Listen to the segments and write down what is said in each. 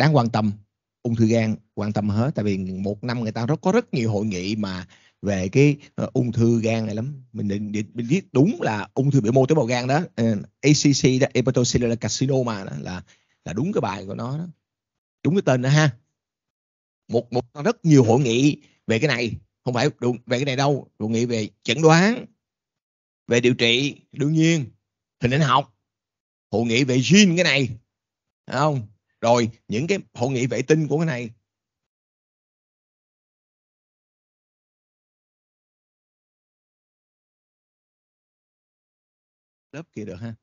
đáng quan tâm ung thư gan quan tâm hết tại vì một năm người ta rất có rất nhiều hội nghị mà về cái uh, ung thư gan này lắm mình định, mình biết đúng là ung thư biểu mô tế bào gan đó uh, ờ, ACC đó hepatocellular carcinoma đó, là là đúng cái bài của nó đó đúng cái tên đó ha một một rất nhiều hội nghị về cái này không phải về cái này đâu hội nghị về chẩn đoán về điều trị đương nhiên hình ảnh học hội nghị về gene cái này không rồi những cái hội nghị vệ tinh của cái này lớp kia được ha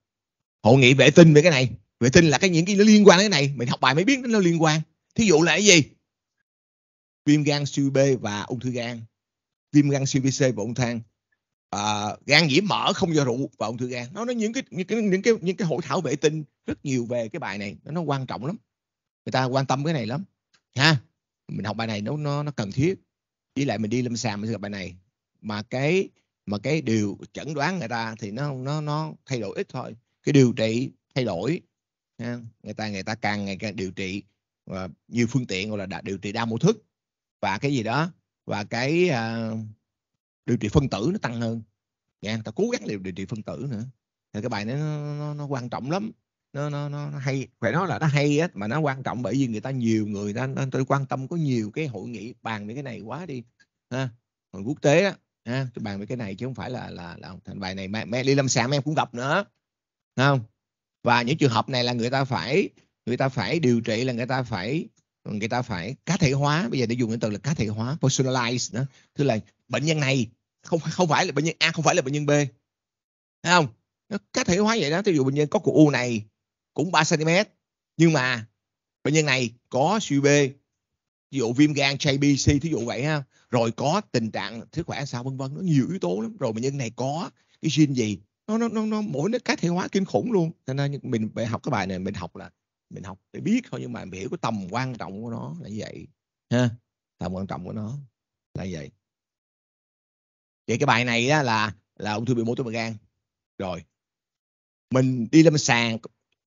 hội nghị vệ tinh về cái này vệ tinh là cái những cái nó liên quan đến cái này mình học bài mới biết nó liên quan thí dụ là cái gì viêm gan siêu B và ung thư gan viêm gan siêu BC và ung thang à, gan nhiễm mỡ không do rượu và ung thư gan nó nói những cái những cái những cái những cái hội thảo vệ tinh rất nhiều về cái bài này nó nó quan trọng lắm người ta quan tâm cái này lắm ha mình học bài này nó nó nó cần thiết với lại mình đi lâm sàng mình gặp bài này mà cái mà cái điều chẩn đoán người ta thì nó nó nó thay đổi ít thôi cái điều trị thay đổi ha. người ta người ta càng ngày càng điều trị và nhiều phương tiện gọi là đã điều trị đa mô thức và cái gì đó và cái uh, điều trị phân tử nó tăng hơn nha người ta cố gắng điều, điều trị phân tử nữa thì cái bài nó, nó, nó quan trọng lắm nó nó nó, hay phải nói là nó hay á mà nó quan trọng bởi vì người ta nhiều người ta tôi quan tâm có nhiều cái hội nghị bàn về cái này quá đi ha còn quốc tế á ha tôi bàn về cái này chứ không phải là là là thành bài này mẹ, mẹ đi lâm sàng em cũng gặp nữa không và những trường hợp này là người ta phải người ta phải điều trị là người ta phải người ta phải cá thể hóa bây giờ để dùng cái từ là cá thể hóa personalize nữa tức là bệnh nhân này không không phải là bệnh nhân A không phải là bệnh nhân B Thấy không nó cá thể hóa vậy đó ví dụ bệnh nhân có cục u này cũng 3 cm nhưng mà bệnh nhân này có suy B ví dụ viêm gan JBC thí dụ vậy ha rồi có tình trạng sức khỏe sao vân vân nó nhiều yếu tố lắm rồi bệnh nhân này có cái gen gì nó nó nó, nó mỗi nó cá thể hóa kinh khủng luôn cho nên mình phải học cái bài này mình học là mình học để biết thôi nhưng mà mình hiểu cái tầm quan trọng của nó là như vậy ha tầm quan trọng của nó là như vậy vậy cái bài này đó là là ung thư biểu mô tế bào gan rồi mình đi lâm sàng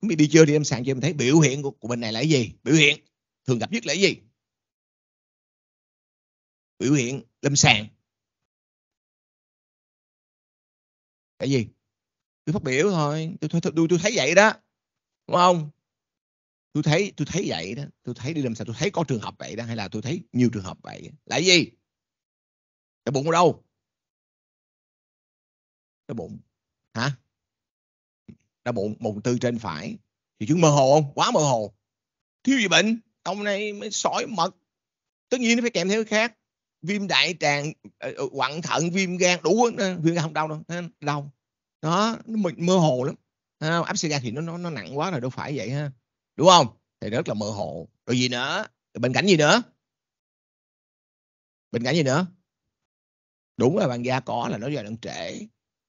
mình đi chơi đi em sàn cho em thấy biểu hiện của, của bệnh này là cái gì biểu hiện thường gặp nhất là cái gì biểu hiện lâm sàng tại gì tôi phát biểu thôi tôi tôi tôi, tôi thấy vậy đó đúng không tôi thấy tôi thấy vậy đó tôi thấy đi làm sao tôi thấy có trường hợp vậy đó hay là tôi thấy nhiều trường hợp vậy là gì cái bụng ở đâu cái bụng hả là bụng mùng từ trên phải thì chứng mơ hồ không quá mơ hồ thiếu gì bệnh ông này mới sỏi mật tất nhiên nó phải kèm theo cái khác viêm đại tràng ờ, ờ, quặn thận viêm gan đủ ờ, viêm gan không đau đâu đau đó nó mơ hồ lắm áp xe gan thì nó nó nó nặng quá rồi đâu phải vậy ha đúng không thì rất là mơ hồ rồi gì nữa bệnh cảnh gì nữa bệnh cảnh gì nữa đúng là bạn da có là nó giai đoạn trễ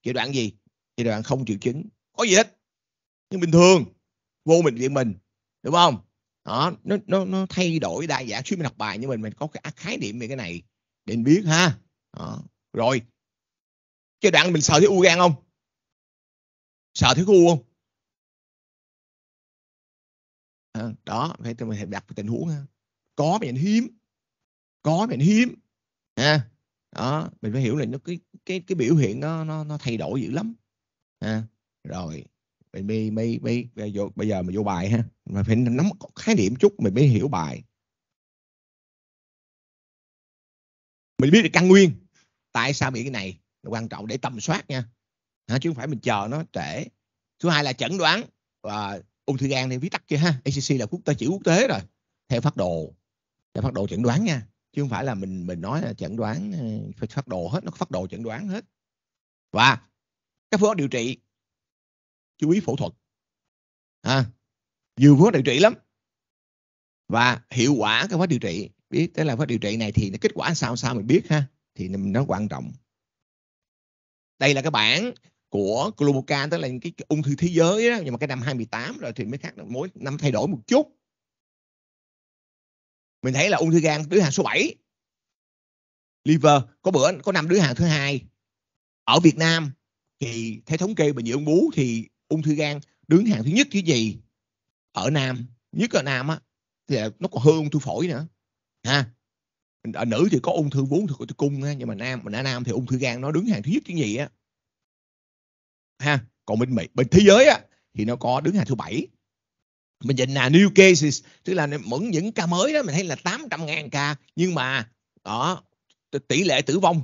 giai đoạn gì giai đoạn không triệu chứng có gì hết nhưng bình thường vô mình viện mình đúng không đó nó nó nó thay đổi đa dạng suy mình học bài như mình mình có cái à, khái niệm về cái này để mình biết ha đó. rồi cái đoạn mình sợ thấy u gan không sợ thấy u không à, đó phải mình đặt tình huống ha có mình hiếm có mình hiếm ha đó mình phải hiểu là nó cái cái cái biểu hiện nó nó nó thay đổi dữ lắm ha rồi mày mới mới mới bây giờ, bây giờ mày vô bài ha mày phải nắm khái niệm chút mày mới hiểu bài mày biết được căn nguyên tại sao bị cái này là quan trọng để tầm soát nha chứ không phải mình chờ nó trễ thứ hai là chẩn đoán và ung thư gan thì viết tắt kia ha ACC là quốc tế chỉ quốc tế rồi theo phát đồ theo phát đồ chẩn đoán nha chứ không phải là mình mình nói là chẩn đoán phải ờ, phát đồ hết nó có phát đồ chẩn đoán hết và các phương pháp điều trị chú ý phẫu thuật à, nhiều phương điều trị lắm và hiệu quả cái pháp điều trị biết tức là pháp điều trị này thì kết quả sao sao mình biết ha thì nó quan trọng đây là cái bản của Globocan tức là những cái ung thư thế giới đó, nhưng mà cái năm 2018 rồi thì mới khác mỗi năm thay đổi một chút mình thấy là ung thư gan thứ hàng số 7 liver có bữa có năm đứa hàng thứ hai ở Việt Nam thì theo thống kê bệnh viện ung bú thì ung thư gan đứng hàng thứ nhất chứ gì ở nam nhất ở nam á thì nó còn hơn ung thư phổi nữa ha ở nữ thì có ung thư vú thì có tử cung nhưng mà nam mình ở nam thì ung thư gan nó đứng hàng thứ nhất chứ gì á ha còn bên mỹ bên thế giới á thì nó có đứng hàng thứ bảy mình nhìn là new cases tức là vẫn những ca mới đó mình thấy là 800 ngàn ca nhưng mà đó tỷ lệ tử vong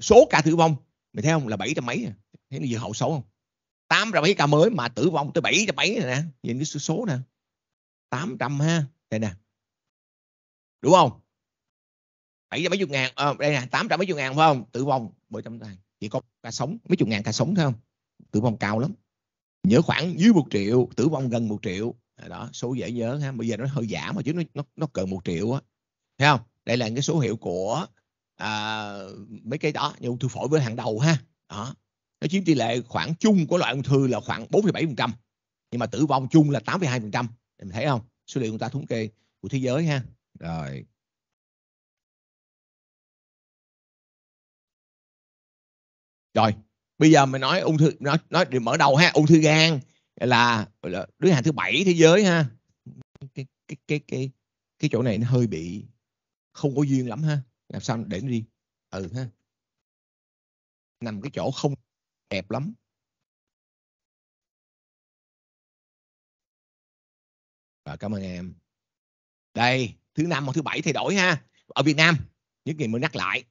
số ca tử vong mình thấy không là bảy trăm mấy à. thấy là gì hậu xấu không tám trăm mấy ca mới mà tử vong tới bảy trăm bảy này nè nhìn cái số, số nè tám trăm ha đây nè đúng không bảy trăm mấy chục ngàn à, đây nè tám trăm mấy chục ngàn phải không tử vong bởi trăm ngàn chỉ có ca sống mấy chục ngàn ca sống thôi không tử vong cao lắm nhớ khoảng dưới một triệu tử vong gần một triệu à, đó số dễ nhớ ha bây giờ nó hơi giảm mà chứ nó nó, nó cần một triệu á thấy không đây là cái số hiệu của à, mấy cái đó như ung thư phổi với hàng đầu ha đó nó chiếm tỷ lệ khoảng chung của loại ung thư là khoảng 47% nhưng mà tử vong chung là 82% mình thấy không số liệu chúng ta thống kê của thế giới ha rồi rồi bây giờ mình nói ung thư nói nói điều mở đầu ha ung thư gan là, là đứng hàng thứ bảy thế giới ha cái cái cái cái cái chỗ này nó hơi bị không có duyên lắm ha làm sao để nó đi ừ ha nằm cái chỗ không đẹp lắm và cảm ơn em đây thứ năm hoặc thứ bảy thay đổi ha ở Việt Nam những ngày mới nhắc lại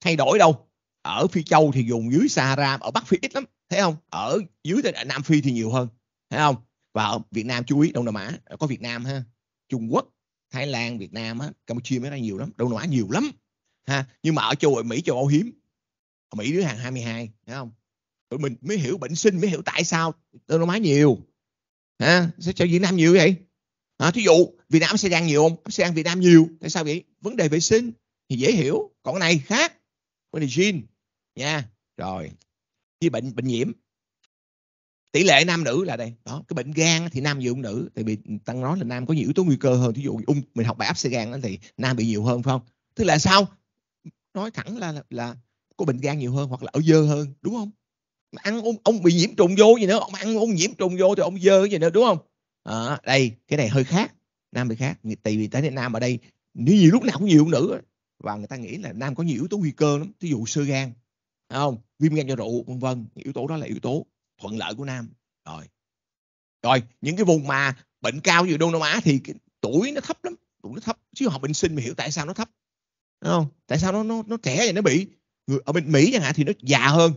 thay đổi đâu ở Phi Châu thì dùng dưới Sahara ở Bắc Phi ít lắm thấy không ở dưới ở Nam Phi thì nhiều hơn thấy không và ở Việt Nam chú ý Đông Nam Á có Việt Nam ha Trung Quốc Thái Lan Việt Nam á Campuchia mới ra nhiều lắm Đông Nam Á nhiều lắm ha nhưng mà ở châu Mỹ châu Âu hiếm ở Mỹ đứa hàng 22 thấy không tụi mình mới hiểu bệnh sinh mới hiểu tại sao tôi nói nhiều ha sẽ cho Việt Nam nhiều vậy à, thí dụ Việt Nam sẽ đang nhiều không sẽ ăn Việt Nam nhiều tại sao vậy vấn đề vệ sinh thì dễ hiểu còn này khác vấn đề gene nha rồi khi bệnh bệnh nhiễm tỷ lệ nam nữ là đây đó cái bệnh gan thì nam nhiều hơn nữ tại vì tăng nói là nam có nhiều yếu tố nguy cơ hơn thí dụ ung mình học bài áp xe gan thì nam bị nhiều hơn phải không tức là sao nói thẳng là là, là có bệnh gan nhiều hơn hoặc là ở dơ hơn đúng không mà ăn ông, ông bị nhiễm trùng vô gì nữa ông ăn ông nhiễm trùng vô thì ông dơ gì nữa đúng không à, đây cái này hơi khác nam bị khác tại vì tại nam ở đây nếu nhiều lúc nào cũng nhiều cũng nữ và người ta nghĩ là nam có nhiều yếu tố nguy cơ lắm ví dụ sơ gan không viêm gan do rượu vân vân yếu tố đó là yếu tố thuận lợi của nam rồi rồi những cái vùng mà bệnh cao như đông nam á thì cái tuổi nó thấp lắm tuổi nó thấp chứ họ bệnh sinh mà hiểu tại sao nó thấp đúng không tại sao nó nó nó trẻ vậy nó bị người ở bên mỹ chẳng hạn thì nó già hơn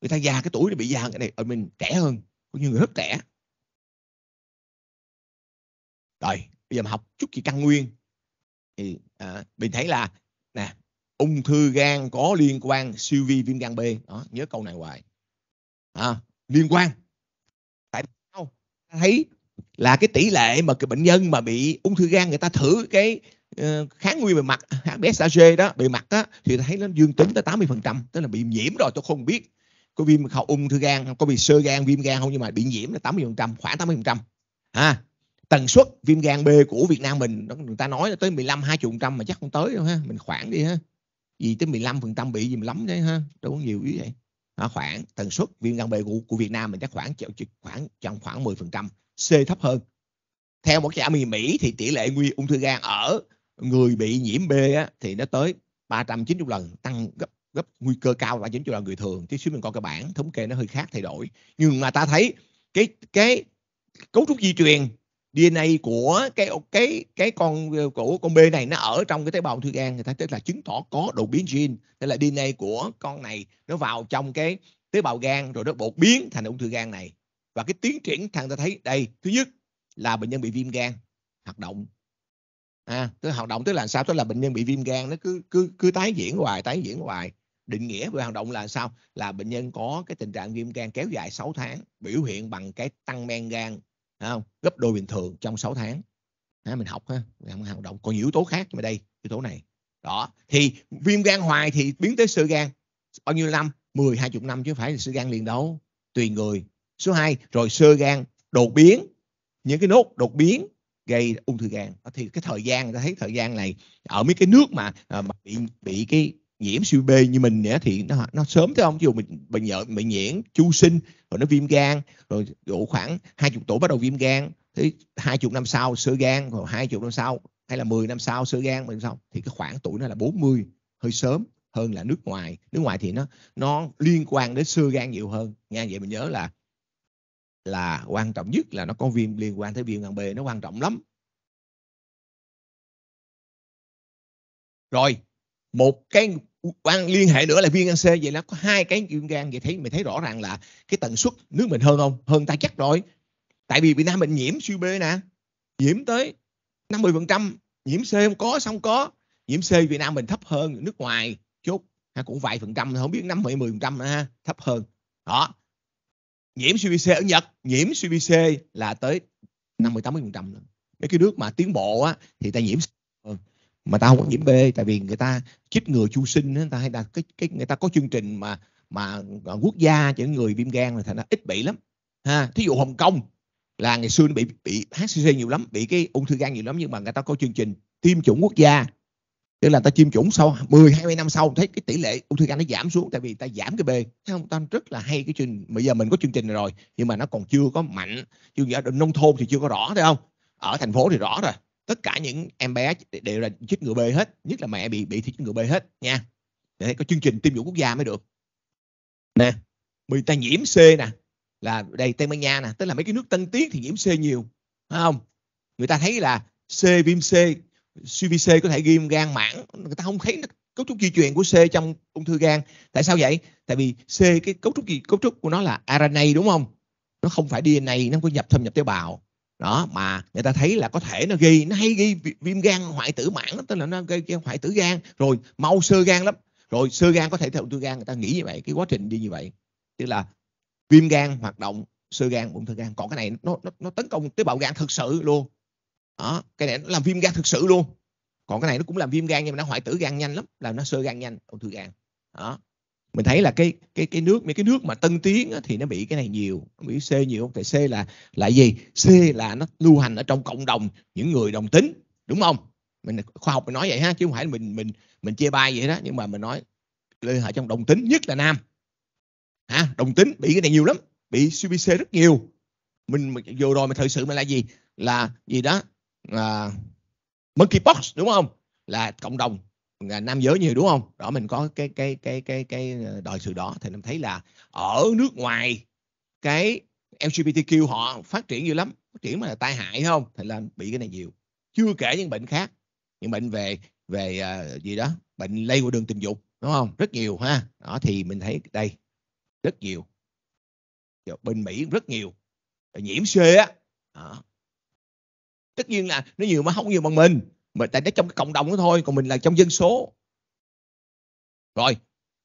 người ta già cái tuổi này bị già cái này ở ờ, mình trẻ hơn cũng như người rất trẻ rồi bây giờ mà học chút gì căn nguyên thì à, mình thấy là nè ung thư gan có liên quan siêu vi viêm gan B đó nhớ câu này hoài à, liên quan tại sao thấy là cái tỷ lệ mà cái bệnh nhân mà bị ung thư gan người ta thử cái ờ, kháng nguyên bề mặt HBsAg đó bề mặt đó thì thấy nó dương tính tới 80% tức là bị nhiễm rồi tôi không biết có viêm không ung thư gan không có bị sơ gan viêm gan không nhưng mà bị nhiễm là 80% khoảng 80% ha tần suất viêm gan B của Việt Nam mình người ta nói là tới 15 20 trăm mà chắc không tới đâu ha mình khoảng đi ha vì tới 15 phần trăm bị gì mà lắm đấy ha đâu có nhiều ý vậy à, khoảng tần suất viêm gan B của, của Việt Nam mình chắc khoảng khoảng trong khoảng 10 phần trăm C thấp hơn theo một trả miền Mỹ thì tỷ lệ nguy ung thư gan ở người bị nhiễm B á, thì nó tới 390 lần tăng gấp gấp nguy cơ cao và chính cho là người thường tí xíu mình coi cái bản thống kê nó hơi khác thay đổi nhưng mà ta thấy cái cái cấu trúc di truyền DNA của cái cái cái con của con B này nó ở trong cái tế bào ung thư gan người ta tức là chứng tỏ có đột biến gene tức là DNA của con này nó vào trong cái tế bào gan rồi nó bột biến thành ung thư gan này và cái tiến triển thằng ta thấy đây thứ nhất là bệnh nhân bị viêm gan hoạt động à, tức hoạt động tức là sao tức là bệnh nhân bị viêm gan nó cứ cứ cứ tái diễn hoài tái diễn hoài định nghĩa về hoạt động là sao là bệnh nhân có cái tình trạng viêm gan kéo dài 6 tháng biểu hiện bằng cái tăng men gan không gấp đôi bình thường trong 6 tháng à, mình học ha mình hoạt động còn nhiều yếu tố khác mà đây yếu tố này đó thì viêm gan hoài thì biến tới sơ gan bao nhiêu năm 10 20 năm chứ phải là sơ gan liền đâu tùy người số 2 rồi sơ gan đột biến những cái nốt đột biến gây ung thư gan thì cái thời gian người ta thấy thời gian này ở mấy cái nước mà, à, mà bị bị cái nhiễm siêu B như mình á thì nó nó sớm tới không ví dụ mình bệnh nhợ bệnh nhiễm chu sinh rồi nó viêm gan rồi độ khoảng hai chục tuổi bắt đầu viêm gan thế hai chục năm sau sơ gan rồi hai chục năm sau hay là 10 năm sau sơ gan mình sau thì cái khoảng tuổi nó là 40 hơi sớm hơn là nước ngoài nước ngoài thì nó nó liên quan đến sơ gan nhiều hơn nha vậy mình nhớ là là quan trọng nhất là nó có viêm liên quan tới viêm gan B nó quan trọng lắm rồi một cái quan liên hệ nữa là viêm gan C vậy là có hai cái viêm gan vậy thấy mình thấy rõ ràng là cái tần suất nước mình hơn không hơn ta chắc rồi tại vì Việt Nam mình nhiễm siêu B nè nhiễm tới 50 phần trăm nhiễm C không có xong có nhiễm C Việt Nam mình thấp hơn nước ngoài chút ha, cũng vài phần trăm không biết năm mười phần trăm ha thấp hơn đó nhiễm CVC ở Nhật nhiễm CVC là tới 50 80 phần trăm mấy cái nước mà tiến bộ á thì ta nhiễm mà ta không có nhiễm B tại vì người ta chích ngừa chu sinh người ta hay là cái cái người ta có chương trình mà mà à, quốc gia cho những người viêm gan là thành ra ít bị lắm ha thí dụ Hồng Kông là ngày xưa nó bị bị HCC nhiều lắm bị cái ung thư gan nhiều lắm nhưng mà người ta có chương trình tiêm chủng quốc gia tức là ta tiêm chủng sau 10 20 năm sau thấy cái tỷ lệ ung thư gan nó giảm xuống tại vì ta giảm cái B thấy không ta rất là hay cái chương bây giờ mình có chương trình rồi nhưng mà nó còn chưa có mạnh chưa ở nông thôn thì chưa có rõ thấy không ở thành phố thì rõ rồi tất cả những em bé đều là chích ngừa B hết nhất là mẹ bị bị chích ngừa B hết nha để có chương trình tiêm chủng quốc gia mới được nè người ta nhiễm C nè là đây Tây Ban Nha nè tức là mấy cái nước tân tiến thì nhiễm C nhiều phải không người ta thấy là C viêm C CVC có thể viêm gan mãn người ta không thấy nó cấu trúc di truyền của C trong ung thư gan tại sao vậy tại vì C cái cấu trúc gì cấu trúc của nó là RNA đúng không nó không phải DNA nó có nhập thâm nhập tế bào đó mà người ta thấy là có thể nó ghi nó hay ghi viêm gan hoại tử mãn tức là nó gây hoại tử gan rồi mau sơ gan lắm rồi sơ gan có thể theo tư gan người ta nghĩ như vậy cái quá trình đi như vậy tức là viêm gan hoạt động sơ gan ung thư gan còn cái này nó nó, nó tấn công tế bào gan thực sự luôn đó cái này nó làm viêm gan thực sự luôn còn cái này nó cũng làm viêm gan nhưng mà nó hoại tử gan nhanh lắm là nó sơ gan nhanh ung thư gan đó mình thấy là cái cái cái nước mấy cái nước mà tân tiến á, thì nó bị cái này nhiều nó bị c nhiều tại c là là gì c là nó lưu hành ở trong cộng đồng những người đồng tính đúng không mình khoa học mình nói vậy ha chứ không phải mình mình mình chia bay vậy đó nhưng mà mình nói lưu ở trong đồng tính nhất là nam hả đồng tính bị cái này nhiều lắm bị cbc rất nhiều mình, mình vừa rồi mà thật sự mình là gì là gì đó à, monkeypox đúng không là cộng đồng nam giới nhiều đúng không đó mình có cái cái cái cái cái ờ, đòi sự đó thì mình thấy là ở nước ngoài cái LGBTQ họ phát triển nhiều lắm phát triển mà là tai hại không thì là bị cái này nhiều chưa kể những bệnh khác những bệnh về về ờ, gì đó bệnh lây qua đường tình dục đúng không rất nhiều ha đó thì mình thấy đây rất nhiều bên Mỹ rất nhiều nhiễm C á đó. tất nhiên là nó nhiều mà không nhiều bằng mình mà tại nó trong cái cộng đồng đó thôi còn mình là trong dân số rồi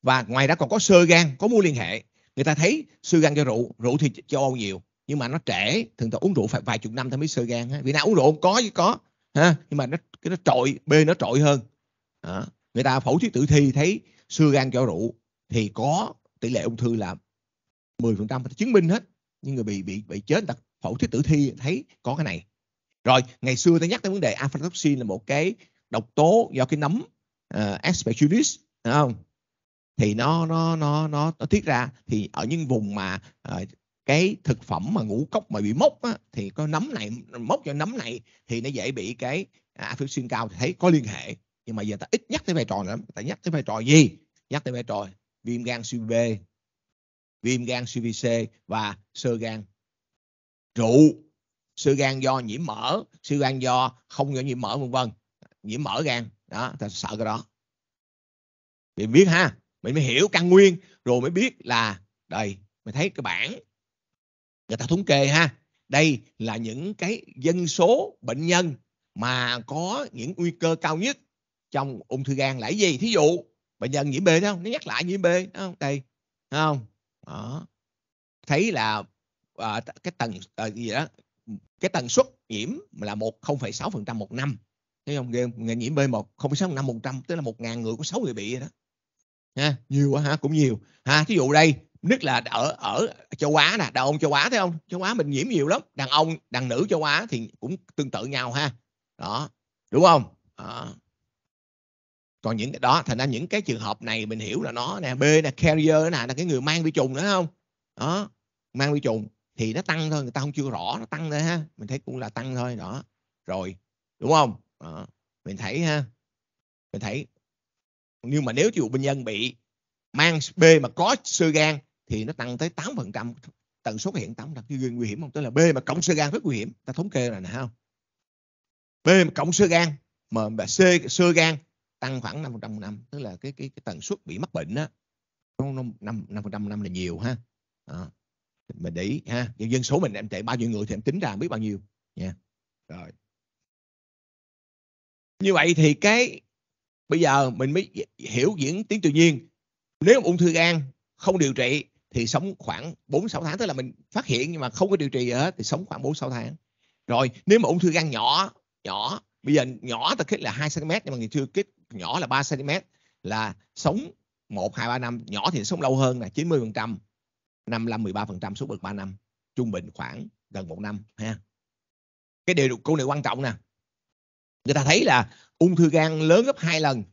và ngoài ra còn có sơ gan có mối liên hệ người ta thấy sơ gan cho rượu rượu thì cho âu nhiều nhưng mà nó trễ thường ta uống rượu phải vài chục năm ta mới sơ gan ha. việt nam uống rượu không có chứ có ha nhưng mà nó cái nó trội b nó trội hơn à. người ta phẫu thuật tử thi thấy sơ gan cho rượu thì có tỷ lệ ung thư là 10% phần trăm chứng minh hết nhưng người bị bị bị chết người ta phẫu thuật tử thi thấy có cái này rồi ngày xưa ta nhắc tới vấn đề aflatoxin là một cái độc tố do cái nấm uh, aspergillus không thì nó nó nó nó nó tiết ra thì ở những vùng mà uh, cái thực phẩm mà ngũ cốc mà bị mốc á, thì có nấm này mốc cho nấm này thì nó dễ bị cái à, aflatoxin cao thì thấy có liên hệ nhưng mà giờ ta ít nhắc tới vai trò lắm ta nhắc tới vai trò gì nhắc tới vai trò viêm gan siêu B viêm gan C và sơ gan rượu Sơ gan do nhiễm mỡ, sơ gan do không do nhiễm mỡ vân vân. Nhiễm mỡ gan, đó, ta sợ cái đó. Mình biết ha, mình mới hiểu căn nguyên rồi mới biết là đây, mày thấy cái bảng người ta thống kê ha. Đây là những cái dân số bệnh nhân mà có những nguy cơ cao nhất trong ung thư gan là gì? Thí dụ bệnh nhân nhiễm B không? Nó nhắc lại nhiễm B không? Đây, không? Đó. Thấy là à, cái tầng à, gì đó cái tần suất nhiễm là một 0,6% một năm thấy không người nhiễm B1 0,6 năm một trăm tức là một ngàn người có 6 người bị rồi đó ha nhiều quá ha cũng nhiều ha thí dụ đây nhất là ở ở châu Á nè đàn ông châu Á thấy không châu Á mình nhiễm nhiều lắm đàn ông đàn nữ châu Á thì cũng tương tự nhau ha đó đúng không à. còn những cái đó thành ra những cái trường hợp này mình hiểu là nó nè B là carrier nè là cái người mang vi trùng nữa không đó mang vi trùng thì nó tăng thôi người ta không chưa rõ nó tăng thôi ha mình thấy cũng là tăng thôi đó rồi đúng không đó. mình thấy ha mình thấy nhưng mà nếu ví bệnh nhân bị mang B mà có sơ gan thì nó tăng tới 8 phần trăm tần số hiện 8 phần trăm nguy hiểm không tức là B mà cộng sơ gan rất nguy hiểm ta thống kê là nè không B mà cộng sơ gan mà C sơ gan tăng khoảng 5 phần trăm năm tức là cái cái, cái tần suất bị mắc bệnh á năm năm phần trăm năm là nhiều ha đó mình để ý ha nhưng dân số mình em chạy bao nhiêu người thì em tính ra biết bao nhiêu nha rồi như vậy thì cái bây giờ mình mới hiểu diễn tiến tự nhiên nếu ung thư gan không điều trị thì sống khoảng 4 6 tháng tức là mình phát hiện nhưng mà không có điều trị hết thì sống khoảng 4 6 tháng. Rồi nếu mà ung thư gan nhỏ nhỏ bây giờ nhỏ ta kết là 2 cm nhưng mà người chưa kích nhỏ là 3 cm là sống 1 2 3 năm nhỏ thì sống lâu hơn là 90% năm năm 55 13% suốt được ba năm, trung bình khoảng gần một năm ha. Cái điều câu này quan trọng nè. Người ta thấy là ung thư gan lớn gấp hai lần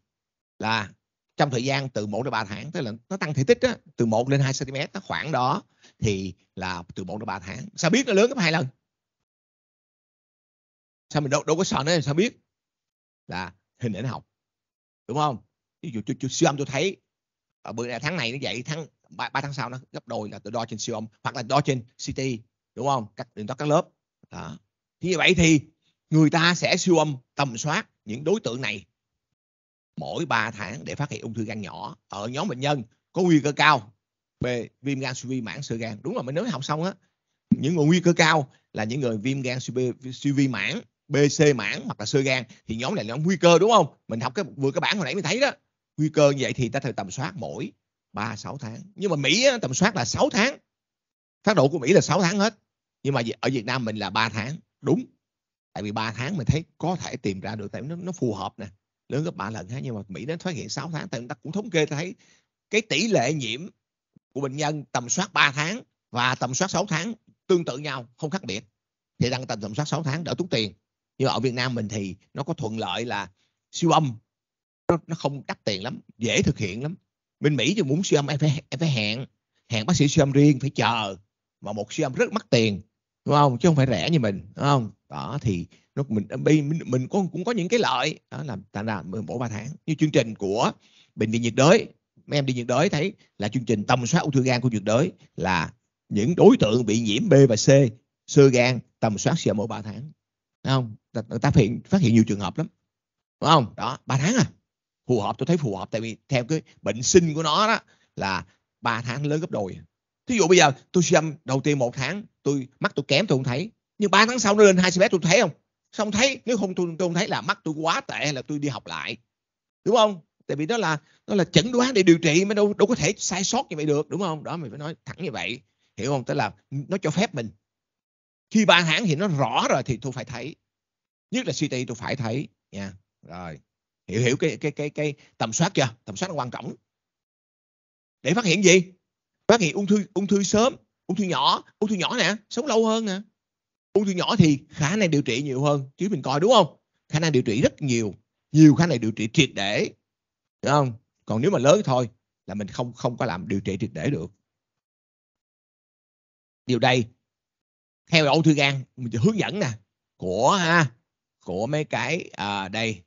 là trong thời gian từ 1 đến 3 tháng tức là nó tăng thể tích đó, từ 1 lên 2 cm nó khoảng đó thì là từ 1 đến 3 tháng. Sao biết nó lớn gấp hai lần? Sao mình đâu đâu có sợ nữa sao biết? Là hình ảnh học. Đúng không? Ví dụ tôi siêu âm tôi thấy ở bữa tháng này nó vậy, tháng ba, ba tháng sau nó gấp đôi là tôi đo trên siêu âm hoặc là đo trên CT đúng không các điện toán các lớp đó. thế như vậy thì người ta sẽ siêu âm tầm soát những đối tượng này mỗi 3 tháng để phát hiện ung thư gan nhỏ ở nhóm bệnh nhân có nguy cơ cao về viêm gan suy vi mãn sơ gan đúng là mình nói học xong á những người nguy cơ cao là những người viêm gan suy vi mãn BC mãn hoặc là sơ gan thì nhóm này là nhóm nguy cơ đúng không mình học cái vừa cái bảng hồi nãy mình thấy đó nguy cơ như vậy thì ta phải tầm soát mỗi 3 6 tháng. Nhưng mà Mỹ á, tầm soát là 6 tháng. Phát độ của Mỹ là 6 tháng hết. Nhưng mà ở Việt Nam mình là 3 tháng, đúng. Tại vì 3 tháng mình thấy có thể tìm ra được tại nó nó phù hợp nè, lớn gấp 3 lần ha nhưng mà Mỹ nó phát hiện 6 tháng tại người ta cũng thống kê thấy cái tỷ lệ nhiễm của bệnh nhân tầm soát 3 tháng và tầm soát 6 tháng tương tự nhau, không khác biệt. Thì đang tầm tầm soát 6 tháng đỡ tốn tiền. Nhưng ở Việt Nam mình thì nó có thuận lợi là siêu âm nó, nó không đắt tiền lắm, dễ thực hiện lắm bên mỹ thì muốn siêu âm em phải em phải hẹn hẹn bác sĩ siêu âm riêng phải chờ mà một siêu âm rất mắc tiền đúng không chứ không phải rẻ như mình đúng không đó thì nó à, mình mình, mình cũng cũng có những cái lợi đó là thành ra mỗi ba tháng như chương trình của bệnh viện nhiệt đới mấy em đi nhiệt đới thấy là chương trình tầm soát ung thư gan của nhiệt đới là những đối tượng bị nhiễm B và C sơ gan tầm soát siêu mỗi ba tháng đúng không người ta phát hiện phát hiện nhiều trường hợp lắm đúng không đó ba tháng à phù hợp tôi thấy phù hợp tại vì theo cái bệnh sinh của nó đó là 3 tháng lớn gấp đôi thí dụ bây giờ tôi siêu đầu tiên một tháng tôi mắt tôi kém tôi không thấy nhưng 3 tháng sau nó lên hai cm tôi thấy không xong thấy nếu không tôi, tôi không thấy là mắt tôi quá tệ hay là tôi đi học lại đúng không tại vì đó là đó là chẩn đoán để điều trị mới đâu đâu có thể sai sót như vậy được đúng không đó mình phải nói thẳng như vậy hiểu không tức là nó cho phép mình khi ba tháng thì nó rõ rồi thì tôi phải thấy nhất là CT tôi phải thấy nha rồi hiểu hiểu cái cái cái cái tầm soát chưa tầm soát nó quan trọng để phát hiện gì phát hiện ung thư ung thư sớm ung thư nhỏ ung thư nhỏ nè sống lâu hơn nè ung thư nhỏ thì khả năng điều trị nhiều hơn chứ mình coi đúng không khả năng điều trị rất nhiều nhiều khả năng điều trị triệt để đúng không còn nếu mà lớn thôi là mình không không có làm điều trị triệt để được điều đây theo ung thư gan mình hướng dẫn nè của ha của mấy cái à, đây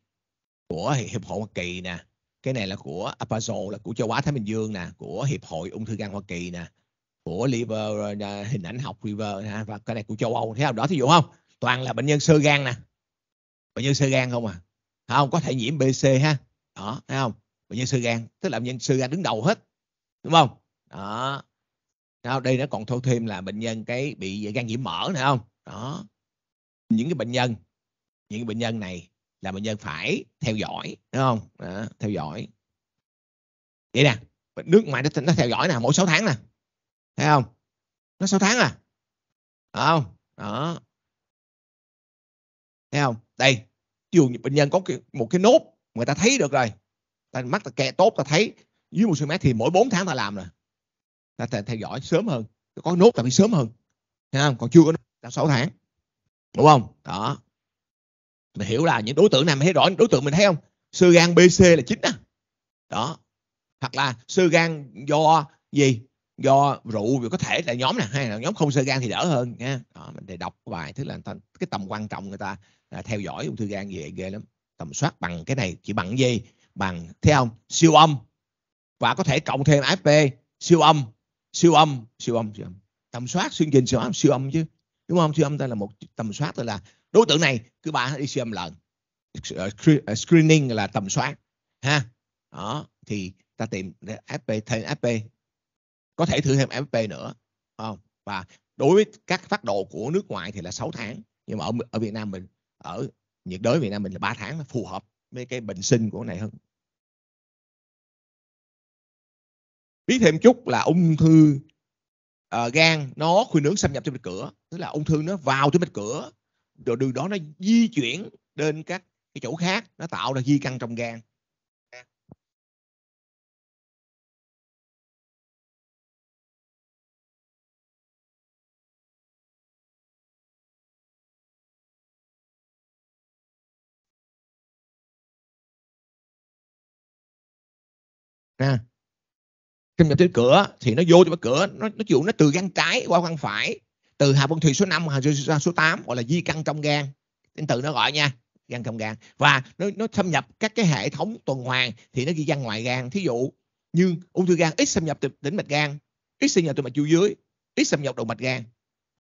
của hiệp hội Hoa Kỳ nè cái này là của APASO là của châu Á Thái Bình Dương nè của hiệp hội ung thư gan Hoa Kỳ nè của liver ờ, hình ảnh học liver ha, và cái này của châu Âu thế nào đó thí dụ không toàn là bệnh nhân sơ gan nè bệnh nhân sơ gan không à không có thể nhiễm BC ha đó thấy không bệnh nhân sơ gan tức là bệnh nhân sơ gan đứng đầu hết đúng không đó sao đây nó còn thâu thêm là bệnh nhân cái bị gan nhiễm mỡ nữa không đó những cái bệnh nhân những cái bệnh nhân này là bệnh nhân phải theo dõi đúng không đó, theo dõi vậy nè nước ngoài nó, nó theo dõi nè mỗi 6 tháng nè thấy không nó 6 tháng à thấy không đó thấy không đây dù bệnh nhân có một cái nốt người ta thấy được rồi ta mắt ta kẹt tốt ta thấy dưới một cm thì mỗi 4 tháng ta làm rồi ta theo dõi sớm hơn có nốt ta phải sớm hơn thấy không còn chưa có nốt 6 tháng đúng không đó mình hiểu là những đối tượng này mình thấy rõ đối tượng mình thấy không sơ gan bc là chính đó. đó hoặc là sơ gan do gì do rượu có thể là nhóm này hay là nhóm không sơ gan thì đỡ hơn nha đó, mình để đọc bài tức là cái tầm quan trọng người ta à, theo dõi ung thư gan về ghê lắm tầm soát bằng cái này chỉ bằng gì bằng thấy không siêu âm và có thể cộng thêm fp siêu âm siêu âm siêu âm siêu âm tầm soát xuyên trình siêu âm siêu âm chứ đúng không siêu âm ta là một tầm soát tức là đối tượng này cứ ba đi siêu âm lợn screening là tầm soát ha đó thì ta tìm FP thêm FP có thể thử thêm FP nữa không và đối với các phát độ của nước ngoài thì là 6 tháng nhưng mà ở ở Việt Nam mình ở nhiệt đới Việt Nam mình là 3 tháng nó phù hợp với cái bệnh sinh của này hơn biết thêm chút là ung thư uh, gan nó khuynh hướng xâm nhập trên mạch cửa tức là ung thư nó vào trên mạch cửa rồi đường đó nó di chuyển đến các cái chỗ khác nó tạo ra di căn trong gan nè khi mình tới cửa thì nó vô cho cái cửa nó nó chịu nó từ gan trái qua gan phải từ hạt phân thủy số 5 ra số 8 gọi là di căn trong gan tên tự nó gọi nha gan trong gan và nó nó xâm nhập các cái hệ thống tuần hoàn thì nó di căn ngoài gan thí dụ như ung thư gan ít xâm nhập từ tĩnh mạch gan ít xâm nhập từ mạch chu dưới ít xâm nhập động mạch gan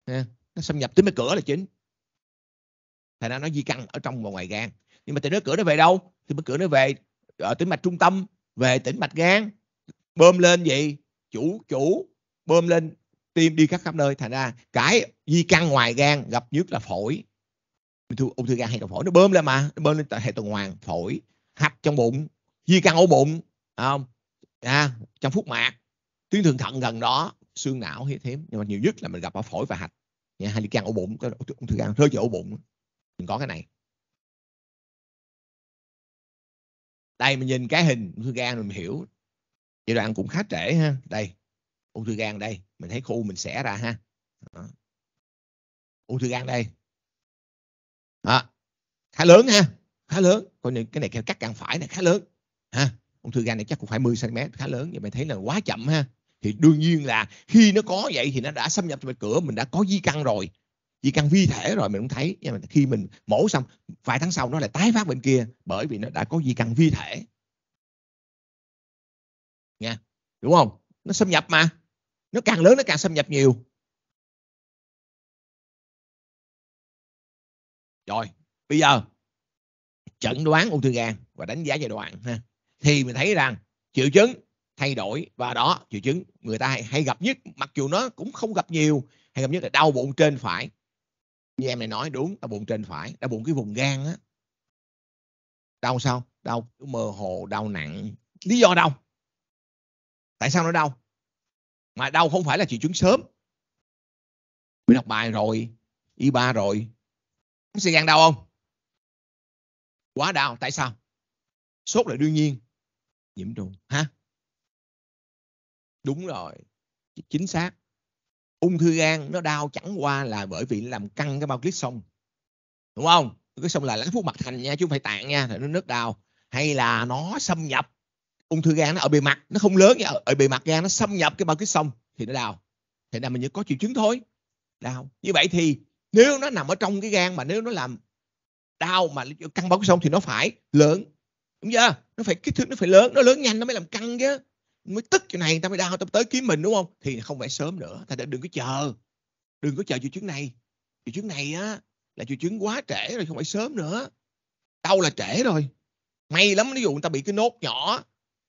nó xâm nhập tới mấy cửa là chính thành ra nó di căn ở trong và ngoài gan nhưng mà từ nó cửa nó về đâu thì mới cửa nó về ở ờ, tĩnh mạch trung tâm về tĩnh mạch gan bơm lên gì chủ chủ bơm lên tim đi khắp khắp nơi thành ra cái di căn ngoài gan gặp nhất là phổi ung thư gan hay là phổi nó bơm lên mà nó bơm lên hệ tuần hoàn phổi hạch trong bụng di căn ổ bụng không à, trong phúc mạc tuyến thượng thận gần đó xương não hay thế nhưng mà nhiều nhất là mình gặp ở phổi và hạch nha hay di căn ổ bụng ung thư gan rơi vào ổ bụng mình có cái này đây mình nhìn cái hình ung thư gan mình hiểu giai đoạn cũng khá trễ ha đây ung thư gan đây mình thấy khu mình xẻ ra ha đó. ung thư gan đây đó. khá lớn ha khá lớn coi như cái này cái cắt gan phải này khá lớn ha ung thư gan này chắc cũng phải 10 cm khá lớn vậy mình thấy là quá chậm ha thì đương nhiên là khi nó có vậy thì nó đã xâm nhập vào cửa mình đã có di căn rồi di căn vi thể rồi mình cũng thấy nhưng mà khi mình mổ xong vài tháng sau nó lại tái phát bên kia bởi vì nó đã có di căn vi thể nha đúng không nó xâm nhập mà nó càng lớn nó càng xâm nhập nhiều rồi bây giờ chẩn đoán ung thư gan và đánh giá giai đoạn ha thì mình thấy rằng triệu chứng thay đổi và đó triệu chứng người ta hay, hay gặp nhất mặc dù nó cũng không gặp nhiều hay gặp nhất là đau bụng trên phải như em này nói đúng đau bụng trên phải đau bụng cái vùng gan á đau sao đau mơ hồ đau nặng lý do đau tại sao nó đau mà đau không phải là triệu chứng sớm mình học bài rồi y ba rồi không sẽ gan đau không quá đau tại sao sốt là đương nhiên nhiễm trùng ha đúng rồi chính xác ung thư gan nó đau chẳng qua là bởi vì làm căng cái bao clip xong đúng không cái xong là lá phúc mặt thành nha chứ không phải tạng nha nó nứt đau hay là nó xâm nhập ung thư gan nó ở bề mặt nó không lớn nha ở bề mặt gan nó xâm nhập cái bao cái xong thì nó đau thì là mình chỉ có triệu chứng thôi đau như vậy thì nếu nó nằm ở trong cái gan mà nếu nó làm đau mà căng bao cái xong thì nó phải lớn đúng chưa nó phải kích thước nó phải lớn nó lớn nhanh nó mới làm căng chứ mới tức chỗ này người ta mới đau tao tới kiếm mình đúng không thì không phải sớm nữa ta đừng có chờ đừng có chờ triệu chứng này triệu chứng này á là triệu chứng quá trễ rồi không phải sớm nữa đau là trễ rồi may lắm ví dụ người ta bị cái nốt nhỏ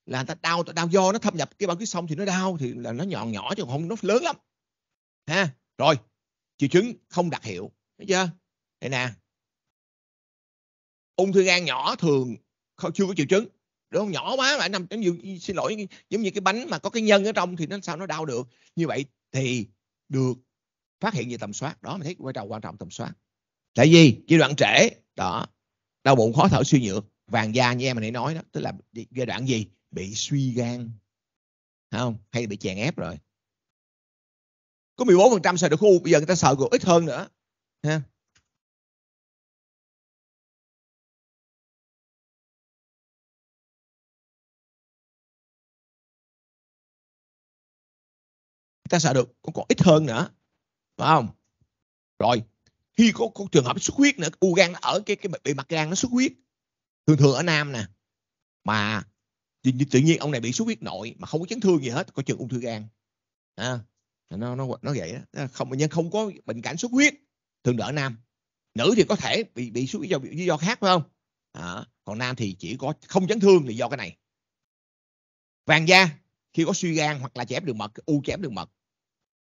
là người ta đau ta đau do nó thâm nhập cái bao ký xong thì nó đau thì là nó nhọn nhỏ chứ không nó lớn lắm ha rồi triệu chứng không đặc hiệu thấy chưa đây nè ung thư gan nhỏ thường không, chưa có triệu chứng đúng không nhỏ quá mà nằm giống như xin lỗi giống như cái bánh mà có cái nhân ở trong thì nó sao nó đau được như vậy thì được phát hiện về tầm soát đó mình thấy vai trò quan trọng tầm soát tại vì giai đoạn trễ đó đau bụng khó thở suy nhược vàng da như em mình nãy nói đó tức là giai đoạn gì bị suy gan Thấy không hay bị chèn ép rồi có 14 phần trăm sợ được khu bây giờ người ta sợ còn ít hơn nữa ha người ta sợ được cũng còn ít hơn nữa phải không rồi khi có, có trường hợp xuất huyết nữa u gan ở cái cái bị mặt gan nó xuất huyết thường thường ở nam nè mà tự nhiên ông này bị xuất huyết nội mà không có chấn thương gì hết có chừng ung thư gan à, nó nó nó vậy đó. không bệnh nhân không có bệnh cảnh xuất huyết thường đỡ nam nữ thì có thể bị bị xuất huyết do do khác phải không à, còn nam thì chỉ có không chấn thương thì do cái này vàng da khi có suy gan hoặc là chém đường mật u chém đường mật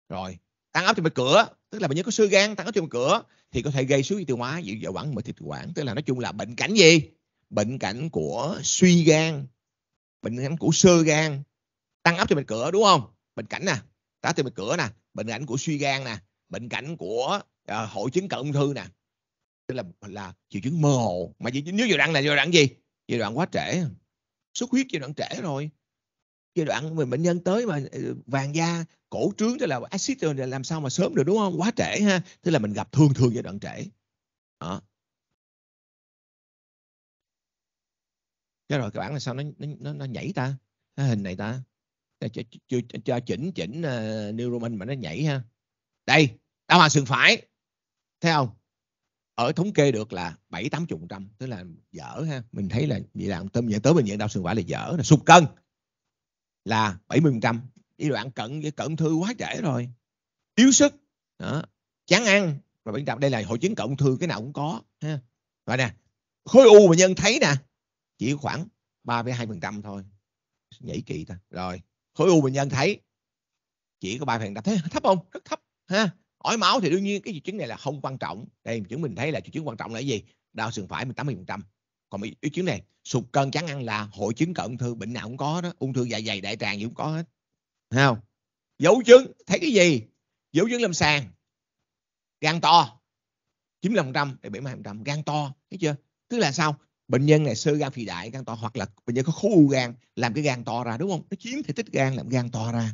rồi tăng áp trên mặt cửa tức là bệnh nhân có suy gan tăng áp trên mặt cửa thì có thể gây suy tiêu hóa dị dạo quản mệt thịt quản tức là nói chung là bệnh cảnh gì bệnh cảnh của suy gan bệnh ảnh của sơ gan tăng áp cho mạch cửa đúng không bệnh cảnh nè tá tim mạch cửa nè bệnh cảnh của suy gan nè bệnh cảnh của uh, hội chứng cận ung thư nè tức là là triệu chứng mơ hồ mà chỉ nếu giai đoạn này giai đoạn gì giai đoạn quá trễ xuất huyết giai đoạn trễ rồi giai đoạn mình bệnh nhân tới mà ờ, vàng da cổ trướng tức là acid rồi làm sao mà sớm được đúng không quá trễ ha tức là mình gặp thường thường giai đoạn trễ đó. cái rồi cái bảng này sao nó nó nó nhảy ta cái hình này ta cho, cho, cho chỉnh chỉnh uh, New Roman mà nó nhảy ha đây đau hòa sườn phải thấy không ở thống kê được là bảy tám chục trăm tức là dở ha mình thấy là bị làm tâm nhận tới bệnh viện đau sườn phải là dở là sụt cân là bảy mươi trăm đi đoạn cận với cận thư quá trễ rồi yếu sức đó. chán ăn và bệnh đạp đây là hội chứng cận thư cái nào cũng có ha rồi nè khối u mà nhân thấy nè chỉ khoảng 3,2% thôi nhảy kỳ ta rồi khối u bệnh nhân thấy chỉ có ba 3% thế thấp không rất thấp ha ói máu thì đương nhiên cái triệu chứng này là không quan trọng đây triệu chứng mình thấy là triệu chứng quan trọng là cái gì đau sườn phải 18% còn triệu chứng này sụt cân chán ăn là hội chứng cận thư bệnh nào cũng có đó ung thư dạ dày đại tràng gì cũng có hết thấy không dấu chứng thấy cái gì dấu chứng lâm sàng gan to phần trăm để 95% phần trăm gan to thấy chưa tức là sao bệnh nhân này sơ gan phì đại gan to hoặc là bệnh nhân có khối u gan làm cái gan to ra đúng không nó chiếm thể tích gan làm gan to ra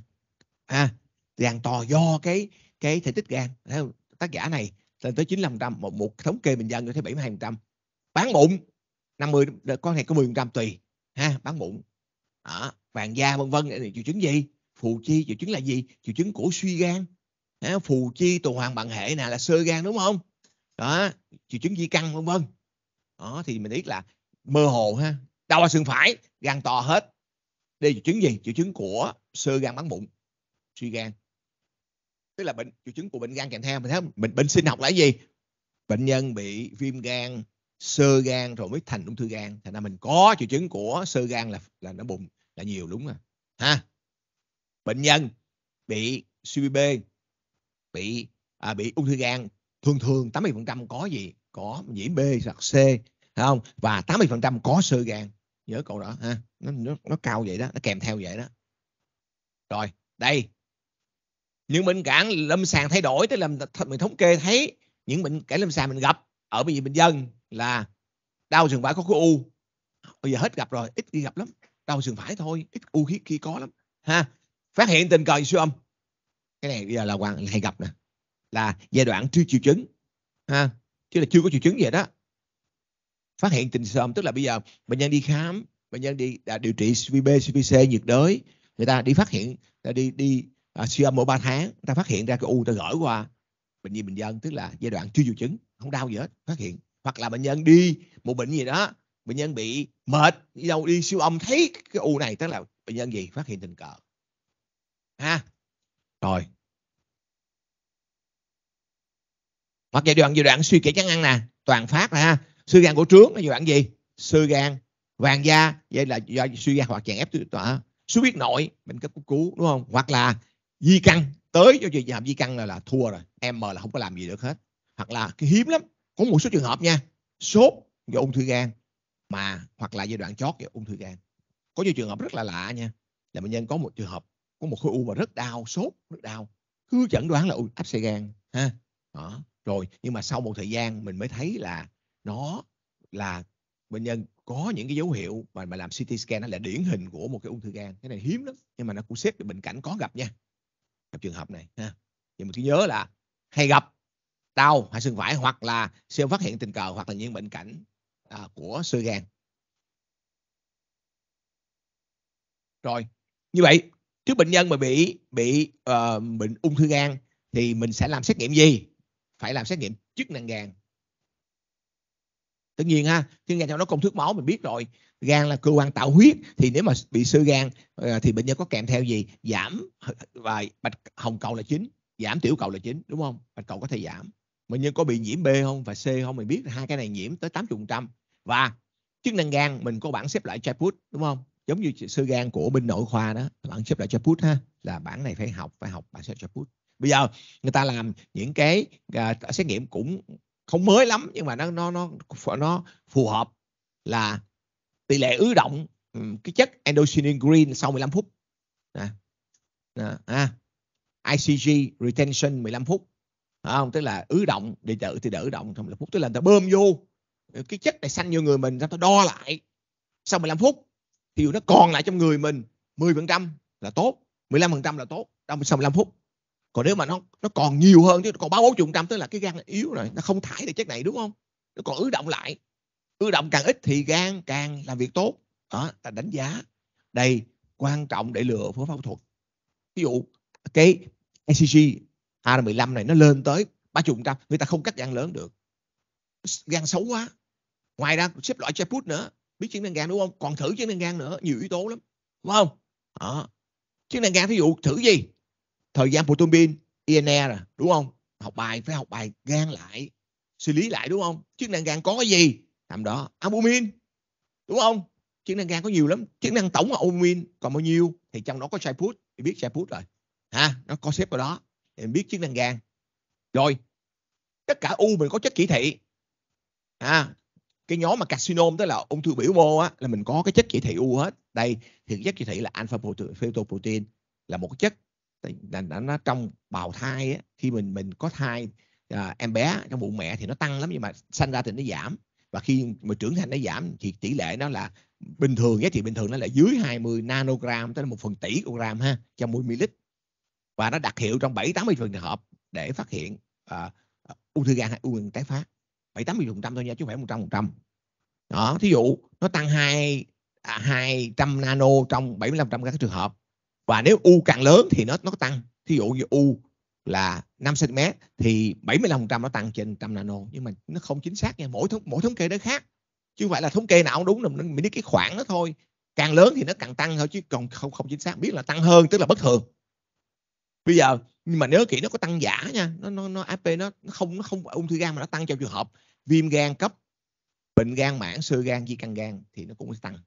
à, gan to do cái cái thể tích gan theo tác giả này lên tới 95 một, một thống kê bình dân người thấy trăm bán bụng 50 con này có 10 tùy ha bán bụng à, vàng da vân vân triệu chứng gì phù chi triệu chứng là gì triệu chứng của suy gan ha, phù chi tuần hoàn bằng hệ nè là sơ gan đúng không đó triệu chứng di căn vân vân đó thì mình biết là mơ hồ ha đau ở xương phải gan to hết đây triệu chứng gì triệu chứng của sơ gan bắn bụng suy gan tức là bệnh triệu chứng của bệnh gan kèm theo mình thấy không? mình bệnh sinh học là gì bệnh nhân bị viêm gan sơ gan rồi mới thành ung thư gan thành ra mình có triệu chứng của sơ gan là là nó bùng là nhiều đúng không ha bệnh nhân bị CBB bị à, bị ung thư gan thường thường 80% có gì có nhiễm B hoặc C không và 80% có sơ gan nhớ câu đó ha nó, nó, nó cao vậy đó nó kèm theo vậy đó rồi đây những bệnh cản lâm sàng thay đổi tức là mình thống kê thấy những bệnh cản lâm sàng mình gặp ở bệnh viện bệnh dân là đau sườn phải có khối u bây giờ hết gặp rồi ít khi gặp lắm đau sườn phải thôi ít u khi, khi có lắm ha phát hiện tình cờ siêu âm cái này bây giờ là hoàng hay gặp nè là giai đoạn chưa triệu chứng ha chứ là chưa có triệu chứng gì đó phát hiện tình sớm tức là bây giờ bệnh nhân đi khám bệnh nhân đi đã à, điều trị CVB CVC nhiệt đới người ta đi phát hiện ta đi đi à, siêu âm mỗi 3 tháng người ta phát hiện ra cái u ta gửi qua bệnh viện bình dân tức là giai đoạn chưa triệu chứng không đau gì hết phát hiện hoặc là bệnh nhân đi một bệnh gì đó bệnh nhân bị mệt đi đâu đi siêu âm thấy cái u này tức là bệnh nhân gì phát hiện tình cờ ha rồi hoặc giai đoạn giai đoạn suy kiệt chắn ăn nè toàn phát nè ha suy gan của trướng là giai đoạn gì suy gan vàng da vậy là do suy gan hoặc chèn ép tỏa suy huyết nội bệnh cấp cứu đúng không hoặc là di căn tới cho trường hợp di căn là, là thua rồi em mờ là không có làm gì được hết hoặc là cái hiếm lắm có một số trường hợp nha sốt do ung thư gan mà hoặc là giai đoạn chót do ung thư gan có nhiều trường hợp rất là lạ nha là bệnh nhân có một trường hợp có một khối u mà rất đau sốt rất đau cứ chẩn đoán là u áp xe gan ha đó rồi nhưng mà sau một thời gian mình mới thấy là nó là bệnh nhân có những cái dấu hiệu mà mà làm CT scan nó là điển hình của một cái ung thư gan cái này hiếm lắm nhưng mà nó cũng xếp cái bệnh cảnh có gặp nha gặp trường hợp này ha nhưng mà cứ nhớ là hay gặp đau hạ xương vải hoặc là siêu phát hiện tình cờ hoặc là những bệnh cảnh à, của sơ gan rồi như vậy trước bệnh nhân mà bị bị uh, bệnh ung thư gan thì mình sẽ làm xét nghiệm gì phải làm xét nghiệm chức năng gan tất nhiên ha chức năng gan nó công thức máu mình biết rồi gan là cơ quan tạo huyết thì nếu mà bị sơ gan ờ, thì bệnh nhân có kèm theo gì giảm và bạch hồng cầu là chính giảm tiểu cầu là chính đúng không bạch cầu có thể giảm bệnh nhân có bị nhiễm b không và c không mình biết hai cái này nhiễm tới 80% và chức năng gan mình có bảng xếp lại chaput đúng không giống như sơ gan của bên nội khoa đó bảng xếp lại chaput ha là bảng này phải học phải học bảng xếp chaput bây giờ người ta làm những cái uh, xét nghiệm cũng không mới lắm nhưng mà nó nó nó nó phù hợp là tỷ lệ ứ động um, cái chất endocysteine green sau 15 phút nè, nè à, ICG retention 15 phút không tức là ứ động đi đỡ thì đỡ động trong 15 phút tức là người ta bơm vô cái chất này xanh vô người mình ta đo lại sau 15 phút thì nó còn lại trong người mình 10% là tốt 15% là tốt trong sau 15 phút còn nếu mà nó nó còn nhiều hơn chứ còn ba bốn trăm tức là cái gan yếu rồi nó không thải được chất này đúng không nó còn ứ động lại ứ động càng ít thì gan càng làm việc tốt đó ta đánh giá đây quan trọng để lựa phương pháp thuật ví dụ cái ECG a 15 này nó lên tới ba chục trăm người ta không cắt gan lớn được gan xấu quá ngoài ra xếp loại cheput nữa biết chức năng gan đúng không còn thử chức năng gan nữa nhiều yếu tố lắm đúng không đó. chức năng gan ví dụ thử gì thời gian protonpin INE rồi e đúng không học bài phải học bài gan lại xử lý lại đúng không chức năng gan có cái gì làm đó albumin đúng không chức năng gan có nhiều lắm chức năng tổng là albumin còn bao nhiêu thì trong đó có saiput thì biết saiput rồi ha nó có xếp vào đó thì mình biết chức năng gan rồi tất cả u mình có chất chỉ thị ha, cái nhóm mà carcinom tức là ung thư biểu mô á là mình có cái chất chỉ thị u hết đây thì chất chỉ thị là alpha fetoprotein là một chất là nó trong bào thai á, khi mình mình có thai à, em bé trong bụng mẹ thì nó tăng lắm nhưng mà sanh ra thì nó giảm và khi mà trưởng thành nó giảm thì tỷ lệ nó là bình thường giá trị bình thường nó là dưới 20 nanogram tới một phần tỷ gram ha trong mỗi ml và nó đặc hiệu trong 7 80 trường hợp để phát hiện à, à, ung thư gan hay ung thư tái phát 7 80 phần trăm thôi nha chứ không phải 100 trăm đó thí dụ nó tăng 2 200 à, nano trong 75 trăm các trường hợp và nếu u càng lớn thì nó nó tăng thí dụ như u là 5 cm thì 75% nó tăng trên 100 nano nhưng mà nó không chính xác nha mỗi thống, mỗi thống kê nó khác chứ không phải là thống kê nào cũng đúng là mình biết cái khoảng đó thôi càng lớn thì nó càng tăng thôi chứ còn không không chính xác biết là tăng hơn tức là bất thường bây giờ nhưng mà nhớ kỹ nó có tăng giả nha nó nó nó ap nó, nó không nó không ung thư gan mà nó tăng trong trường hợp viêm gan cấp bệnh gan mãn sơ gan di căn gan thì nó cũng tăng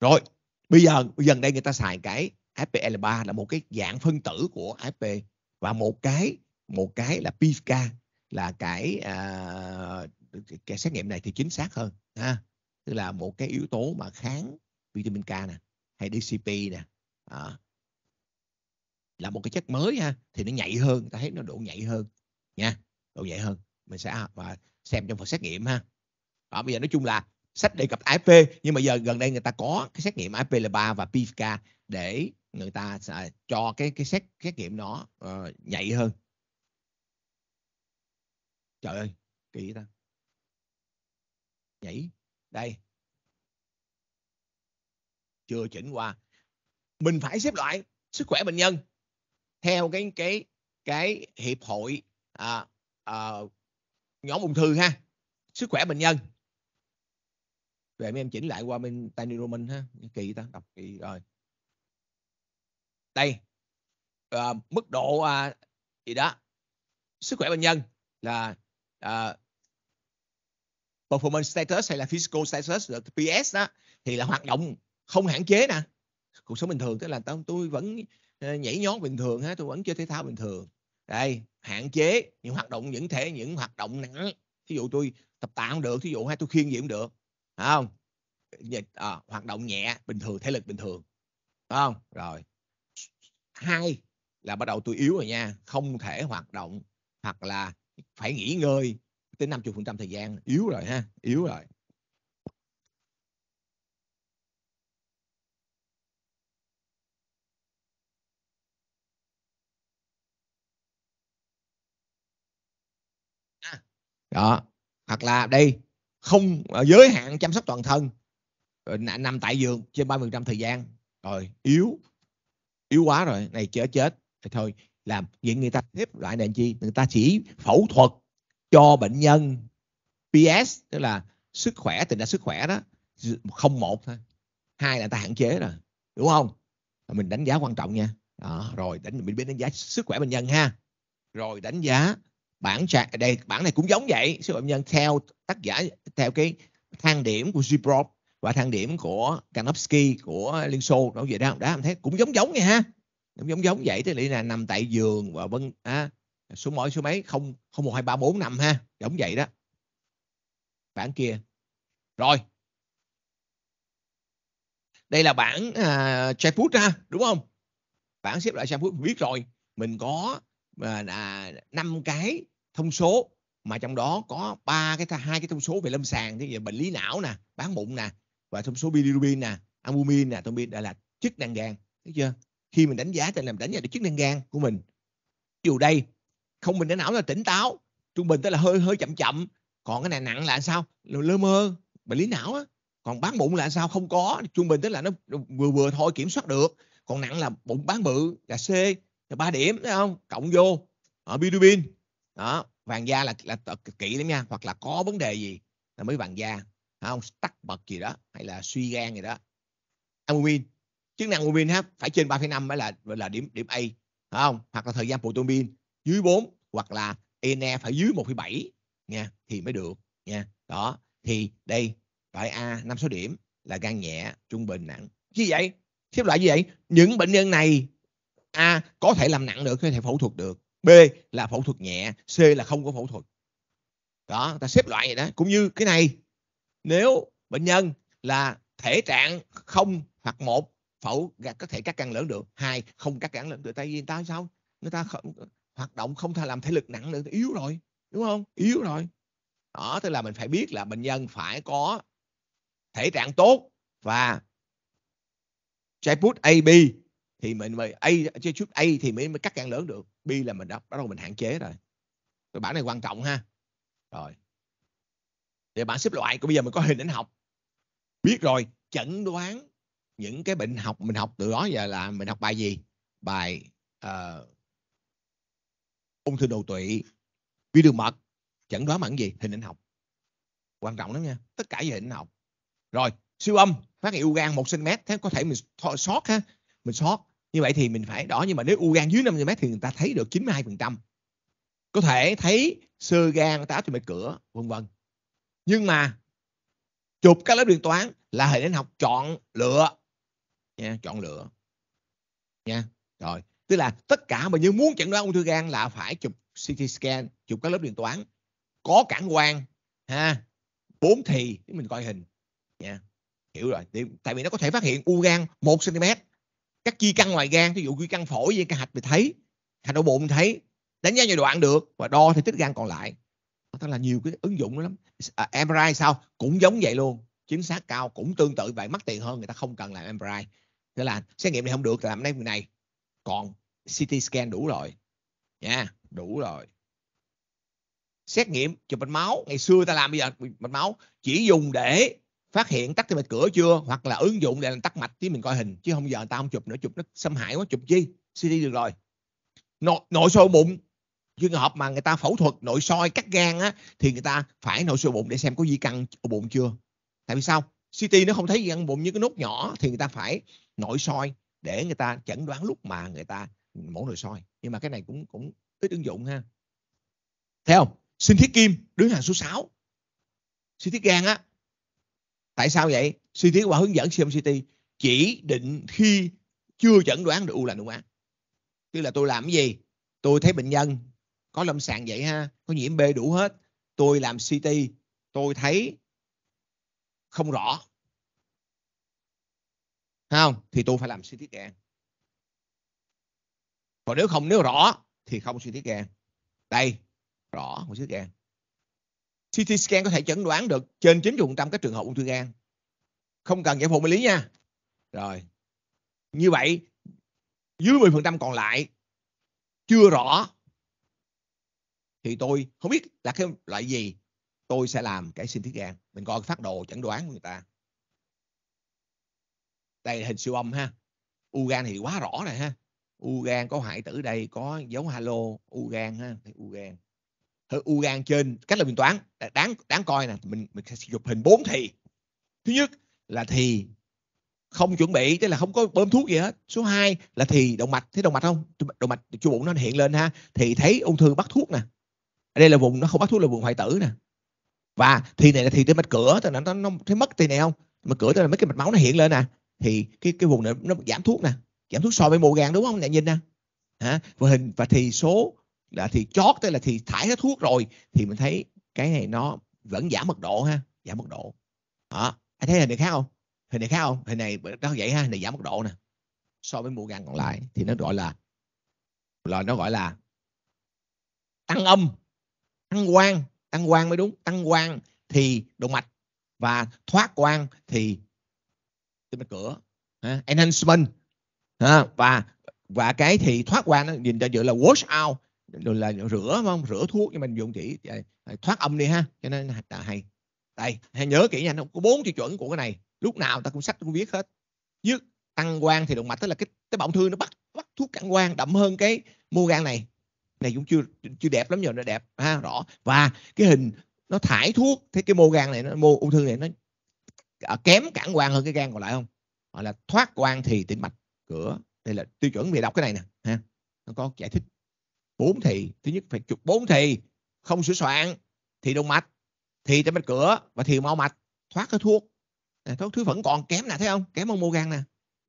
rồi bây giờ dần đây người ta xài cái FPL3 là một cái dạng phân tử của AFP và một cái một cái là PISCA là cái, à, cái xét nghiệm này thì chính xác hơn ha tức là một cái yếu tố mà kháng vitamin K nè hay DCP nè à, là một cái chất mới ha thì nó nhạy hơn ta thấy nó độ nhạy hơn nha độ nhạy hơn mình sẽ à, và xem trong phần xét nghiệm ha đó, bây giờ nói chung là sách đề cập AFP nhưng mà giờ gần đây người ta có cái xét nghiệm APL3 và PIFCA để người ta sẽ cho cái cái xét xét nghiệm nó uh, nhạy hơn trời ơi kỳ ta nhảy đây chưa chỉnh qua mình phải xếp loại sức khỏe bệnh nhân theo cái cái cái hiệp hội à, à, nhóm ung thư ha sức khỏe bệnh nhân rồi mấy em chỉnh lại qua bên Tiny Roman ha kỳ ta đọc kỳ rồi đây à, mức độ à, gì đó sức khỏe bệnh nhân là à, performance status hay là physical status là PS đó thì là hoạt động không hạn chế nè cuộc sống bình thường tức là tao tôi vẫn ờ, nhảy nhót bình thường ha tôi vẫn chơi thể thao bình thường đây hạn chế những hoạt động những thể những hoạt động nặng thí dụ tôi tập tạ không được thí dụ hay tôi khiên gì cũng được không à, hoạt động nhẹ bình thường thể lực bình thường đúng không rồi hai là bắt đầu tôi yếu rồi nha không thể hoạt động hoặc là phải nghỉ ngơi tới 50 phần trăm thời gian yếu rồi ha yếu rồi à, đó hoặc là đây không à, giới hạn chăm sóc toàn thân nằm tại giường trên 30% thời gian rồi yếu yếu quá rồi này chết chết thì thôi làm vậy người ta tiếp loại này chi người ta chỉ phẫu thuật cho bệnh nhân PS tức là sức khỏe tình trạng sức khỏe đó không một thôi hai là ta hạn chế rồi đúng không mình đánh giá quan trọng nha đó, rồi đánh mình biết đánh giá sức khỏe bệnh nhân ha rồi đánh giá bản trạng đây bản này cũng giống vậy siêu phạm nhân theo tác giả theo cái thang điểm của Ziprop và thang điểm của Kanopsky của Liên Xô nó vậy đó đã em thấy cũng giống giống vậy ha cũng giống giống vậy tức là nằm tại giường và vân à, số mỗi số mấy không không một hai ba bốn năm ha giống vậy đó bản kia rồi đây là bản à, Chaiput ha đúng không bản xếp loại Chaiput biết rồi mình có à, là năm cái thông số mà trong đó có ba cái hai cái thông số về lâm sàng như bệnh lý não nè bán bụng nè và thông số bilirubin nè albumin nè tôi biết là chức năng gan thấy chưa khi mình đánh giá thì làm đánh giá được chức năng gan của mình dù đây không mình đã não là tỉnh táo trung bình tức là hơi hơi chậm chậm còn cái này nặng là sao lơ mơ bệnh lý não á còn bán bụng là sao không có trung bình tức là nó vừa vừa thôi kiểm soát được còn nặng là bụng bán bự là c là ba điểm thấy không cộng vô ở bilirubin đó vàng da là là kỹ lắm nha hoặc là có vấn đề gì là mới vàng da không tắc bật gì đó hay là suy gan gì đó albumin chức năng albumin ha phải trên 3,5 mới là là điểm điểm A không hoặc là thời gian protonpin dưới 4 hoặc là ENE e phải dưới 1,7 nha thì mới được nha đó thì đây loại A năm số điểm là gan nhẹ trung bình nặng như vậy xếp loại như vậy những bệnh nhân này A có thể làm nặng được có thể phẫu thuật được B là phẫu thuật nhẹ C là không có phẫu thuật đó ta xếp loại vậy đó cũng như cái này nếu bệnh nhân là thể trạng không hoặc một phẫu có thể cắt gan lớn được hai không cắt gan lớn được tại vì ta sao người ta không, hoạt động không thể làm thể lực nặng nữa yếu rồi đúng không yếu rồi đó tức là mình phải biết là bệnh nhân phải có thể trạng tốt và trái put AB thì mình mới A trái put A thì mới, mới cắt gan lớn được bi là mình đã bắt đầu mình hạn chế rồi cái bản này quan trọng ha rồi thì bản xếp loại của bây giờ mình có hình ảnh học biết rồi chẩn đoán những cái bệnh học mình học từ đó giờ là mình học bài gì bài uh, ung thư đầu tụy vi đường mật chẩn đoán bằng gì hình ảnh học quan trọng lắm nha tất cả về hình ảnh học rồi siêu âm phát hiện u gan một cm thế có thể mình sót ha mình sót như vậy thì mình phải đỏ nhưng mà nếu u gan dưới 5 cm thì người ta thấy được 92% có thể thấy sơ gan táo thì mạch cửa vân vân nhưng mà chụp các lớp điện toán là hệ đến học chọn lựa nha chọn lựa nha rồi tức là tất cả mà như muốn chẩn đoán ung thư gan là phải chụp CT scan chụp các lớp điện toán có cản quan ha bốn thì mình coi hình nha hiểu rồi tại vì nó có thể phát hiện u gan 1 cm các chi căn ngoài gan ví dụ quy căn phổi với cái hạch mình thấy hạch đau bụng thấy đánh giá giai đoạn được và đo thì tích gan còn lại tức là nhiều cái ứng dụng lắm à, MRI sao cũng giống vậy luôn chính xác cao cũng tương tự vậy mất tiền hơn người ta không cần làm MRI tức là xét nghiệm này không được làm này này còn CT scan đủ rồi nha yeah, đủ rồi xét nghiệm chụp mạch máu ngày xưa ta làm bây giờ mạch máu chỉ dùng để phát hiện tắt tim mạch cửa chưa hoặc là ứng dụng để làm tắt mạch chứ mình coi hình chứ không giờ tao không chụp nữa chụp nó xâm hại quá chụp chi CT được rồi nội, nội soi bụng trường hợp mà người ta phẫu thuật nội soi cắt gan á thì người ta phải nội soi bụng để xem có di căn ở bụng chưa tại vì sao CT nó không thấy gan bụng như cái nốt nhỏ thì người ta phải nội soi để người ta chẩn đoán lúc mà người ta mổ nội soi nhưng mà cái này cũng cũng ít ứng dụng ha thấy không sinh thiết kim đứng hàng số 6 sinh thiết gan á tại sao vậy suy tiến qua hướng dẫn CMCT chỉ định khi chưa chẩn đoán được u lành đúng án tức là tôi làm cái gì tôi thấy bệnh nhân có lâm sàng vậy ha có nhiễm b đủ hết tôi làm ct tôi thấy không rõ không thì tôi phải làm suy tiết gan còn nếu không nếu rõ thì không suy tiết gan đây rõ một suy tiết CT scan có thể chẩn đoán được trên 90% các trường hợp ung thư gan. Không cần giải phẫu bệnh lý nha. Rồi. Như vậy dưới 10% còn lại chưa rõ thì tôi không biết là cái loại gì tôi sẽ làm cái sinh thiết gan mình coi phát đồ chẩn đoán của người ta đây là hình siêu âm ha u gan thì quá rõ rồi ha u gan có hại tử đây có dấu halo u gan ha u gan u gan trên cách làm tính toán đáng đáng coi nè mình mình sẽ chụp hình bốn thì thứ nhất là thì không chuẩn bị tức là không có bơm thuốc gì hết số 2 là thì động mạch thấy động mạch không động mạch chu bụng nó hiện lên ha thì thấy ung thư bắt thuốc nè ở đây là vùng nó không bắt thuốc là vùng hoại tử nè và thì này là thì tới mạch cửa tức là nó, nó thấy mất thì này không mạch cửa tức là mấy cái mạch máu nó hiện lên nè thì cái cái vùng này nó giảm thuốc nè giảm thuốc so với mổ gan đúng không nè nhìn nè hả và hình và thì số là thì chót tức là thì thải hết thuốc rồi thì mình thấy cái này nó vẫn giảm mật độ ha giảm mật độ đó anh thấy hình này khác không hình này khác không hình này nó vậy ha hình này giảm mật độ nè so với mua gan còn lại thì nó gọi là là nó gọi là tăng âm tăng quang tăng quang mới đúng tăng quang thì động mạch và thoát quang thì tim mạch cửa ha. enhancement ha. và và cái thì thoát quang nó nhìn ra dự là wash out rồi là rửa không rửa thuốc nhưng mình dùng chỉ à, à, thoát âm đi ha cho nên là hay đây hãy nhớ kỹ nha nó có bốn tiêu chuẩn của cái này lúc nào ta cũng sách cũng viết hết như tăng quang thì động mạch tức là cái tế bào thư nó bắt bắt thuốc cản quang đậm hơn cái mô gan này này cũng chưa chưa đẹp lắm rồi nó đẹp ha rõ và cái hình nó thải thuốc thế cái mô gan này nó mô ung thư này nó à, kém cản quang hơn cái gan còn lại không gọi là thoát quang thì tĩnh mạch cửa đây là tiêu chuẩn về đọc cái này nè ha nó có giải thích bốn thì thứ nhất phải chụp bốn thì không sửa soạn thì động mạch thì trên mạch cửa và thì mau mạch thoát cái thuốc à, thuốc thứ vẫn còn kém nè thấy không kém hơn mô gan nè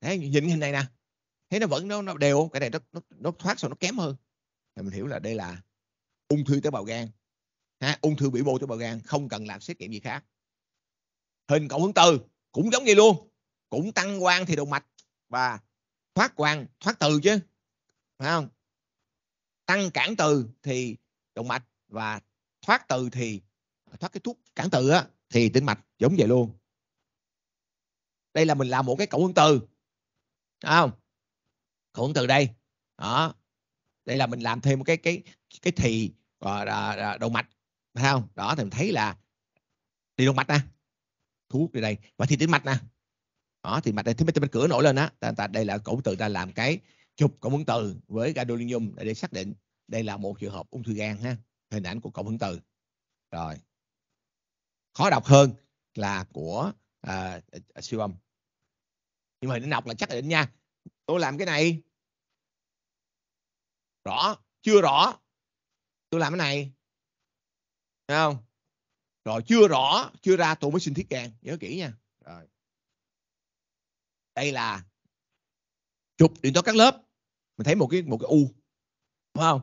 thấy nhìn hình này nè thế nó vẫn nó, nó đều cái này nó, nó, nó thoát sao nó kém hơn thì mình hiểu là đây là ung thư tế bào gan ha, ung thư biểu mô tế bào gan không cần làm xét nghiệm gì khác hình cầu hướng từ cũng giống như luôn cũng tăng quang thì động mạch và thoát quang thoát từ chứ phải không tăng cản từ thì động mạch và thoát từ thì à, thoát cái thuốc cản từ á thì tĩnh mạch giống vậy luôn đây là mình làm một cái cộng hưởng từ Đấy không cộng hưởng từ đây đó đây là mình làm thêm một cái cái cái thì à, à, động mạch thấy không đó thì mình thấy là đi động mạch nè thuốc đi đây và thì tĩnh mạch nè đó thì mạch này thì mạch cửa nổi lên á ta, ta đây là cổng từ ta làm cái chụp cộng hưởng từ với gadolinium để, để xác định đây là một trường hợp ung thư gan ha hình ảnh của cộng hưởng từ rồi khó đọc hơn là của à, siêu âm nhưng mà hình đọc là xác định nha tôi làm cái này rõ chưa rõ tôi làm cái này Thấy không rồi chưa rõ chưa ra tôi mới xin thiết gan nhớ kỹ nha rồi đây là chụp điện toán cắt lớp mình thấy một cái một cái u đúng không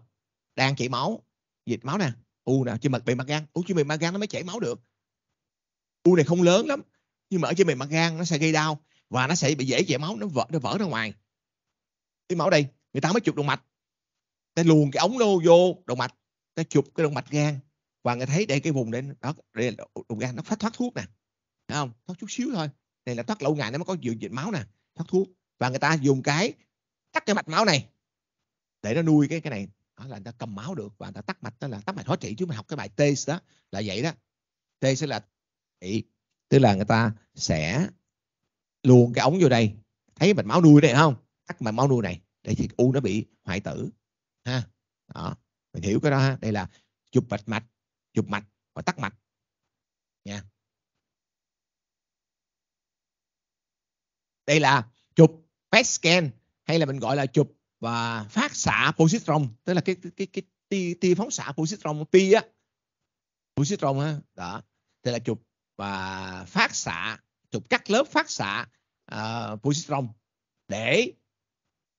đang chảy máu dịch máu nè u nè trên mặt bề mặt gan u trên bề mặt gan nó mới chảy máu được u này không lớn lắm nhưng mà ở trên bề mặt gan nó sẽ gây đau và nó sẽ bị dễ chảy máu nó vỡ nó vỡ ra ngoài cái máu đây người ta mới chụp động mạch ta luồn cái ống nó vô động mạch ta chụp cái động mạch gan và người thấy đây cái vùng đấy đó đây là động gan nó phát thoát thuốc nè thấy không thoát chút xíu thôi này là thoát lâu ngày nó mới có dịch máu nè thoát thuốc và người ta dùng cái tắt cái mạch máu này để nó nuôi cái cái này đó là người ta cầm máu được và người ta tắt mạch đó là tắt mạch hóa trị chứ mình học cái bài t đó là vậy đó t sẽ là trị tức là người ta sẽ luôn cái ống vô đây thấy mạch máu nuôi này không tắt mạch máu nuôi này để thì u nó bị hoại tử ha đó mình hiểu cái đó ha đây là chụp mạch mạch chụp mạch và tắt mạch nha đây là PET scan hay là mình gọi là chụp và phát xạ positron tức là cái cái cái, cái tia, tia phóng xạ positron tia á positron á đó thì là chụp và phát xạ chụp các lớp phát xạ uh, positron để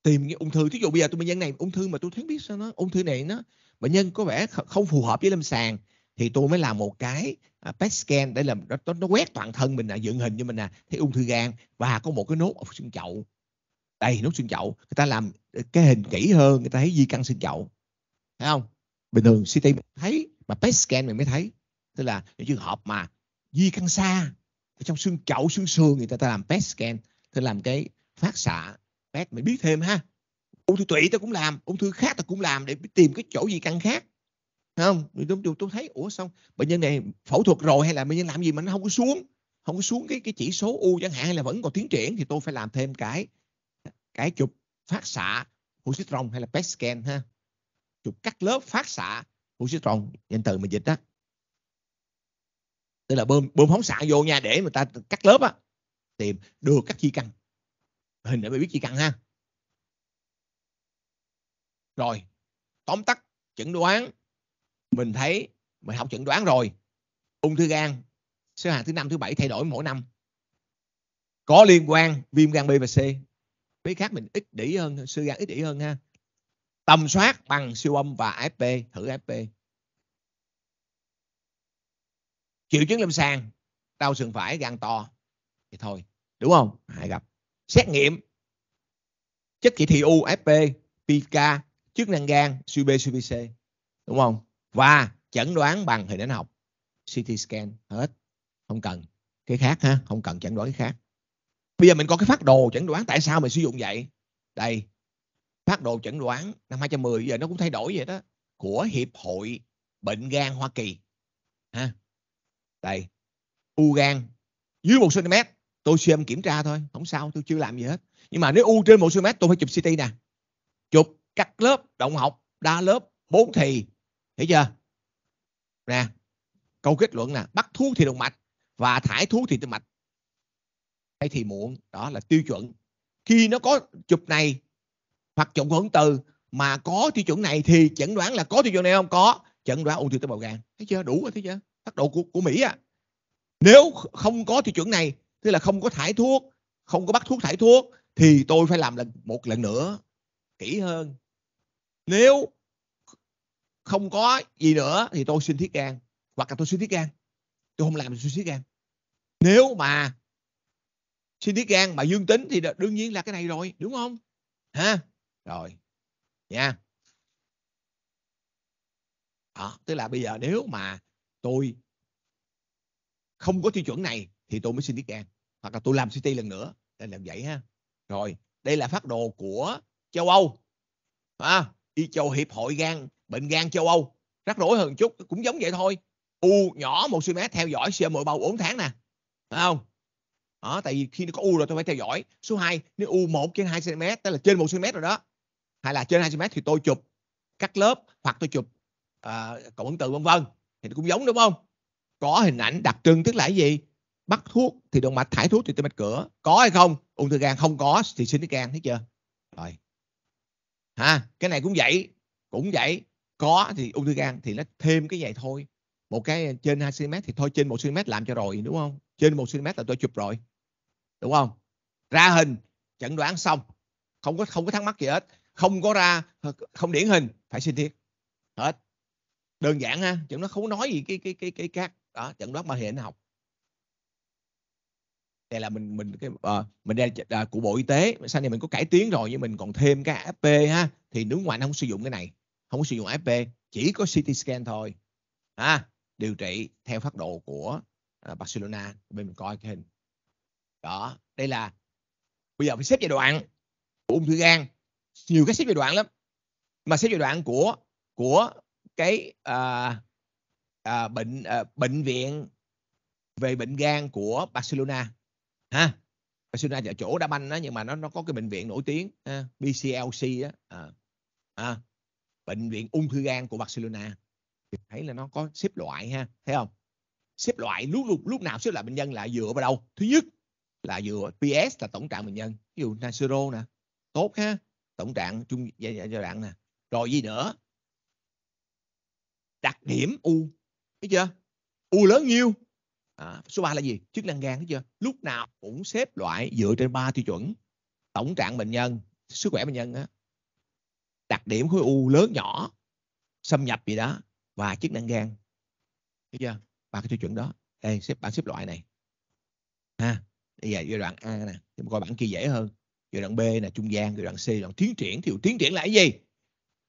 tìm cái ung thư thí dụ bây giờ tôi bệnh nhân này ung thư mà tôi thấy biết sao nó ung thư này nó bệnh nhân có vẻ không phù hợp với lâm sàng thì tôi mới làm một cái à, PET scan để làm nó, nó quét toàn thân mình là dựng hình cho mình nè thấy ung thư gan và có một cái nốt ở xương chậu đầy nốt xương chậu người ta làm ờ, cái hình kỹ hơn người ta thấy di căn xương chậu thấy không bình thường CT mình thấy mà PET scan mình mới thấy tức là những trường hợp mà di căn xa ở trong xương chậu xương sườn người ta, ta làm PET scan thì làm cái phát xạ PET mình biết thêm ha ung thư tụy ta cũng làm ung thư khác ta cũng làm để tìm cái chỗ di căn khác Thấy không tôi, tôi thấy ủa xong bệnh nhân này phẫu thuật rồi hay là bệnh nhân làm gì mà nó không có xuống không có xuống cái cái chỉ số u chẳng hạn hay là vẫn còn tiến triển thì tôi phải làm thêm cái cái chụp phát xạ positron hay là PET scan ha chụp cắt lớp phát xạ positron sĩ danh từ mình dịch đó tức là bơm bơm phóng xạ vô nha để người ta cắt lớp á tìm được các chi căn hình để mày biết chi căn ha rồi tóm tắt chẩn đoán mình thấy mình học chẩn đoán rồi ung thư gan xếp hạng thứ năm thứ bảy thay đổi mỗi năm có liên quan viêm gan B và C mấy khác mình ít để ý hơn sư gan ít để ý hơn ha tầm soát bằng siêu âm và fp, thử fp, triệu chứng lâm sàng đau sườn phải gan to thì thôi đúng không hãy gặp xét nghiệm chất chỉ thị u FP PK chức năng gan CB CBC đúng không và chẩn đoán bằng hình ảnh học CT scan hết không cần cái khác ha không cần chẩn đoán cái khác bây giờ mình có cái phát đồ chẩn đoán tại sao mình sử dụng vậy đây phát đồ chẩn đoán năm 2010 giờ nó cũng thay đổi vậy đó của hiệp hội bệnh gan Hoa Kỳ ha đây u gan dưới một cm tôi xem kiểm tra thôi không sao tôi chưa làm gì hết nhưng mà nếu u trên một cm tôi phải chụp CT nè chụp cắt lớp động học đa lớp bốn thì thấy chưa nè câu kết luận nè bắt thuốc thì động mạch và thải thuốc thì tim mạch hay thì muộn đó là tiêu chuẩn khi nó có chụp này hoặc chụp hưởng từ mà có tiêu chuẩn này thì chẩn đoán là có tiêu chuẩn này không có chẩn đoán ung thư tế bào gan thấy chưa đủ rồi thấy chưa Tác độ của, của mỹ à nếu không có tiêu chuẩn này tức là không có thải thuốc không có bắt thuốc thải thuốc thì tôi phải làm lần một lần nữa kỹ hơn nếu không có gì nữa thì tôi xin thiết gan hoặc là tôi xin thiết gan tôi không làm tôi xin thiết gan nếu mà suy tiết gan mà dương tính thì đương nhiên là cái này rồi đúng không ha rồi nha đó, tức là bây giờ nếu mà tôi không có tiêu chuẩn này thì tôi mới xin tiết gan hoặc là tôi làm CT lần nữa nên làm vậy ha rồi đây là phát đồ của châu Âu à, y châu hiệp hội gan bệnh gan châu Âu rắc rối hơn chút cũng giống vậy thôi u nhỏ một cm theo dõi siêu mỗi bao 4 tháng nè phải không à, tại vì khi nó có u rồi tôi phải theo dõi số 2 nếu u 1 trên 2 cm tức là trên 1 cm rồi đó hay là trên 2 cm thì tôi chụp cắt lớp hoặc tôi chụp uh, à, cộng ấn từ vân vân thì nó cũng giống đúng không có hình ảnh đặc trưng tức là cái gì bắt thuốc thì động mạch thải thuốc thì tôi mạch cửa có hay không ung thư gan không có thì xin cái gan thấy chưa rồi ha cái này cũng vậy cũng vậy có thì ung thư gan thì nó thêm cái vậy thôi một cái trên 2 cm thì thôi trên 1 cm làm cho rồi đúng không trên 1 cm là tôi chụp rồi đúng không ra hình chẩn đoán xong không có không có thắc mắc gì hết không có ra không điển hình phải xin thiết hết đơn giản ha chẩn nó không nói gì cái cái cái cái khác đó chẩn đoán bảo hiểm học đây là mình mình cái à, mình đây là à, của bộ y tế sau này mình có cải tiến rồi nhưng mình còn thêm cái fp ha thì nước ngoài nó không sử dụng cái này không có sử dụng fp, chỉ có CT scan thôi ha, điều trị theo phát độ của à, Barcelona bên mình coi cái hình đó đây là bây giờ phải xếp giai đoạn của ung thư gan nhiều cái xếp giai đoạn lắm mà xếp giai đoạn của của cái à, à, bệnh à, bệnh viện về bệnh gan của Barcelona ha Barcelona là chỗ đá banh đó nhưng mà nó nó có cái bệnh viện nổi tiếng ha? BCLC đó à, à, bệnh viện ung thư gan của Barcelona thì thấy là nó có xếp loại ha thấy không xếp loại lúc lúc lúc nào xếp loại bệnh nhân là dựa vào đâu thứ nhất là vừa PS là tổng trạng bệnh nhân ví dụ Nasero nè tốt ha tổng trạng chung giai đoạn nè rồi gì nữa đặc điểm u thấy chưa u lớn nhiêu à, số 3 là gì chức năng gan thấy chưa lúc nào cũng xếp loại dựa trên ba tiêu chuẩn tổng trạng bệnh nhân sức khỏe bệnh nhân á đặc điểm khối u lớn nhỏ xâm nhập gì đó và chức năng gan thấy chưa ba cái tiêu chuẩn đó đây xếp bạn xếp loại này ha bây giờ giai đoạn A nè chúng coi bản kia dễ hơn giai đoạn B là trung gian giai đoạn C là tiến triển thì tiến triển là cái gì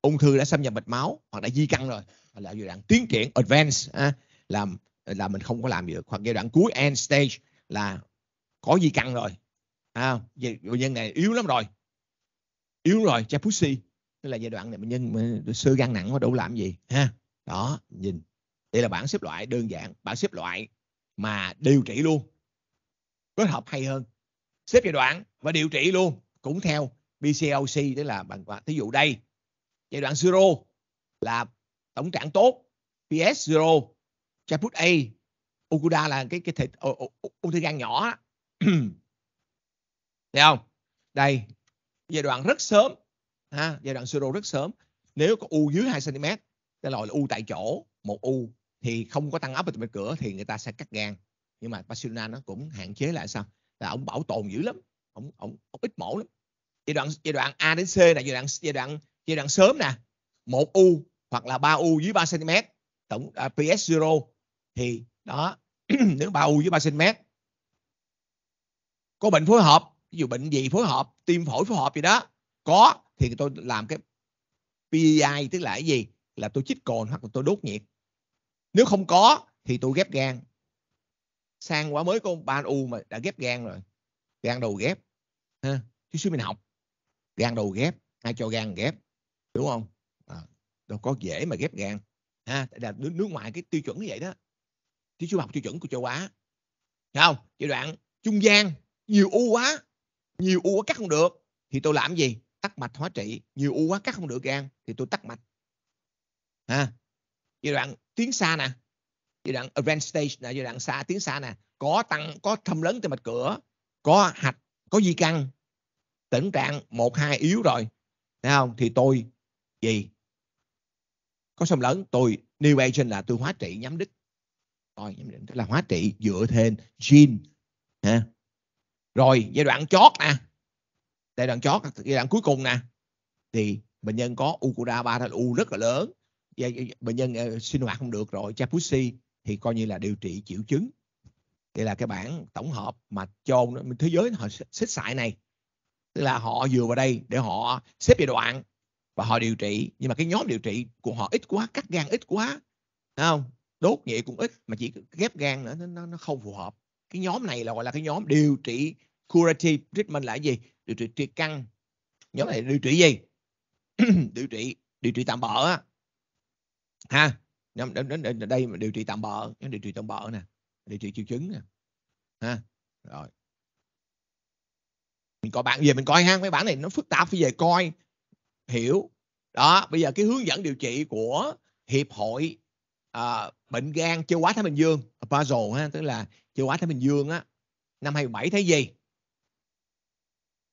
ung thư đã xâm nhập mạch máu hoặc đã di căn rồi hoặc là giai đoạn tiến triển advanced à, làm là mình không có làm gì được hoặc giai đoạn cuối end stage là có di căn rồi à, bệnh nhân này yếu lắm rồi yếu rồi cha pussy tức là giai đoạn này bệnh nhân sơ gan nặng mà đủ làm gì ha đó nhìn đây là bảng xếp loại đơn giản bảng xếp loại mà điều trị luôn kết hợp hay hơn xếp giai đoạn và điều trị luôn cũng theo BCLC đấy là bằng thí dụ đây giai đoạn zero là tổng trạng tốt PS zero Chaput A Okuda là cái cái thịt ung thư gan nhỏ thấy không đây giai đoạn rất sớm ha giai đoạn zero rất sớm nếu có u dưới 2 cm cái loại là u tại chỗ một u thì không có tăng áp vào cửa thì người ta sẽ cắt gan nhưng mà Barcelona nó cũng hạn chế lại sao là ông bảo tồn dữ lắm ông ông, ông ít mổ lắm giai đoạn giai đoạn A đến C là giai đoạn giai đoạn giai đoạn sớm nè một u hoặc là ba u dưới 3 cm tổng à, PS 0 thì đó nếu ba u dưới 3 cm có bệnh phối hợp ví dụ bệnh gì phối hợp tim phổi phối hợp gì đó có thì tôi làm cái PI e tức là cái gì là tôi chích cồn hoặc là tôi đốt nhiệt nếu không có thì tôi ghép gan sang quả mới có ba u mà đã ghép gan rồi gan đầu ghép ha chứ xíu mình học gan đầu ghép ai cho gan ghép đúng không à, đâu có dễ mà ghép gan ha là nước, nước ngoài cái tiêu chuẩn như vậy đó chứ chưa học tiêu chuẩn của châu á Thấy không giai đoạn trung gian nhiều u quá nhiều u quá cắt không được thì tôi làm gì tắc mạch hóa trị nhiều u quá cắt không được gan thì tôi tắc mạch ha giai đoạn tiến xa nè giai đoạn advanced stage là giai đoạn xa tiến xa nè có tăng có thâm lớn từ mạch cửa có hạch có di căn tình trạng một hai yếu rồi thấy không thì tôi gì có xâm lớn tôi new agent là tôi hóa trị nhắm đích tôi nhắm đích tức là hóa trị dựa trên gene ha rồi giai đoạn chót nè giai đoạn chót giai đoạn cuối cùng nè thì bệnh nhân có u của đa ba u rất là lớn bệnh nhân ờ, sinh hoạt không được rồi chapusi thì coi như là điều trị triệu chứng đây là cái bản tổng hợp mà cho thế giới họ xích xài này tức là họ vừa vào đây để họ xếp giai đoạn và họ điều trị nhưng mà cái nhóm điều trị của họ ít quá cắt gan ít quá không đốt nhẹ cũng ít mà chỉ ghép gan nữa nó, nó không phù hợp cái nhóm này là gọi là cái nhóm điều trị curative treatment là gì điều trị triệt căn nhóm này điều trị gì điều trị điều trị tạm bỡ ha đến, đến, đến đây mà điều trị tạm bợ điều trị tạm bợ nè điều trị triệu chứng nè ha rồi mình coi bạn về mình coi ha mấy bản này nó phức tạp phải về coi hiểu đó bây giờ cái hướng dẫn điều trị của hiệp hội à, bệnh gan châu Á Thái Bình Dương puzzle ha tức là châu Á Thái Bình Dương á năm 27 thấy gì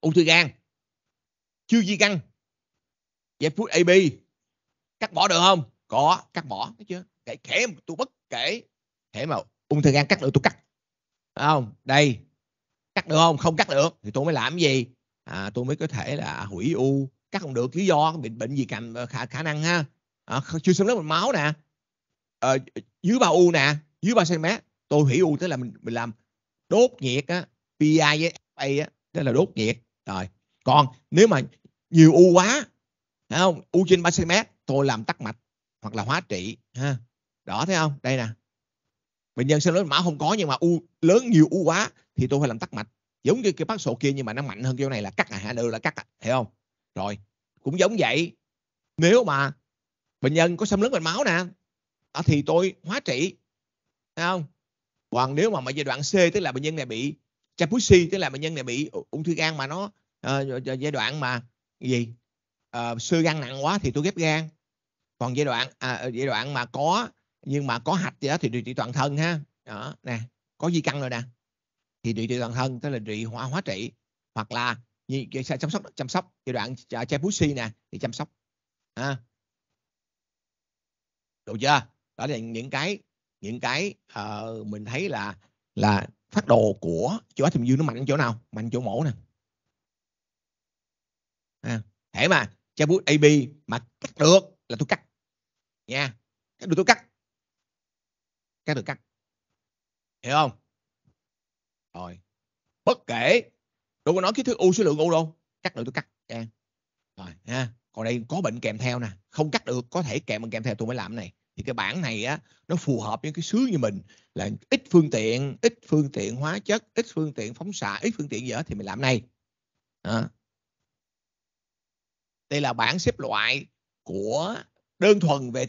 ung thư gan chưa di căn giải phút AB cắt bỏ được không có cắt bỏ thấy chưa kể kể mà tôi bất kể kể mà ung thư gan cắt được tôi cắt Đấy không đây cắt được không không cắt được thì tôi mới làm cái gì à, tôi mới có thể là hủy u cắt không được lý do bị bệnh gì cầm ờ, khả, khả năng ha à, chưa xâm lấn mạch máu nè à, dưới ba u nè dưới ba cm tôi hủy u tức là mình, mình làm đốt nhiệt á pi với fa á tức là đốt nhiệt rồi còn nếu mà nhiều u quá không u trên ba cm tôi làm tắc mạch hoặc là hóa trị ha đỏ thấy không đây nè bệnh nhân lớn mã không có nhưng mà u lớn nhiều u quá thì tôi phải làm tắc mạch giống như cái bác sổ kia nhưng mà nó mạnh hơn kiểu này là cắt à hạ là cắt à, hiểu không rồi cũng giống vậy nếu mà bệnh nhân có xâm lấn mạch máu nè à, thì tôi hóa trị thấy không còn nếu mà mà giai đoạn C tức là bệnh nhân này bị Chapucci tức là bệnh nhân này bị ung thư gan mà nó uh, giai đoạn mà gì uh, ờ, sơ gan nặng quá thì tôi ghép gan còn giai đoạn à, ờ, giai đoạn mà có nhưng mà có hạch gì đó thì điều trị toàn thân ha đó nè có di căn rồi nè thì điều trị toàn thân tức là trị hóa hóa trị hoặc là như chăm sóc chăm sóc giai đoạn à, che pussy nè thì chăm sóc ha được chưa đó là những cái những cái uh, mình thấy là là phát đồ của chỗ ách dương nó mạnh chỗ nào mạnh chỗ mổ nè à, thể mà che bút ab mà cắt được là tôi cắt nha được tôi cắt cắt được cắt hiểu không rồi bất kể đâu có nói cái thứ u số lượng u đâu cắt được tôi cắt nha rồi nha còn đây có bệnh kèm theo nè không cắt được có thể kèm bệnh kèm theo tôi mới làm này thì cái bảng này á nó phù hợp với cái xứ như mình là ít phương tiện ít phương tiện hóa chất ít phương tiện phóng xạ ít phương tiện gì đó thì mình làm này à. đây là bảng xếp loại của đơn thuần về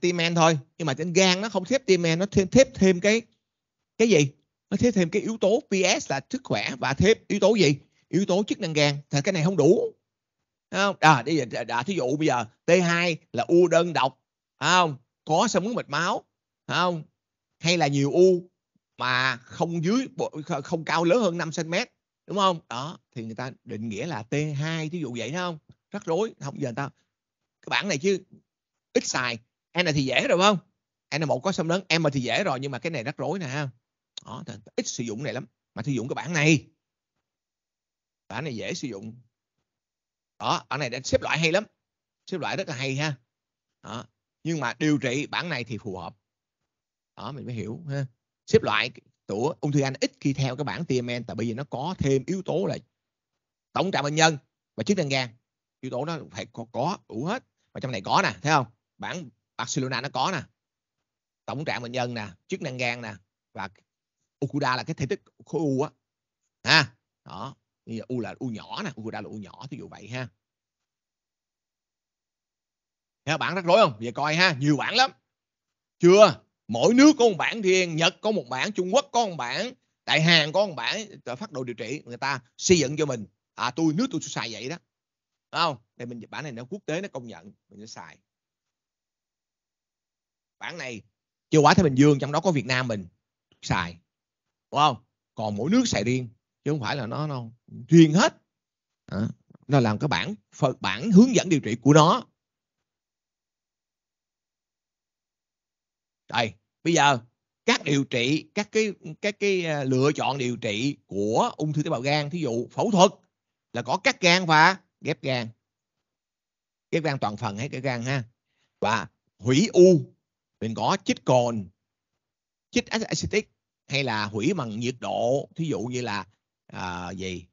tim men thôi nhưng mà trên gan nó không tim men nó thêm thép thêm cái cái gì nó thêm thêm cái yếu tố PS là sức khỏe và thêm yếu tố gì yếu tố chức năng gan thì cái này không đủ không à đi giờ đã à, thí dụ bây giờ T2 là u đơn độc không có sao muốn mạch máu không hay là nhiều u mà không dưới không cao lớn hơn 5 cm đúng không đó thì người ta định nghĩa là T2 thí dụ vậy đó không rắc rối không giờ ta cái bản này chứ ít xài n thì dễ rồi không n một có xâm lớn m thì dễ rồi nhưng mà cái này rắc rối nè đó, ít sử dụng này lắm mà sử dụng cái bản này bản này dễ sử dụng đó ở này đã xếp loại hay lắm xếp loại rất là hay ha đó. nhưng mà điều trị bản này thì phù hợp đó mình mới hiểu ha xếp loại của ung thư anh ít khi theo cái bản TMN tại bây giờ nó có thêm yếu tố là tổng trạng bệnh nhân và chức năng gan yếu tố nó phải có, có đủ hết và trong này có nè thấy không bản Barcelona nó có nè tổng trạng bệnh nhân nè chức năng gan nè và Okuda là cái thể tích khối u á ha đó như u là u nhỏ nè Okuda là u nhỏ thí dụ vậy ha các bạn rắc rối không về coi ha nhiều bản lắm chưa mỗi nước có một bản riêng Nhật có một bản Trung Quốc có một bản Đại Hàn có một bản phát đồ điều trị người ta xây dựng cho mình à tôi nước tôi xài vậy đó Đúng không đây mình bản này nó quốc tế nó công nhận mình sẽ xài bản này châu Á Thái Bình Dương trong đó có Việt Nam mình xài đúng không còn mỗi nước xài riêng chứ không phải là nó nó riêng hết à, nó làm cái bản bản hướng dẫn điều trị của nó đây bây giờ các điều trị các cái các cái à, lựa chọn điều trị của ung thư tế bào gan thí dụ phẫu thuật là có cắt gan và ghép gan ghép gan toàn phần hay cái gan ha và hủy u mình có chích cồn chích acetic hay là hủy bằng nhiệt độ thí dụ như là à, gì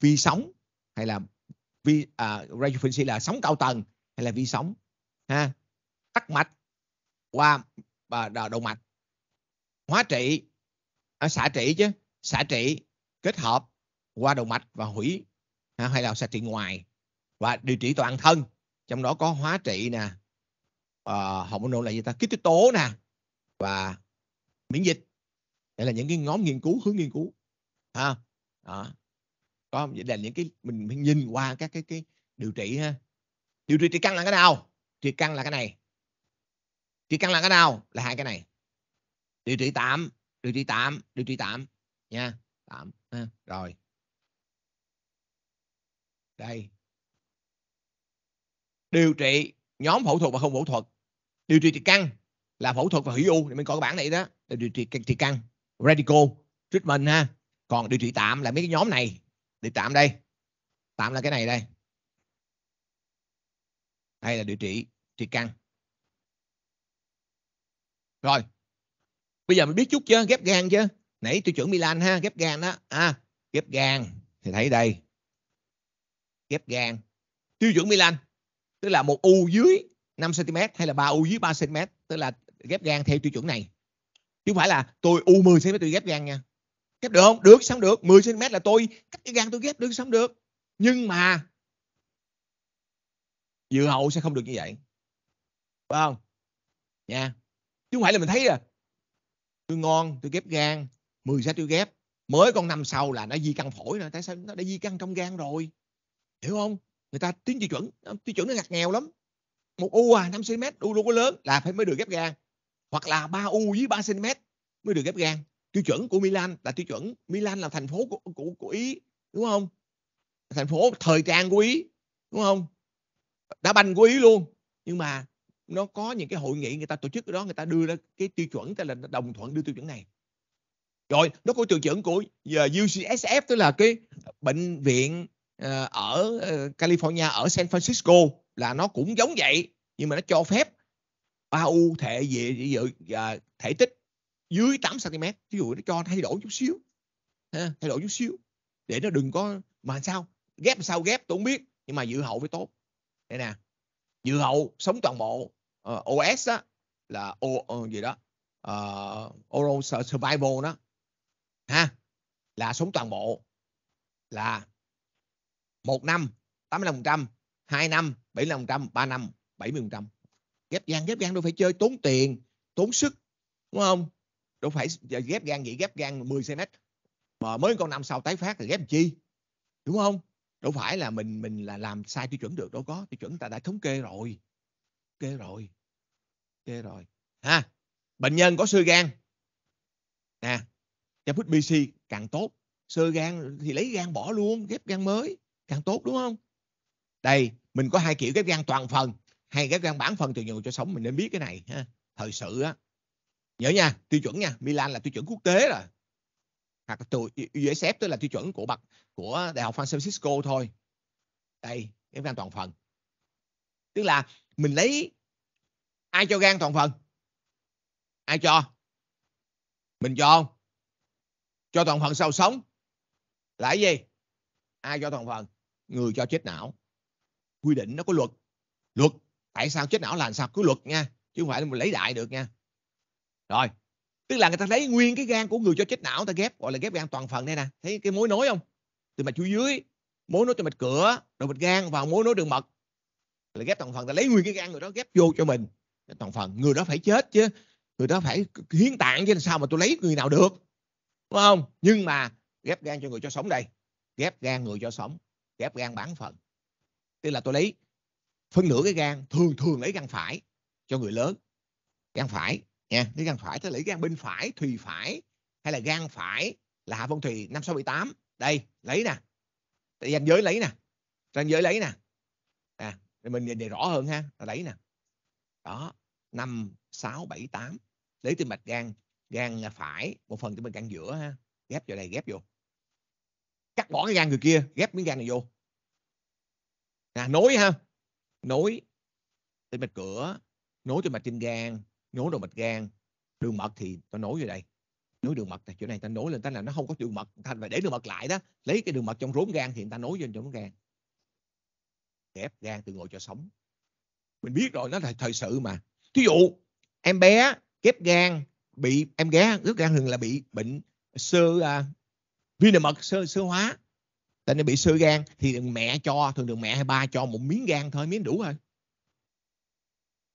vi sóng hay là vi à, radiofrequency là sóng cao tầng hay là vi sóng ha tắc mạch qua và đầu mạch hóa trị à, xạ trị chứ xạ trị kết hợp qua đầu mạch và hủy ha, hay là xạ trị ngoài và điều trị toàn thân trong đó có hóa trị nè hồng hậu môn nôn là gì ta kích thích tố nè và miễn dịch đây là những cái nhóm nghiên cứu hướng nghiên cứu ha đó có vậy là những cái mình, mình nhìn qua các cái cái điều trị ha điều trị triệt căn là cái nào triệt căn là cái này triệt căn là cái nào là hai cái này điều trị tạm điều trị tạm điều trị tạm nha tạm ha. rồi đây điều trị nhóm phẫu thuật và không phẫu thuật điều trị triệt căn là phẫu thuật và hủy u thì mình coi cái bản này đó là điều trị triệt căn radical treatment ha còn điều trị tạm là mấy cái nhóm này điều tạm đây tạm là cái này đây đây là điều trị triệt căn rồi bây giờ mình biết chút chưa ghép gan chưa nãy tiêu chuẩn Milan ha ghép gan đó à, ghép gan thì thấy đây ghép gan tiêu chuẩn Milan tức là một u dưới 5 cm hay là ba u dưới 3 cm tức là ghép gan theo tiêu chuẩn này chứ không phải là tôi u 10 cm tôi ghép gan nha ghép được không được sống được 10 cm là tôi cắt cái gan tôi ghép được sống được nhưng mà dự hậu sẽ không được như vậy phải không nha chứ không phải là mình thấy à tôi ngon tôi ghép gan 10 cm tôi ghép mới con năm sau là nó di căn phổi nữa tại sao nó đã di căn trong gan rồi hiểu không người ta tiến tiêu chuẩn tiêu chuẩn nó ngặt nghèo lắm một u à 5 cm u luôn có lớn là phải mới được ghép gan hoặc là ba u với 3 cm mới được ghép gan tiêu chuẩn của Milan là tiêu chuẩn Milan là thành phố của, của, của Ý đúng không thành phố thời trang của Ý đúng không đá banh của Ý luôn nhưng mà nó có những cái hội nghị người ta tổ chức đó người ta đưa ra cái tiêu chuẩn ta là đồng thuận đưa tiêu chuẩn này rồi nó có tiêu chuẩn của ờ, UCSF tức là cái bệnh viện ờ, ở ờ, California ở San Francisco là nó cũng giống vậy nhưng mà nó cho phép u thể về dự à, thể tích dưới 8 cm ví dụ nó cho thay đổi chút xíu ha, thay đổi chút xíu để nó đừng có mà sao ghép sao ghép tôi không biết nhưng mà dự hậu phải tốt đây nè dự hậu sống toàn bộ uh, ờ, OS á là o, uh, gì đó uh, oral survival đó ha là sống toàn bộ là một năm 85% 2 năm 75%, 3 năm 70%. Ghép gan, ghép gan đâu phải chơi tốn tiền, tốn sức, đúng không? Đâu phải ghép gan vậy, ghép gan 10 cm mà mới con năm sau tái phát là ghép chi? Đúng không? Đâu phải là mình mình là làm sai tiêu chuẩn được đâu có, tiêu chuẩn ta đã thống kê rồi. Kê rồi. Kê rồi. Ha. Bệnh nhân có sơ gan. Nè, cho phút BC càng tốt sơ gan thì lấy gan bỏ luôn ghép gan mới càng tốt đúng không đây mình có hai kiểu ghép gan toàn phần hay ghép gan bản phần từ nhiều cho sống mình nên biết cái này ha thời sự á nhớ nha tiêu chuẩn nha Milan là tiêu chuẩn quốc tế rồi hoặc từ USF tức là tiêu chuẩn của bậc của đại học San Francisco thôi đây ghép gan toàn phần tức là mình lấy ai cho gan toàn phần ai cho mình cho không cho toàn phần sau sống là cái gì ai cho toàn phần người cho chết não quy định nó có luật luật tại sao chết não là làm sao cứ luật nha chứ không phải là lấy đại được nha rồi tức là người ta lấy nguyên cái gan của người cho chết não ta ghép gọi là ghép gan toàn phần đây nè thấy cái mối nối không từ mạch chuối dưới mối nối từ mạch cửa rồi mạch gan vào mối nối đường mật là ghép toàn phần ta lấy nguyên cái gan người đó ghép vô cho mình toàn phần người đó phải chết chứ người đó phải hiến tạng chứ sao mà tôi lấy người nào được đúng không nhưng mà ghép gan cho người cho sống đây ghép gan người cho sống ghép gan bán phần tức là tôi lấy phân nửa cái gan thường thường lấy gan phải cho người lớn gan phải nha lấy gan phải tôi lấy gan bên phải thùy phải hay là gan phải là hạ phong thùy năm sáu bảy tám đây lấy nè ranh giới lấy nè ranh giới lấy nè à mình nhìn để rõ hơn ha lấy nè đó năm sáu bảy tám lấy từ mạch gan gan phải một phần tim mạch gan giữa ha ghép vào đây ghép vô cắt bỏ cái gan người kia ghép miếng gan này vô à, nối ha nối tĩnh mạch cửa nối cho mạch trên gan nối đường mạch gan đường mật thì ta nối vô đây nối đường mật này chỗ này ta nối lên ta là nó không có đường mật thành phải để đường mật lại đó lấy cái đường mật trong rốn gan thì ta nối vô trong rốn gan kẹp gan từ ngồi cho sống mình biết rồi nó là thời sự mà thí dụ em bé ghép gan bị em bé ghép gan thường là bị bệnh sơ uh, vi mật sơ sơ hóa tại nó bị sơ gan thì mẹ cho thường thường mẹ hay ba cho một miếng gan thôi miếng đủ thôi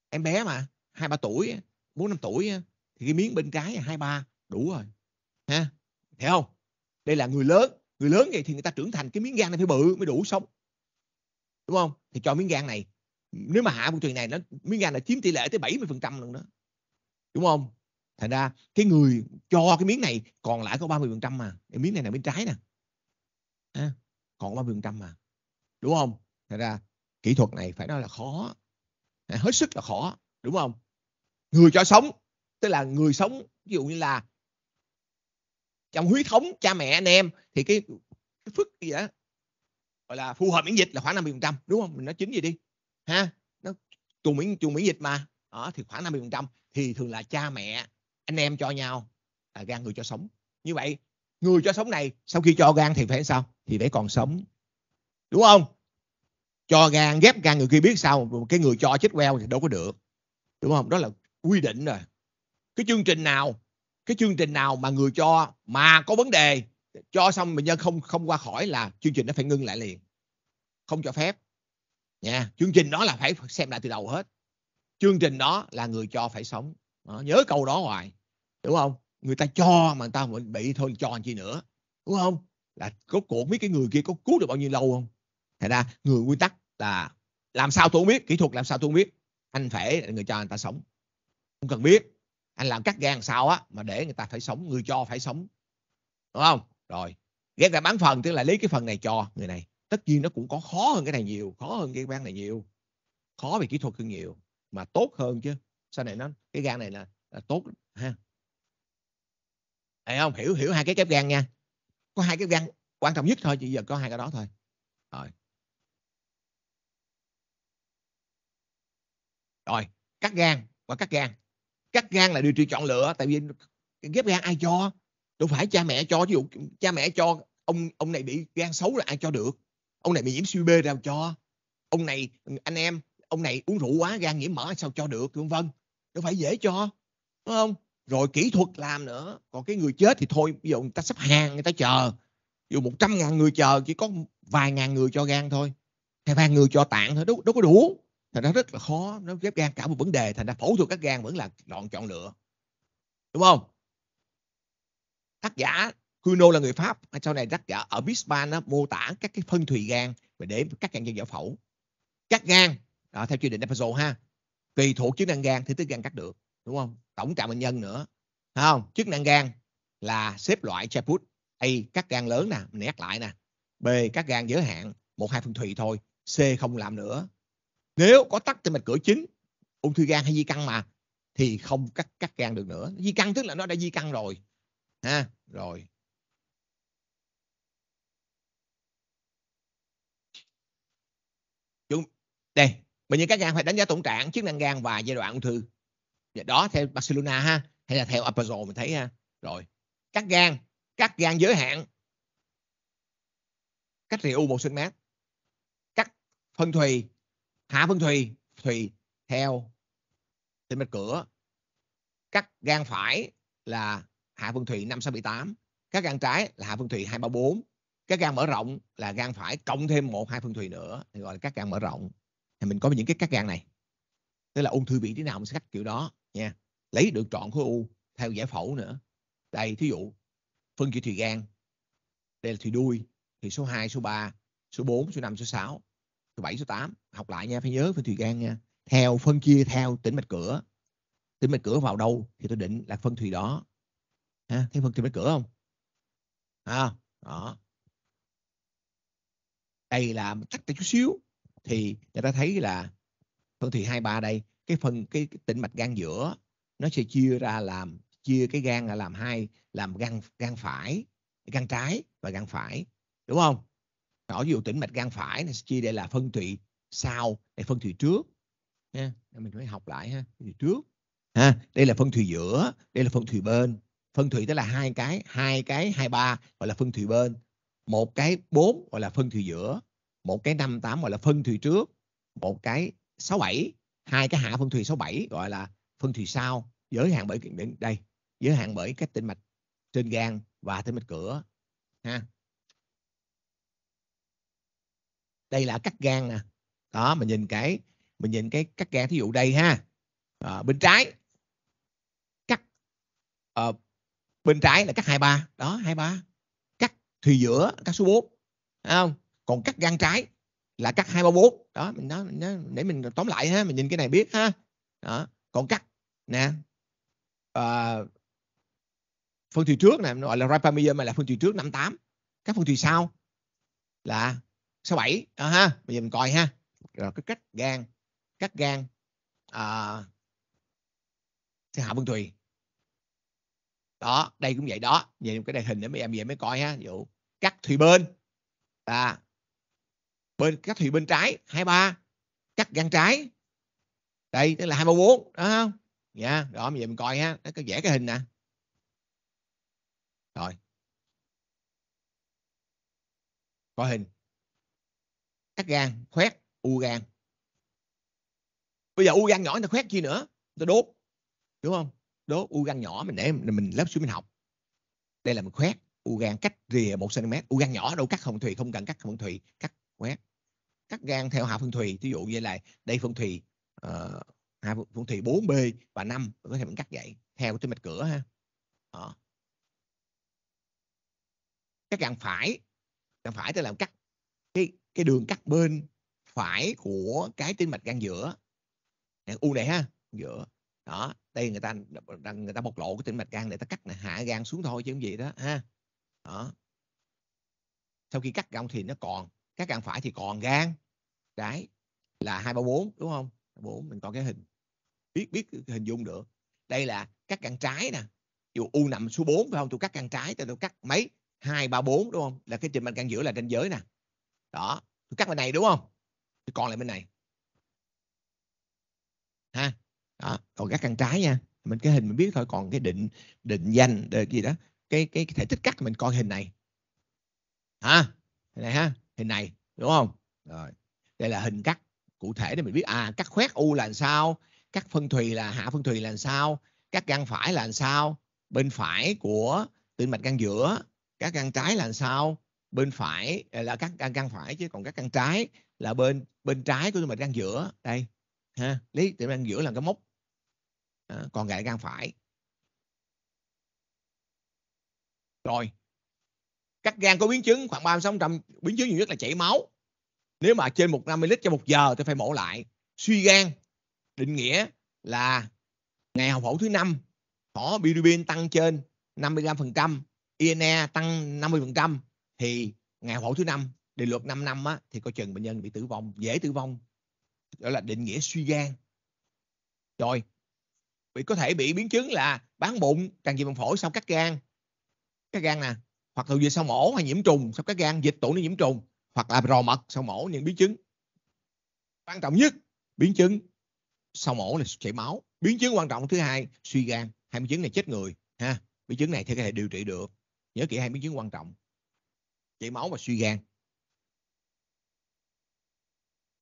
em bé mà hai ba tuổi bốn năm tuổi thì cái miếng bên trái hai ba đủ rồi ha thấy không đây là người lớn người lớn vậy thì người ta trưởng thành cái miếng gan này phải bự mới đủ sống đúng không thì cho miếng gan này nếu mà hạ môi trường này nó miếng gan là chiếm tỷ lệ tới 70 phần trăm luôn đó đúng không thành ra cái người cho cái miếng này còn lại có 30 phần trăm mà cái miếng này là miếng trái nè à còn ba 30% mà đúng không Thật ra kỹ thuật này phải nói là khó hết sức là khó đúng không người cho sống tức là người sống ví dụ như là trong huyết thống cha mẹ anh em thì cái, cái phức gì đó gọi là phù hợp miễn dịch là khoảng 50% đúng không mình nói chính gì đi ha nó trùng miễn trùng miễn dịch mà đó, thì khoảng 50% thì thường là cha mẹ anh em cho nhau là gan người cho sống như vậy người cho sống này sau khi cho gan thì phải sao thì phải còn sống đúng không cho gan ghép gan người kia biết sao cái người cho chết queo thì đâu có được đúng không đó là quy định rồi cái chương trình nào cái chương trình nào mà người cho mà có vấn đề cho xong bệnh nhân không không qua khỏi là chương trình nó phải ngưng lại liền không cho phép nha chương trình đó là phải xem lại từ đầu hết chương trình đó là người cho phải sống đó, nhớ câu đó hoài đúng không người ta cho mà người ta mình bị thôi cho chi nữa đúng không là có cuộc mấy cái người kia có cứu được bao nhiêu lâu không thành ra người quy tắc là làm sao tôi không biết kỹ thuật làm sao tôi không biết anh phải là người cho người ta sống không cần biết anh làm cắt gan sao á mà để người ta phải sống người cho phải sống đúng không rồi ghét là bán phần tức là lấy cái phần này cho người này tất nhiên nó cũng có khó hơn cái này nhiều khó hơn cái ban này nhiều khó về kỹ thuật hơn nhiều mà tốt hơn chứ sau này nó cái gan này là, là tốt ha Đấy không hiểu hiểu hai cái kép gan nha có hai cái gan quan trọng nhất thôi chỉ giờ có hai cái đó thôi rồi rồi cắt gan và cắt gan cắt gan là điều trị chọn lựa tại vì ghép gan ai cho đâu phải cha mẹ cho ví dụ cha mẹ cho ông ông này bị gan xấu là ai cho được ông này bị nhiễm siêu b ra cho ông này anh em ông này uống rượu quá gan nhiễm mỡ sao cho được vân vân đâu phải dễ cho đúng không rồi kỹ thuật làm nữa còn cái người chết thì thôi ví dụ người ta sắp hàng người ta chờ dù một trăm ngàn người chờ chỉ có vài ngàn người cho gan thôi hay vài người cho tạng thôi đâu, đâu có đủ thành ra rất là khó nó ghép gan cả một vấn đề thành ra phẫu thuật các gan vẫn là đoạn chọn lựa đúng không tác giả Kuno là người Pháp sau này tác giả ở Bismarck mô tả các cái phân thủy gan và để các gan nhân giải phẫu cắt gan à, theo quy định episode ha tùy thuộc chức năng gan thì tức gan cắt được đúng không tổng trạm bệnh nhân nữa Thấy không chức năng gan là xếp loại put a các gan lớn nè mình nhắc lại nè b các gan giới hạn một hai phần thùy thôi c không làm nữa nếu có tắc tim mạch cửa chính ung thư gan hay di căn mà thì không cắt cắt gan được nữa di căn tức là nó đã di căn rồi ha rồi Chúng, đây bệnh nhân cắt gan phải đánh giá tổng trạng chức năng gan và giai đoạn ung thư Dạ, đó theo Barcelona ha hay là theo Apazol mình thấy ha rồi cắt gan cắt gan giới hạn cắt u một sinh mát cắt phân thùy hạ phân thùy thùy theo tim mạch cửa cắt gan phải là hạ phân thùy năm sáu bảy tám cắt gan trái là hạ phân thùy hai ba bốn cắt gan mở rộng là gan phải cộng thêm một hai phân thùy nữa thì gọi là cắt gan mở rộng thì mình có những cái cắt gan này tức là ung thư vị trí nào mình sẽ cắt kiểu đó nha lấy được trọn khối u theo giải phẫu nữa đây thí dụ phân chia thùy gan đây là thùy đuôi thì số 2 số 3 số 4 số 5 số 6 số 7 số 8 học lại nha phải nhớ phân thùy gan nha theo phân chia theo tĩnh mạch cửa tĩnh mạch cửa vào đâu thì tôi định là phân thùy đó ha thấy phân tĩnh mạch cửa không à, đó đây là tách chút xíu thì người ta thấy là phân thùy hai ba đây cái phần cái, cái tĩnh mạch gan giữa nó sẽ chia ra làm chia cái gan là làm hai làm gan gan phải gan trái và gan phải đúng không ở ví dụ tĩnh mạch gan phải nó sẽ chia đây là phân thủy sau đây phân thủy trước nha mình phải học lại ha phân trước ha đây là phân thủy giữa đây là phân thủy bên phân thủy tức là hai cái hai cái hai ba gọi là phân thủy bên một cái bốn gọi là phân thủy giữa một cái năm tám gọi là phân thủy trước một cái sáu bảy hai cái hạ phân thủy số 7 gọi là phân thủy sao giới hạn bởi đây giới hạn bởi các tĩnh mạch trên gan và tĩnh mạch cửa ha đây là cắt gan nè đó mình nhìn cái mình nhìn cái cắt gan thí dụ đây ha à, bên trái cắt à, bên trái là cắt 23 đó 23 cắt thùy giữa cắt số 4 không còn cắt gan trái là cắt 234 đó mình nói, mình nói để mình tóm lại ha mình nhìn cái này biết ha đó còn cắt nè à, phân thủy trước này gọi là mà là phân thủy trước 58 các phân thủy sau là 67 đó ha bây giờ mình coi ha rồi cái cách gan cắt gan à, ờ, thế hạ phân thủy đó đây cũng vậy đó nhìn cái đề hình để mấy em về mới coi ha ví dụ cắt thủy bên à bên các thùy bên trái 23 cắt gan trái đây tức là 24 đó không dạ rồi bây giờ mình coi ha nó có vẽ cái hình nè rồi coi hình cắt gan khoét u gan bây giờ u gan nhỏ người ta khoét chi nữa người ta đốt đúng không đốt u gan nhỏ mình để mình lớp xuống mình học đây là mình khoét u gan cách rìa một cm u gan nhỏ đâu cắt không thùy không cần cắt không thùy cắt quét cắt gan theo hạ phân thùy ví dụ như là đây phân thùy uh, phân thùy 4B và 5 có thể mình cắt vậy theo cái mạch cửa ha đó. Ờ. cắt gan phải gan phải tức là cắt cái cái đường cắt bên phải của cái tim mạch gan giữa u này ha giữa đó đây người ta người ta bộc lộ cái tĩnh mạch gan để ta cắt này, hạ gan xuống thôi chứ không gì đó ha đó sau khi cắt gan thì nó còn các càng phải thì còn gan đấy là hai ba bốn đúng không bốn mình có cái hình biết biết hình dung được đây là các càng trái nè dù u nằm số 4 phải không tôi cắt càng trái tôi, tôi cắt mấy hai ba bốn đúng không là cái trình bên càng giữa là ranh giới nè đó tôi cắt bên này đúng không tôi còn lại bên này ha đó còn cắt căn trái nha mình cái hình mình biết thôi còn cái định định danh gì đó cái cái thể tích cắt mình coi hình này ha hình này ha hình này đúng không rồi đây là hình cắt cụ thể để mình biết à cắt khoét u là làm sao cắt phân thùy là hạ phân thùy là làm sao cắt gan phải là làm sao bên phải của tĩnh mạch gan giữa các gan trái là làm sao bên phải à, là các gan gan phải chứ còn các gan trái là bên bên trái của tĩnh mạch gan giữa đây ha lý tĩnh mạch gan giữa là cái mốc à, còn lại gan phải rồi cắt gan có biến chứng khoảng trăm biến chứng nhiều nhất là chảy máu nếu mà trên 150 lít cho một giờ thì phải mổ lại suy gan định nghĩa là ngày hậu phẫu thứ năm thỏ bilirubin tăng trên 55% INE tăng 50% thì ngày hậu phẫu thứ năm định luật 5 năm á, thì coi chừng bệnh nhân bị tử vong dễ tử vong đó là định nghĩa suy gan rồi bị có thể bị biến chứng là bán bụng tràn dịch bằng phổi sau cắt gan cắt gan nè hoặc hậu duệ sau mổ hay nhiễm trùng sau các gan dịch tụ nó nhiễm trùng hoặc là rò mật sau mổ những biến chứng quan trọng nhất biến chứng sau mổ là chảy máu biến chứng quan trọng thứ hai suy gan hai biến chứng này chết người ha biến chứng này thì có thể điều trị được nhớ kỹ hai biến chứng quan trọng chảy máu và suy gan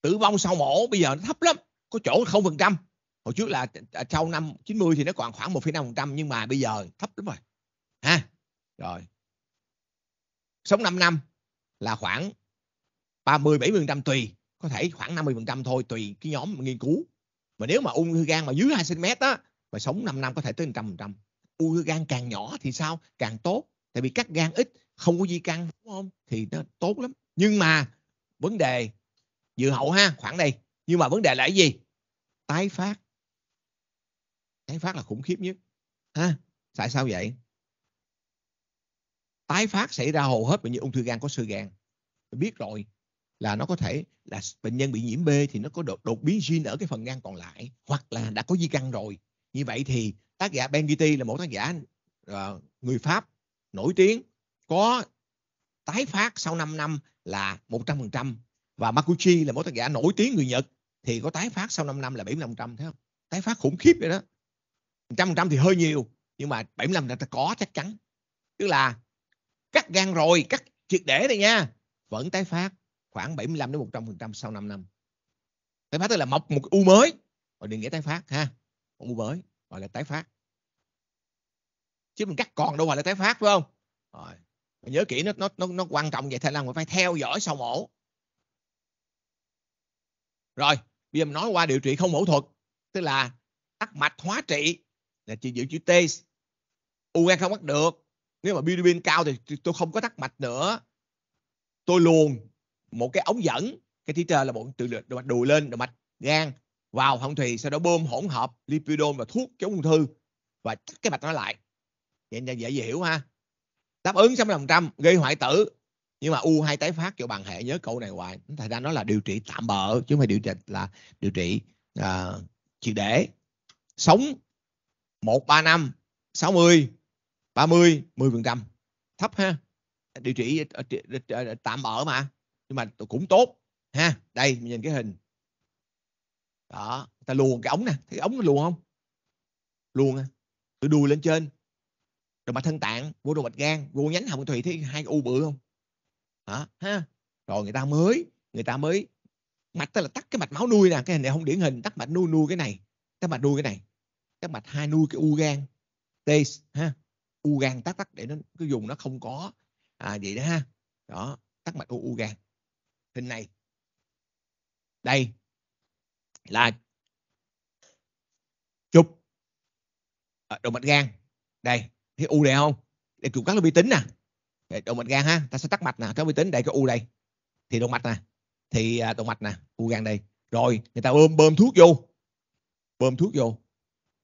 tử vong sau mổ bây giờ nó thấp lắm có chỗ không phần trăm hồi trước là à, sau năm 90 thì nó còn khoảng 1,5 phần trăm nhưng mà bây giờ thấp lắm rồi ha rồi sống 5 năm là khoảng 30 70% tùy, có thể khoảng 50% thôi tùy cái nhóm nghiên cứu. Mà nếu mà ung thư gan mà dưới 2 cm á mà sống 5 năm có thể tới 100%. Ung thư gan càng nhỏ thì sao? Càng tốt. Tại vì cắt gan ít, không có di căn đúng không? Thì nó tốt lắm. Nhưng mà vấn đề dự hậu ha, khoảng đây. Nhưng mà vấn đề là cái gì? Tái phát. Tái phát là khủng khiếp nhất. Ha, tại sao vậy? tái phát xảy ra hầu hết bệnh nhân ung thư gan có sơ gan mình biết rồi là nó có thể là bệnh nhân bị nhiễm B thì nó có đột, đột biến gen ở cái phần gan còn lại hoặc là đã có di căn rồi như vậy thì tác giả Ben Gitti là một tác giả ờ, người Pháp nổi tiếng có tái phát sau 5 năm là 100% và Makuchi là một tác giả nổi tiếng người Nhật thì có tái phát sau 5 năm là 75% thấy không? Tái phát khủng khiếp vậy đó. 100% thì hơi nhiều nhưng mà 75 là ta có chắc chắn. Tức là cắt gan rồi cắt triệt để đây nha vẫn tái phát khoảng 75 đến 100 phần trăm sau 5 năm tái phát tức là mọc một u mới gọi đừng nghĩa tái phát ha một u mới gọi là tái phát chứ mình cắt còn đâu mà là tái phát phải không rồi mình nhớ kỹ nó nó nó, nó quan trọng vậy thế là phải theo dõi sau mổ rồi bây giờ mình nói qua điều trị không phẫu thuật tức là tắc mạch hóa trị là chỉ liệu chữ T u gan không bắt được nếu mà bilirubin cao thì tôi không có tắc mạch nữa tôi luồn một cái ống dẫn cái titer là một từ động mạch đùi lên động mạch gan vào phong thùy sau đó bơm hỗn hợp lipidon và thuốc chống ung thư và cắt cái mạch nó lại vậy là dễ, dễ hiểu ha đáp ứng 65% gây hoại tử nhưng mà u hai tái phát cho bằng hệ nhớ câu này hoài thành ra nói là điều trị tạm bợ chứ không phải điều trị là điều trị uh, triệt để sống một ba năm 60 30 10% thấp ha điều trị ờ, ờ, ờ, tạm ở mà nhưng mà cũng tốt ha đây mình nhìn cái hình đó ta luồn cái ống nè thấy ống nó luồn không luồn à từ đùi lên trên rồi mà thân tạng vô đồ mạch gan vô nhánh hồng thủy thấy hai u bự không hả ha rồi người ta mới người ta mới mạch tức là tắt cái mạch máu nuôi nè cái hình này không điển hình tắt mạch nuôi nuôi cái này tắt mạch nuôi cái này tắt mạch hai nuôi cái u gan t ha u gan tắc tắc để nó cái dùng nó không có à, vậy đó ha đó tắc mạch u u gan hình này đây là chụp à, động mạch gan đây thấy u này không để chụp các lớp vi tính nè động mạch gan ha ta sẽ tắc mạch nè các vi tính đây cái u đây thì động mạch nè thì à, động mạch nè u gan đây rồi người ta bơm bơm thuốc vô bơm thuốc vô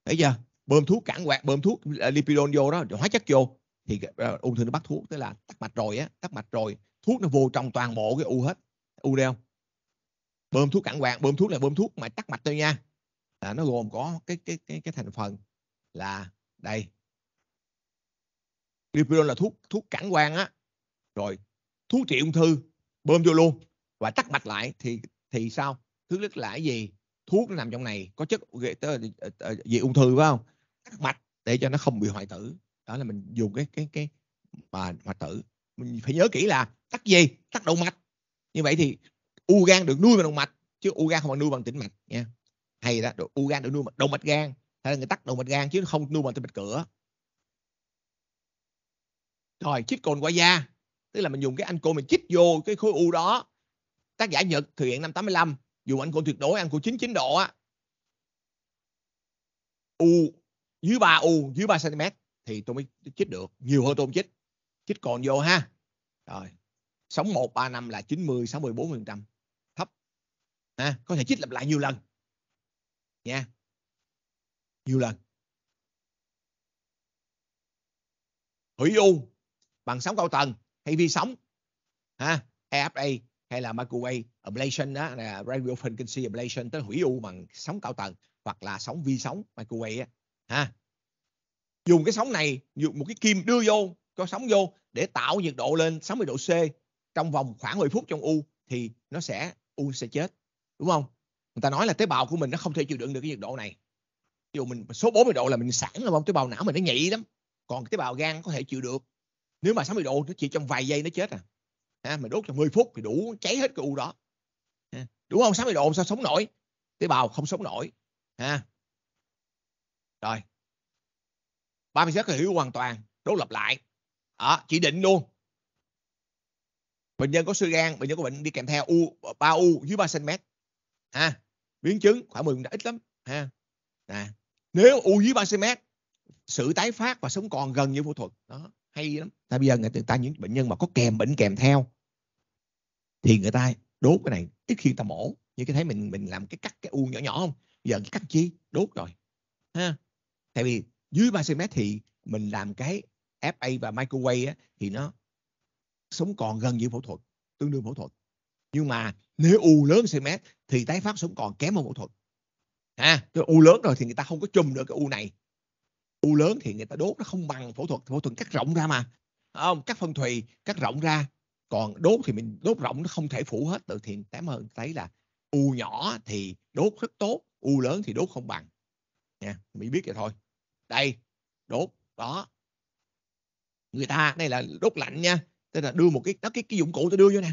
thấy chưa bơm thuốc cản quạt bơm thuốc ờ, lipidon vô đó hóa chất vô thì ờ, ung thư nó bắt thuốc tức là tắc mạch rồi á tắc mạch rồi thuốc nó vô trong toàn bộ cái u hết u đeo bơm thuốc cản quạt bơm thuốc là bơm thuốc mà tắc mạch thôi nha à, nó gồm có cái cái cái cái thành phần là đây lipidon là thuốc thuốc cản quang á rồi thuốc trị ung thư bơm vô luôn và tắc mạch lại thì thì sao thứ nhất là cái gì thuốc nó nằm trong này có chất gì ờ, ung thư phải không tắc mạch để cho nó không bị hoại tử đó là mình dùng cái cái cái mà hoại tử mình phải nhớ kỹ là tắc gì tắc động mạch như vậy thì u gan được nuôi bằng động mạch chứ u gan không bằng nuôi bằng tĩnh mạch nha hay đó u gan được nuôi bằng động mạch gan hay là người tắc động mạch gan chứ không nuôi bằng tĩnh mạch cửa rồi chích cồn qua da tức là mình dùng cái anh cô mình chích vô cái khối u đó tác giả nhật thực hiện năm 85 dùng anh cô tuyệt đối anh cô 99 độ á u dưới 3 u dưới 3 cm thì tôi mới chích được nhiều hơn tôi không chích chích còn vô ha rồi sống một ba năm là 90 60 phần trăm thấp ha có thể chích lặp lại nhiều lần nha nhiều lần hủy u bằng sóng cao tần hay vi sóng ha EFA hay là microwave ablation đó là radio frequency ablation tới hủy u bằng sóng cao tần hoặc là sóng vi sóng microwave á ha dùng cái sóng này dùng một cái kim đưa vô cho sóng vô để tạo nhiệt độ lên 60 độ C trong vòng khoảng 10 phút trong u thì nó sẽ u sẽ chết đúng không người ta nói là tế bào của mình nó không thể chịu đựng được cái nhiệt độ này dù mình số 40 độ là mình sẵn là không tế bào não mình nó nhạy lắm còn tế bào gan có thể chịu được nếu mà 60 độ nó chỉ trong vài giây nó chết à, ha mình đốt trong 10 phút thì đủ cháy hết cái u đó à, đúng không 60 độ sao sống nổi tế bào không sống nổi ha rồi 36 cái hiểu hoàn toàn đối lập lại đó, chỉ định luôn bệnh nhân có suy gan bệnh nhân có bệnh đi kèm theo u 3 u dưới 3 cm ha biến chứng khoảng 10 đã ít lắm ha nè nếu u dưới 3 cm sự tái phát và sống còn gần như phẫu thuật đó hay lắm ta bây giờ người ta những bệnh nhân mà có kèm bệnh kèm theo thì người ta đốt cái này ít khi ta mổ như cái thấy mình mình làm cái cắt cái u nhỏ nhỏ không bây giờ cắt chi đốt rồi ha tại vì dưới 3 cm thì mình làm cái FA và microwave á, thì nó sống còn gần như phẫu thuật tương đương phẫu thuật nhưng mà nếu u lớn cm thì tái phát sống còn kém hơn phẫu thuật ha à, cái u lớn rồi thì người ta không có chùm được cái u này u lớn thì người ta đốt nó không bằng phẫu thuật phẫu thuật cắt rộng ra mà không cắt phân thùy cắt rộng ra còn đốt thì mình đốt rộng nó không thể phủ hết được thì tém hơn thấy là u nhỏ thì đốt rất tốt u lớn thì đốt không bằng nha mỹ biết vậy thôi đây đốt đó người ta đây là đốt lạnh nha tức là đưa một cái đó cái, cái dụng cụ ta đưa vô nè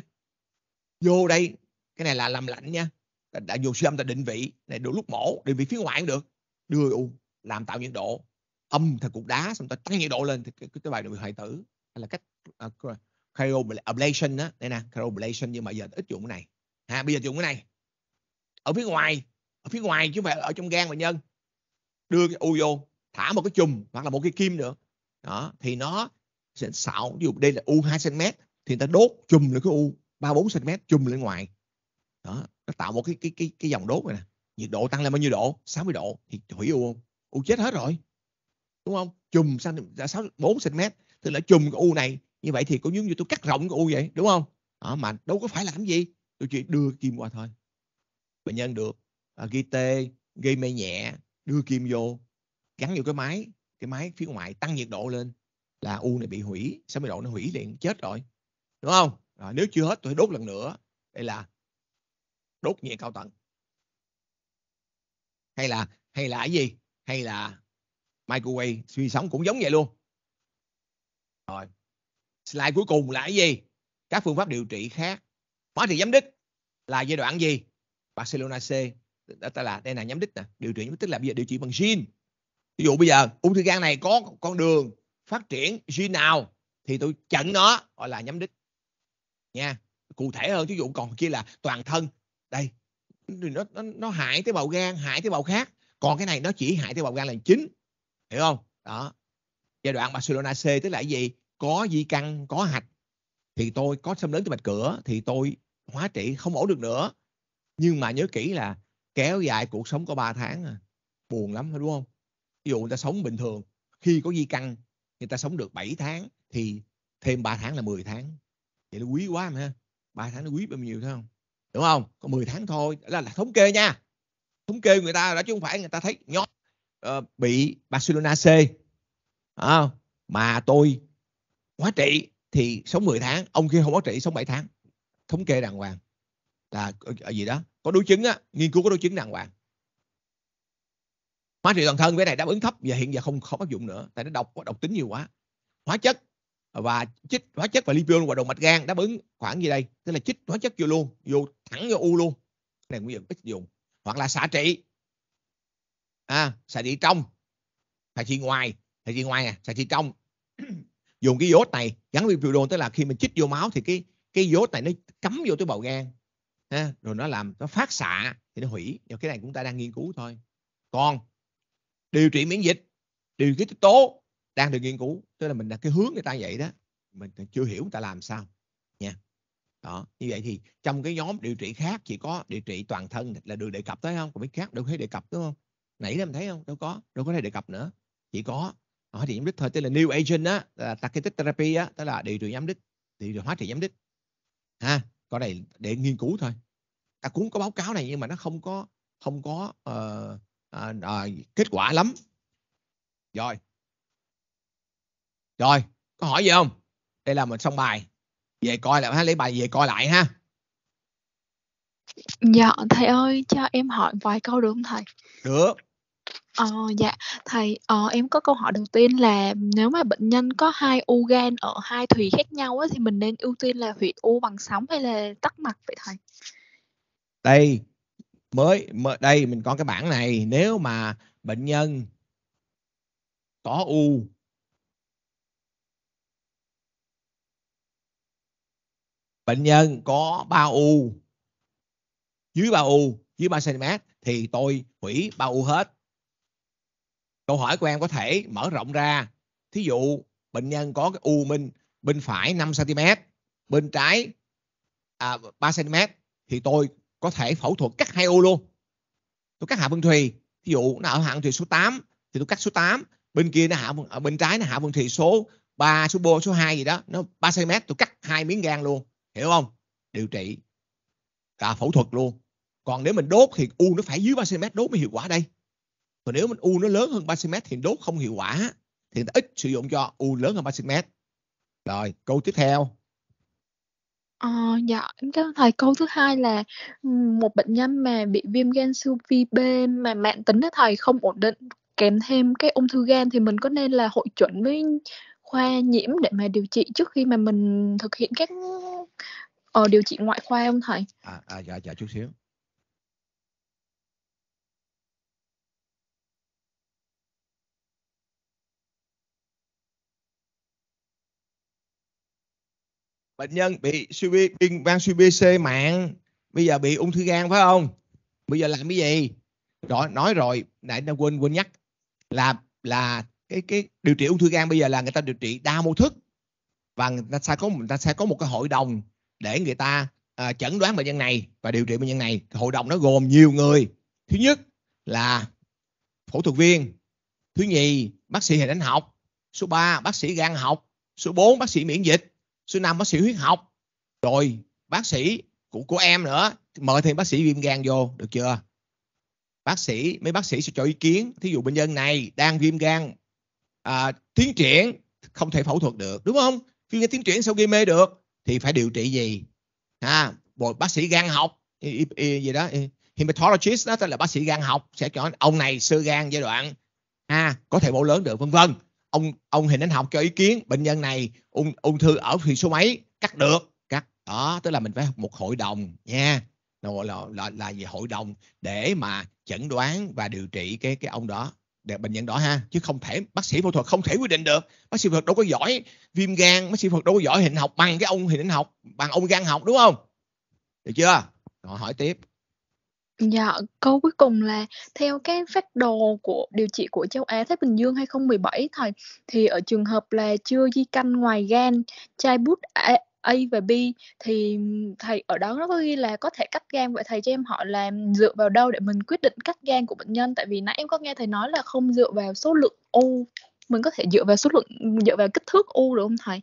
vô đây cái này là làm lạnh nha đã, đã vô siêu âm ta định vị này đủ lúc mổ định vị phía ngoài cũng được đưa u làm tạo nhiệt độ âm thành cục đá xong ta tăng nhiệt độ lên thì cái, cái bài định vị hoại tử hay là cách uh, à, cryoablation á đây nè cryoablation nhưng mà giờ ít dụng cái này ha bây giờ dùng cái này ở phía ngoài ở phía ngoài chứ không phải ở trong gan bệnh nhân đưa cái u vô thả một cái chùm hoặc là một cái kim nữa đó thì nó sẽ xạo ví dụ đây là u 2 cm thì người ta đốt chùm lên cái u 3 4 cm chùm lên ngoài đó nó tạo một cái cái cái cái dòng đốt này nè nhiệt độ tăng lên bao nhiêu độ 60 độ thì hủy u không u chết hết rồi đúng không chùm sang đã 6 4 cm thì là chùm cái u này như vậy thì cũng giống như tôi cắt rộng cái u vậy đúng không đó, mà đâu có phải làm gì tôi chỉ đưa kim qua thôi bệnh nhân được à, ghi tê gây mê nhẹ đưa kim vô gắn vô cái máy cái máy phía ngoài tăng nhiệt độ lên là u này bị hủy 60 độ nó hủy liền chết rồi đúng không rồi, nếu chưa hết tôi đốt lần nữa đây là đốt nhiệt cao tầng hay là hay là cái gì hay là microwave suy sống cũng giống vậy luôn rồi slide cuối cùng là cái gì các phương pháp điều trị khác hóa trị giám đích là giai đoạn gì Barcelona C ta là đây là nhắm đích nè điều trị nhắm tức là bây giờ điều trị bằng gene ví dụ bây giờ ung thư gan này có con đường phát triển gene nào thì tôi chặn nó gọi là nhắm đích nha cụ thể hơn ví dụ còn kia là toàn thân đây nó, nó, nó hại tế bào gan hại tế bào khác còn cái này nó chỉ hại tế bào gan là chính hiểu không đó giai đoạn Barcelona C tức là gì có di căn có hạch thì tôi có xâm lớn từ mạch cửa thì tôi hóa trị không ổn được nữa nhưng mà nhớ kỹ là kéo dài cuộc sống có 3 tháng à. buồn lắm phải đúng không ví dụ người ta sống bình thường khi có di căn người ta sống được 7 tháng thì thêm 3 tháng là 10 tháng vậy nó quý quá mà ha 3 tháng nó quý bao nhiêu thấy không đúng không có 10 tháng thôi là, là thống kê nha thống kê người ta đã chứ không phải người ta thấy nhóm uh, ờ, bị Barcelona C à, mà tôi quá trị thì sống 10 tháng ông kia không quá trị sống 7 tháng thống kê đàng hoàng là ờ, ờ, gì đó có đối chứng á nghiên cứu có đối chứng đàng hoàng hóa trị toàn thân cái này đáp ứng thấp và hiện giờ không không áp dụng nữa tại nó độc độc tính nhiều quá hóa chất và chích hóa chất và lipid và động mạch gan đáp ứng khoảng gì đây tức là chích hóa chất vô luôn vô thẳng vô u luôn này nguyên hiểm ít dùng hoặc là xạ trị à, xạ trị trong xạ trị ngoài xạ trị ngoài à xạ trị trong dùng cái dốt này gắn với lipid tức là khi mình chích vô máu thì cái cái dốt này nó cắm vô tế bào gan ha, rồi nó làm nó phát xạ thì nó hủy do cái này chúng ta đang nghiên cứu thôi còn điều trị miễn dịch điều trị tố đang được nghiên cứu tức là mình là cái hướng người ta vậy đó mình chưa hiểu người ta làm sao nha đó như vậy thì trong cái nhóm điều trị khác chỉ có điều trị toàn thân là được đề cập tới không còn biết khác đâu thấy đề cập đúng không nãy đó mình thấy không đâu có đâu có thể đề cập nữa chỉ có ở thì nhắm đích thôi tức là new agent á là targeted therapy á tức là điều trị nhắm đích điều hóa trị nhắm đích ha coi này để nghiên cứu thôi ta cũng có báo cáo này nhưng mà nó không có không có uh, uh, uh, kết quả lắm rồi rồi có hỏi gì không đây là mình xong bài về coi lại ha lấy bài về coi lại ha dạ thầy ơi cho em hỏi vài câu được không thầy được Ờ, dạ, thầy, ờ, em có câu hỏi đầu tiên là nếu mà bệnh nhân có hai u gan ở hai thùy khác nhau á, thì mình nên ưu tiên là hủy u bằng sóng hay là tắc mạch vậy thầy? Đây, mới, đây mình có cái bảng này, nếu mà bệnh nhân có u bệnh nhân có ba u dưới ba u dưới ba cm thì tôi hủy ba u hết câu hỏi của em có thể mở rộng ra thí dụ bệnh nhân có cái u minh bên phải 5 cm bên trái à, 3 cm thì tôi có thể phẫu thuật cắt hai u luôn tôi cắt hạ vân thùy thí dụ nó ở hạ phân thùy số 8 thì tôi cắt số 8 bên kia nó hạ ở bên trái nó hạ vân thùy số 3 số bô số 2 gì đó nó 3 cm tôi cắt hai miếng gan luôn hiểu không điều trị cả phẫu thuật luôn còn nếu mình đốt thì u nó phải dưới 3 cm đốt mới hiệu quả đây còn nếu mình u nó lớn hơn 3 cm thì đốt không hiệu quả thì người ta ít sử dụng cho u lớn hơn 3 cm rồi câu tiếp theo Ờ, dạ em cảm thấy câu thứ hai là một bệnh nhân mà bị viêm gan siêu vi B mà mạng tính đó thầy không ổn định kèm thêm cái ung thư gan thì mình có nên là hội chuẩn với khoa nhiễm để mà điều trị trước khi mà mình thực hiện các ờ, điều trị ngoại khoa không thầy? À, à dạ dạ chút xíu bệnh nhân bị suy van suy bc mạng bây giờ bị ung thư gan phải không bây giờ làm cái gì rồi nói rồi nãy đã quên quên nhắc là là cái cái điều trị ung thư gan bây giờ là người ta điều trị đa mô thức và người ta sẽ có người ta sẽ có một cái hội đồng để người ta à, chẩn đoán bệnh nhân này và điều trị bệnh nhân này hội đồng nó gồm nhiều người thứ nhất là phẫu thuật viên thứ nhì bác sĩ hệ đánh học số 3 bác sĩ gan học số 4 bác sĩ miễn dịch số 5 bác sĩ huyết học rồi bác sĩ của của em nữa mời thêm bác sĩ viêm gan vô được chưa bác sĩ mấy bác sĩ sẽ cho ý kiến thí dụ bệnh nhân này đang viêm gan à, tiến triển không thể phẫu thuật được đúng không viêm gan tiến triển sau gây mê được thì phải điều trị gì ha à, bộ bác sĩ gan học y, y, gì đó y, hematologist đó tức là bác sĩ gan học sẽ chọn ông này sơ gan giai đoạn a à, có thể mổ lớn được vân vân ông ông hình ảnh học cho ý kiến bệnh nhân này ung ung thư ở thì số mấy cắt được cắt đó tức là mình phải một hội đồng nha gọi là là, là gì hội đồng để mà chẩn đoán và điều trị cái cái ông đó để bệnh nhân đó ha chứ không thể bác sĩ phẫu thuật không thể quyết định được bác sĩ phẫu thuật đâu có giỏi viêm gan bác sĩ phẫu thuật đâu có giỏi hình học bằng cái ông hình ảnh học bằng ông gan học đúng không được chưa họ hỏi tiếp Dạ, câu cuối cùng là theo cái phác đồ của điều trị của châu Á Thái Bình Dương 2017 thầy thì ở trường hợp là chưa di căn ngoài gan chai bút A, A và B thì thầy ở đó nó có ghi là có thể cắt gan vậy thầy cho em hỏi là dựa vào đâu để mình quyết định cắt gan của bệnh nhân tại vì nãy em có nghe thầy nói là không dựa vào số lượng u mình có thể dựa vào số lượng dựa vào kích thước u được không thầy?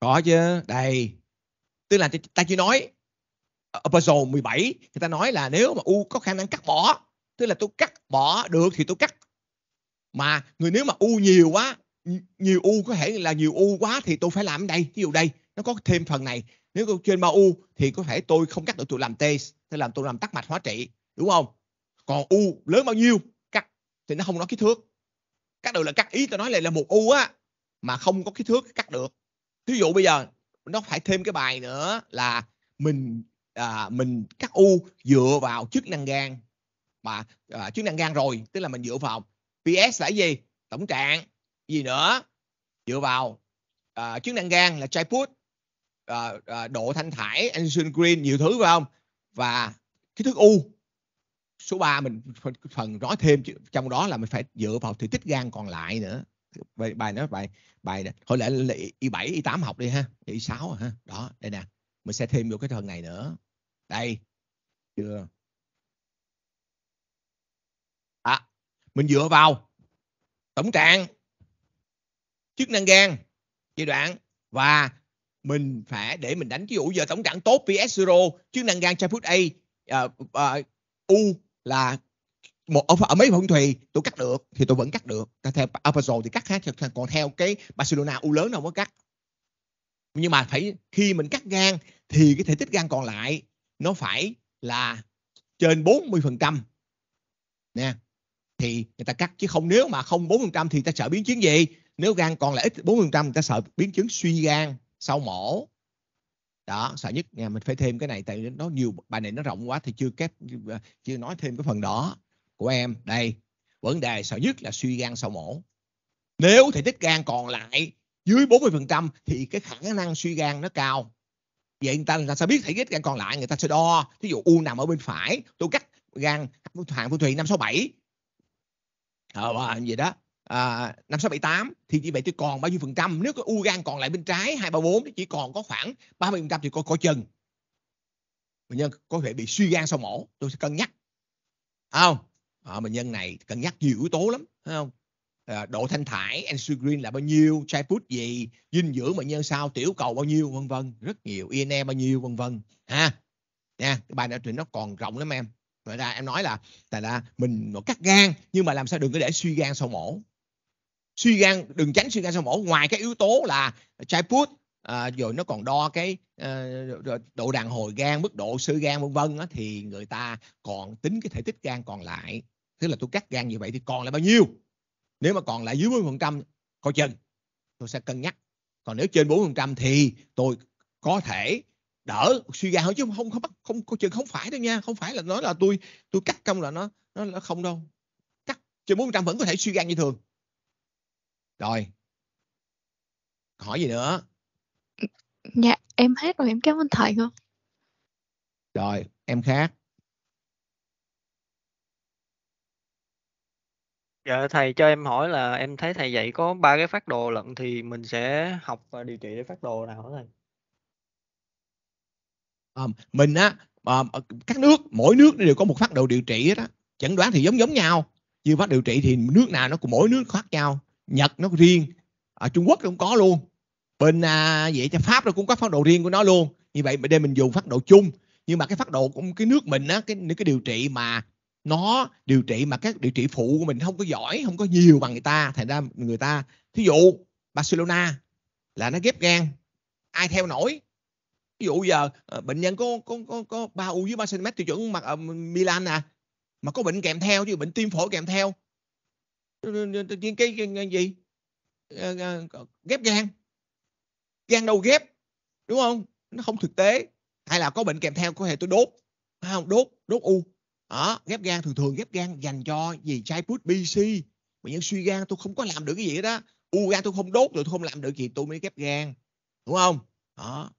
Có chứ, đây. Tức là ta chưa nói proposal ờ, ờ, 17 người ta nói là nếu mà u có khả năng cắt bỏ tức là tôi cắt bỏ được thì tôi cắt mà người nếu mà u nhiều quá nhiều u có thể là nhiều u quá thì tôi phải làm ở đây ví dụ đây nó có thêm phần này nếu tôi trên bao u thì có thể tôi không cắt được tôi làm t tôi làm tôi làm tắc mạch hóa trị đúng không còn u lớn bao nhiêu cắt thì nó không nói kích thước cắt được là cắt ý tôi nói là là một u á mà không có kích thước cắt được ví dụ bây giờ nó phải thêm cái bài nữa là mình à, mình cắt u dựa vào chức năng gan mà à, chức năng gan rồi tức là mình dựa vào PS là gì tổng trạng gì nữa dựa vào à, chức năng gan là triput à, à, độ thanh thải androgen green nhiều thứ phải không và kích thước u số 3 mình phần nói thêm trong đó là mình phải dựa vào thể tích gan còn lại nữa bài bài bài bài này. hồi lại y 7 y 8 học đi ha y 6 à ha đó đây nè mình sẽ thêm vô cái phần này nữa đây chưa à mình dựa vào tổng trạng chức năng gan giai đoạn và mình phải để mình đánh ví dụ giờ tổng trạng tốt PS0 chức năng gan chai phút A uh, uh, U là một ở, ở mấy phong thùy tôi cắt được thì tôi vẫn cắt được theo arsenal thì cắt khác còn theo cái Barcelona u lớn đâu có cắt nhưng mà phải khi mình cắt gan thì cái thể tích gan còn lại nó phải là trên 40 phần trăm nè thì người ta cắt chứ không nếu mà không 4% phần trăm thì ta sợ biến chứng gì nếu gan còn lại ít 4% phần trăm ta sợ biến chứng suy gan sau mổ đó sợ nhất nhà mình phải thêm cái này tại nó nhiều bài này nó rộng quá thì chưa kép chưa nói thêm cái phần đó của em đây vấn đề sợ nhất là suy gan sau mổ nếu thể tích gan còn lại dưới 40% thì cái khả năng suy gan nó cao vậy người ta người ta sẽ biết thể ghét gan còn lại người ta sẽ đo ví dụ u nằm ở bên phải tôi cắt gan hạng phương thủy năm sáu bảy ờ vậy đó à, bảy tám thì như vậy tôi còn bao nhiêu phần trăm nếu cái u gan còn lại bên trái hai 234 thì chỉ còn có khoảng ba mươi phần trăm thì có có chừng bệnh nhân có thể bị suy gan sau mổ tôi sẽ cân nhắc không à, bệnh nhân này cân nhắc nhiều yếu tố lắm thấy không Ờ, độ thanh thải green là bao nhiêu triput gì dinh dưỡng bệnh nhân sao tiểu cầu bao nhiêu vân vân rất nhiều ine e bao nhiêu vân vân ha nha cái bài nói chuyện nó còn rộng lắm em vậy ra em nói là tại là mình nó cắt gan nhưng mà làm sao đừng có để suy gan sau mổ suy gan đừng tránh suy gan sau mổ ngoài cái yếu tố là triput à, ờ, rồi nó còn đo cái à, độ đàn hồi gan mức độ sơ gan vân vân thì người ta còn tính cái thể tích gan còn lại tức là tôi cắt gan như vậy thì còn lại bao nhiêu nếu mà còn lại dưới 40% coi chừng tôi sẽ cân nhắc còn nếu trên 40% thì tôi có thể đỡ suy gan hơn chứ không không bắt không coi chừng không phải đâu nha không phải là nói là tôi tôi cắt công là nó nó nó không đâu cắt trên 40% vẫn có thể suy gan như thường rồi hỏi gì nữa dạ em hết rồi em cảm ơn thầy không rồi em khác Dạ thầy cho em hỏi là em thấy thầy dạy có ba cái phát đồ lận thì mình sẽ học và điều trị để phát đồ nào hả thầy? À, mình á à, các nước mỗi nước đều có một phát đồ điều trị đó chẩn đoán thì giống giống nhau như phát điều trị thì nước nào nó cũng mỗi nước khác nhau Nhật nó riêng ở Trung Quốc cũng có luôn bên à, vậy cho Pháp nó cũng có phát đồ riêng của nó luôn như vậy bên đây mình dùng phát đồ chung nhưng mà cái phát đồ cũng cái nước mình á cái những cái điều trị mà nó điều trị mà các điều trị phụ của mình không có giỏi không có nhiều bằng người ta thành ra người ta thí dụ Barcelona là nó ghép gan ai theo nổi ví dụ giờ ờ, bệnh nhân có có có có ba u với ba cm tiêu chuẩn mặc ở ờ, Milan à mà có bệnh kèm theo chứ bệnh tim phổi kèm theo ờ, cái, cái, cái gì ghép gan gan đâu ghép đúng không nó không thực tế hay là có bệnh kèm theo có thể tôi đốt không đốt đốt u đó ghép gan thường thường ghép gan dành cho gì chai put bc mà những suy gan tôi không có làm được cái gì đó u gan tôi không đốt rồi tôi không làm được gì tôi mới ghép gan đúng không đó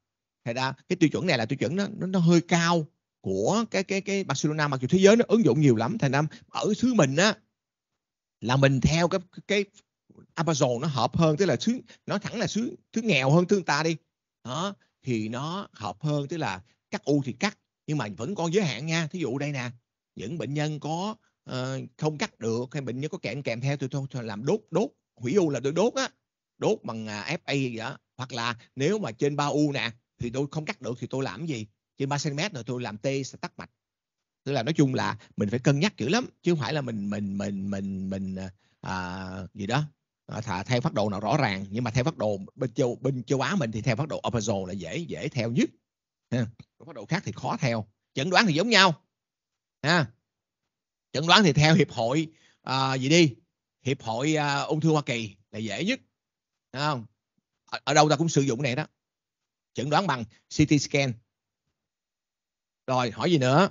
thì ra cái tiêu chuẩn này là tiêu chuẩn nó nó, nó hơi cao của cái cái cái Barcelona mặc dù thế giới nó ứng dụng nhiều lắm thầy năm ở xứ mình á là mình theo cái cái Amazon nó hợp hơn tức là xứ nó thẳng là xứ thứ nghèo hơn thương ta đi đó thì nó hợp hơn tức là cắt u thì cắt nhưng mà vẫn còn giới hạn nha thí dụ đây nè những bệnh nhân có uh, không cắt được hay bệnh nhân có kẹn kèm theo tôi thôi, thôi làm đốt đốt hủy u là tôi đốt á đốt bằng uh, à, FA đó hoặc là nếu mà trên 3 u nè thì tôi không cắt được thì tôi làm gì trên 3 cm rồi tôi làm tê sẽ tắc mạch tức là nói chung là mình phải cân nhắc dữ lắm chứ không phải là mình mình mình mình mình à, à gì đó à, theo phát đồ nào rõ ràng nhưng mà theo phát đồ bên châu bên châu Á mình thì theo phát đồ Opazo là dễ dễ theo nhất phát đồ khác thì khó theo chẩn đoán thì giống nhau ha chẩn đoán thì theo hiệp hội à, gì đi hiệp hội à, ung thư hoa kỳ là dễ nhất không ở, ở đâu ta cũng sử dụng này đó chẩn đoán bằng ct scan rồi hỏi gì nữa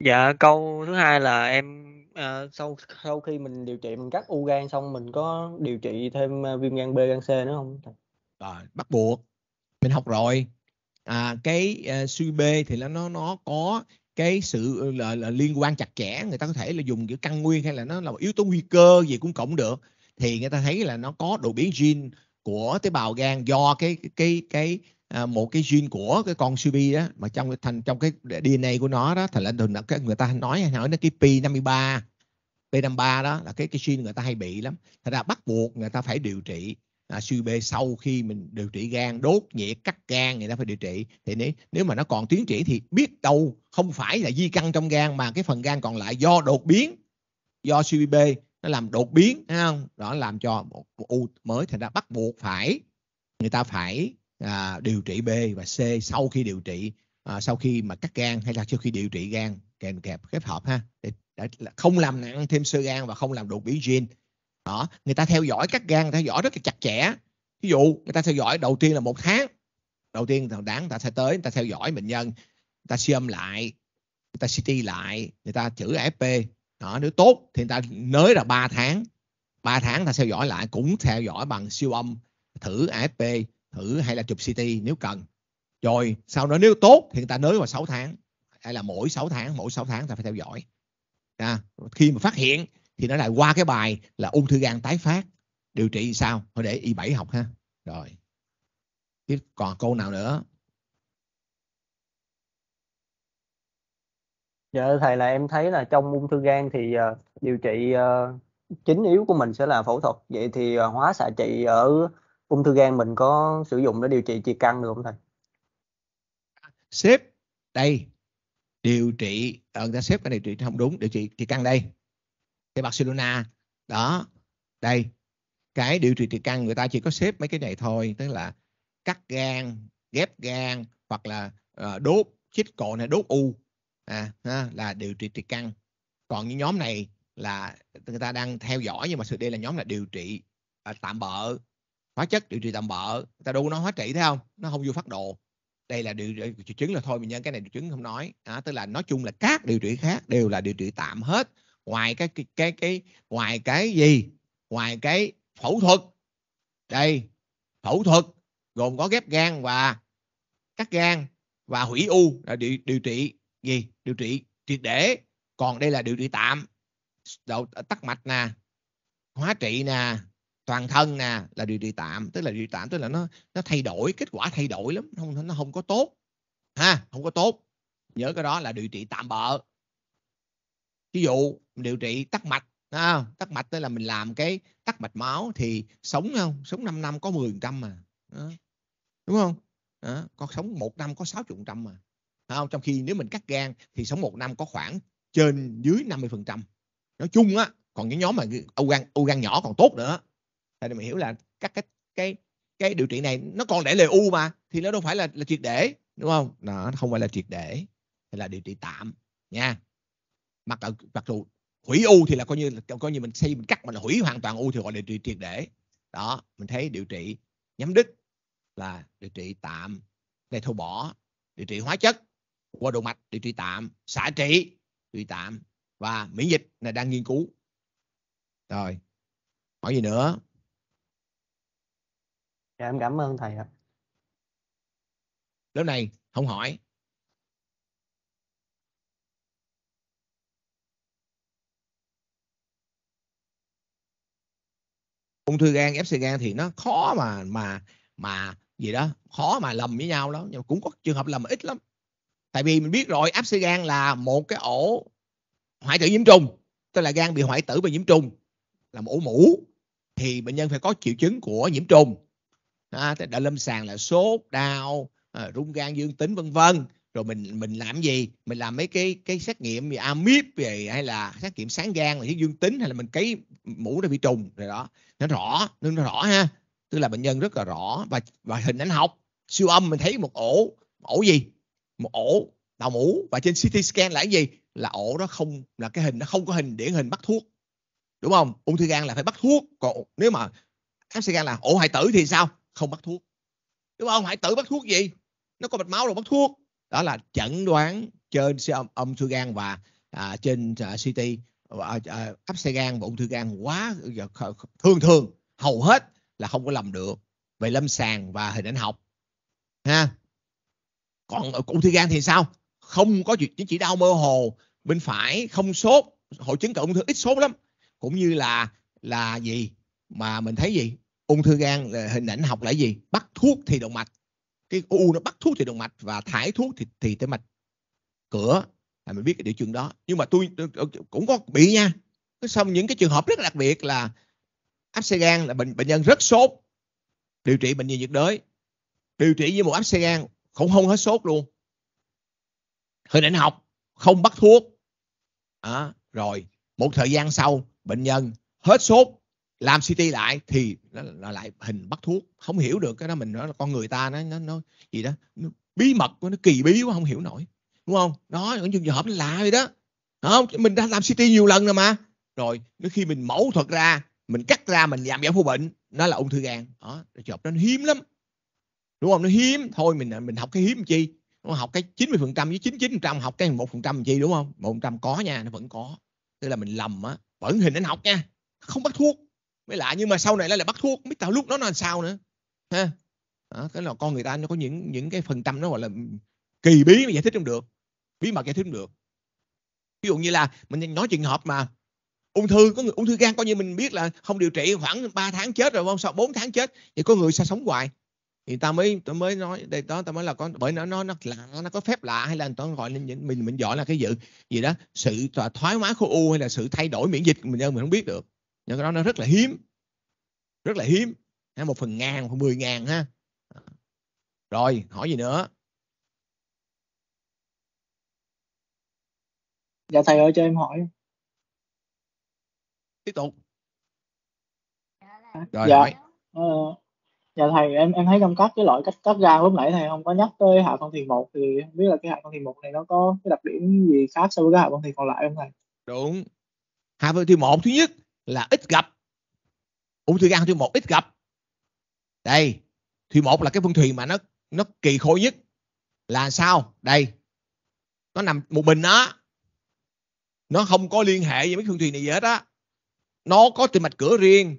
dạ câu thứ hai là em à, sau sau khi mình điều trị mình cắt u gan xong mình có điều trị thêm à, viêm gan b gan c nữa không rồi bắt buộc mình học rồi à, cái à, b thì là nó nó có cái sự ừ, là, là liên quan chặt chẽ người ta có thể là dùng cái căn nguyên hay là nó là một yếu tố nguy cơ gì cũng cộng được thì người ta thấy là nó có đột biến gen của tế bào gan do cái cái cái à, một cái gene của cái con CB đó mà trong thành trong cái DNA của nó đó thành là thường là cái người ta nói hay nói nó cái P53 P53 đó là cái cái gene người ta hay bị lắm. Thật ra bắt buộc người ta phải điều trị à, suy B sau khi mình điều trị gan đốt nhiệt cắt gan người ta phải điều trị thì nếu nếu mà nó còn tiến triển thì biết đâu không phải là di căn trong gan mà cái phần gan còn lại do đột biến do suy B nó làm đột biến không đó làm cho một u mới thành ra bắt buộc phải người ta phải à, điều trị B và C sau khi điều trị à, sau khi mà cắt gan hay là sau khi điều trị gan kèm kẹp kết hợp ha để, để không làm nặng thêm sơ gan và không làm đột biến gene đó người ta theo dõi các gan theo dõi rất là chặt chẽ ví dụ người ta theo dõi đầu tiên là một tháng đầu tiên thằng đáng người ta sẽ tới người ta theo dõi bệnh nhân người ta siêu âm lại người ta CT lại người ta chữ fp đó nếu tốt thì người ta nới là 3 tháng 3 tháng ta theo dõi lại cũng theo dõi bằng siêu âm thử fp thử hay là chụp CT nếu cần rồi sau đó nếu tốt thì người ta nới vào 6 tháng hay là mỗi 6 tháng mỗi 6 tháng ta phải theo dõi à, khi mà phát hiện thì nó lại qua cái bài là ung thư gan tái phát điều trị sao thôi để y 7 học ha rồi tiếp còn câu nào nữa dạ thầy là em thấy là trong ung thư gan thì uh, điều trị uh, chính yếu của mình sẽ là phẫu thuật vậy thì uh, hóa xạ trị ở ung thư gan mình có sử dụng để điều trị chia căn được không thầy xếp đây điều trị ờ, người ta xếp cái này điều trị không đúng điều trị chia căn đây cái Barcelona đó đây cái điều trị tiệt căn người ta chỉ có xếp mấy cái này thôi tức là cắt gan ghép gan hoặc là ờ, đốt chích cổ này đốt u à, là điều trị triệt căn còn những nhóm này là người ta đang theo dõi nhưng mà sự đây là nhóm là điều trị à, tạm bợ hóa chất điều trị tạm bợ người ta có nói hóa trị thấy không nó không vô phát độ đây là điều triệu chứng là thôi mình nhân cái này triệu chứng không nói à, tức là nói chung là các điều trị khác đều là điều trị tạm hết ngoài cái cái cái, cái ngoài cái gì ngoài cái phẫu thuật đây phẫu thuật gồm có ghép gan và cắt gan và hủy u là điều, điều trị gì điều trị triệt để còn đây là điều trị tạm đầu tắc mạch nè hóa trị nè toàn thân nè là điều trị tạm tức là điều trị tạm tức là nó nó thay đổi kết quả thay đổi lắm không nó không có tốt ha không có tốt nhớ cái đó là điều trị tạm bợ ví dụ điều trị tắc mạch à, tắc mạch tức là mình làm cái tắc mạch máu thì sống không sống 5 năm có 10 trăm mà à, đúng không à, con sống một năm có 60 trăm mà à, trong khi nếu mình cắt gan thì sống một năm có khoảng trên dưới 50 phần trăm nói chung á còn những nhóm mà u gan u gan nhỏ còn tốt nữa thì mình hiểu là các cái cái cái điều trị này nó còn để lề u mà thì nó đâu phải là là triệt để đúng không nó không phải là triệt để thì là điều trị tạm nha mặc mặc dù hủy u thì là coi như là coi như mình xây mình cắt mình là hủy hoàn toàn u thì gọi là điều triệt để đó mình thấy điều trị nhắm đứt là điều trị tạm này thô bỏ điều trị hóa chất qua động mạch điều trị tạm xả trị điều trị tạm và miễn dịch là đang nghiên cứu rồi hỏi gì nữa dạ em cảm ơn thầy ạ lớp này không hỏi ung thư gan xe gan thì nó khó mà mà mà gì đó khó mà lầm với nhau lắm nhưng cũng có trường hợp lầm ít lắm tại vì mình biết rồi áp xe gan là một cái ổ hoại tử nhiễm trùng tức là gan bị hoại tử bởi nhiễm trùng là một ổ mũ thì bệnh nhân phải có triệu chứng của nhiễm trùng à, đã lâm sàng là sốt đau à, ờ, rung gan dương tính vân vân rồi mình mình làm gì mình làm mấy cái cái xét nghiệm gì amip về hay là xét nghiệm sáng gan là dương tính hay là mình cấy mũ ra bị trùng rồi đó nó rõ nó, nó rõ ha tức là bệnh nhân rất là rõ và và hình ảnh học siêu âm mình thấy một ổ ổ gì một ổ đào mũ và trên CT scan là cái gì là ổ đó không là cái hình nó không có hình điển hình bắt thuốc đúng không ung thư gan là phải bắt thuốc còn nếu mà áp xe gan là ổ hoại tử thì sao không bắt thuốc đúng không hoại tử bắt thuốc gì nó có mạch máu rồi bắt thuốc đó là chẩn đoán trên siêu âm, âm thư gan và à, trên à, CT à, à, áp xe gan và ung thư gan quá thường thường hầu hết là không có làm được về lâm sàng và hình ảnh học ha còn ung thư gan thì sao không có chuyện chỉ đau mơ hồ bên phải không sốt hội chứng cận ung thư ít sốt lắm cũng như là là gì mà mình thấy gì ung thư gan à, hình ảnh học là gì bắt thuốc thì động mạch cái u nó bắt thuốc thì động mạch và thải thuốc thì thì tới mạch cửa là mình biết cái điều trường đó nhưng mà tôi, tôi cũng có bị nha xong những cái trường hợp rất đặc biệt là áp xe gan là bệnh bệnh nhân rất sốt điều trị bệnh viện nhiệt đới điều trị với một áp xe gan cũng không hết sốt luôn hình ảnh học không bắt thuốc à, rồi một thời gian sau bệnh nhân hết sốt làm CT lại thì nó, nó lại hình bắt thuốc không hiểu được cái đó mình nói là con người ta nó nó nó gì đó nó, bí mật của nó kỳ bí quá không hiểu nổi đúng không đó những trường hợp nó lạ vậy đó không mình đã làm CT nhiều lần rồi mà rồi nếu khi mình mẫu thuật ra mình cắt ra mình làm giảm phẫu bệnh nó là ung thư gan đó trường hợp đó nó hiếm lắm đúng không nó hiếm thôi mình mình học cái hiếm chi nó học cái 90 phần trăm với 99 phần trăm học cái một phần trăm chi đúng không một phần trăm có nha nó vẫn có tức là mình lầm á vẫn hình ảnh học nha không bắt thuốc mới lạ nhưng mà sau này nó lại bắt thuốc không biết tao lúc đó nó làm sao nữa ha đó, cái là con người ta nó có những những cái phần tâm nó gọi là kỳ bí mà giải thích không được bí mật giải thích không được ví dụ như là mình nói trường hợp mà ung thư có người ung thư gan coi như mình biết là không điều trị khoảng 3 tháng chết rồi không sao 4 tháng chết thì có người sao sống hoài thì ta mới ta mới nói đây đó ta mới là có bởi nó nó nó lạ nó có phép lạ hay là ta gọi lên mình mình gọi là cái dự gì đó sự thoái hóa khối u hay là sự thay đổi miễn dịch mình mình không biết được nhưng cái đó nó rất là hiếm rất là hiếm ha, một phần ngàn một phần mười ngàn ha à. rồi hỏi gì nữa dạ thầy ơi cho em hỏi tiếp tục dạ. rồi dạ. Ờ, dạ thầy em em thấy trong các cái loại cách cắt ra lúc nãy thầy không có nhắc tới hạ phân thiền một thì không biết là cái hạ phân thiền một này nó có cái đặc điểm gì khác so với cái hạ phân thiền còn lại không thầy đúng hạ phân thiền một thứ nhất là ít gặp ung thư gan thứ một ít gặp đây thùy một là cái phân thuyền mà nó nó kỳ khôi nhất là sao đây nó nằm một mình nó nó không có liên hệ với mấy phương thuyền này gì hết á nó có từ mạch cửa riêng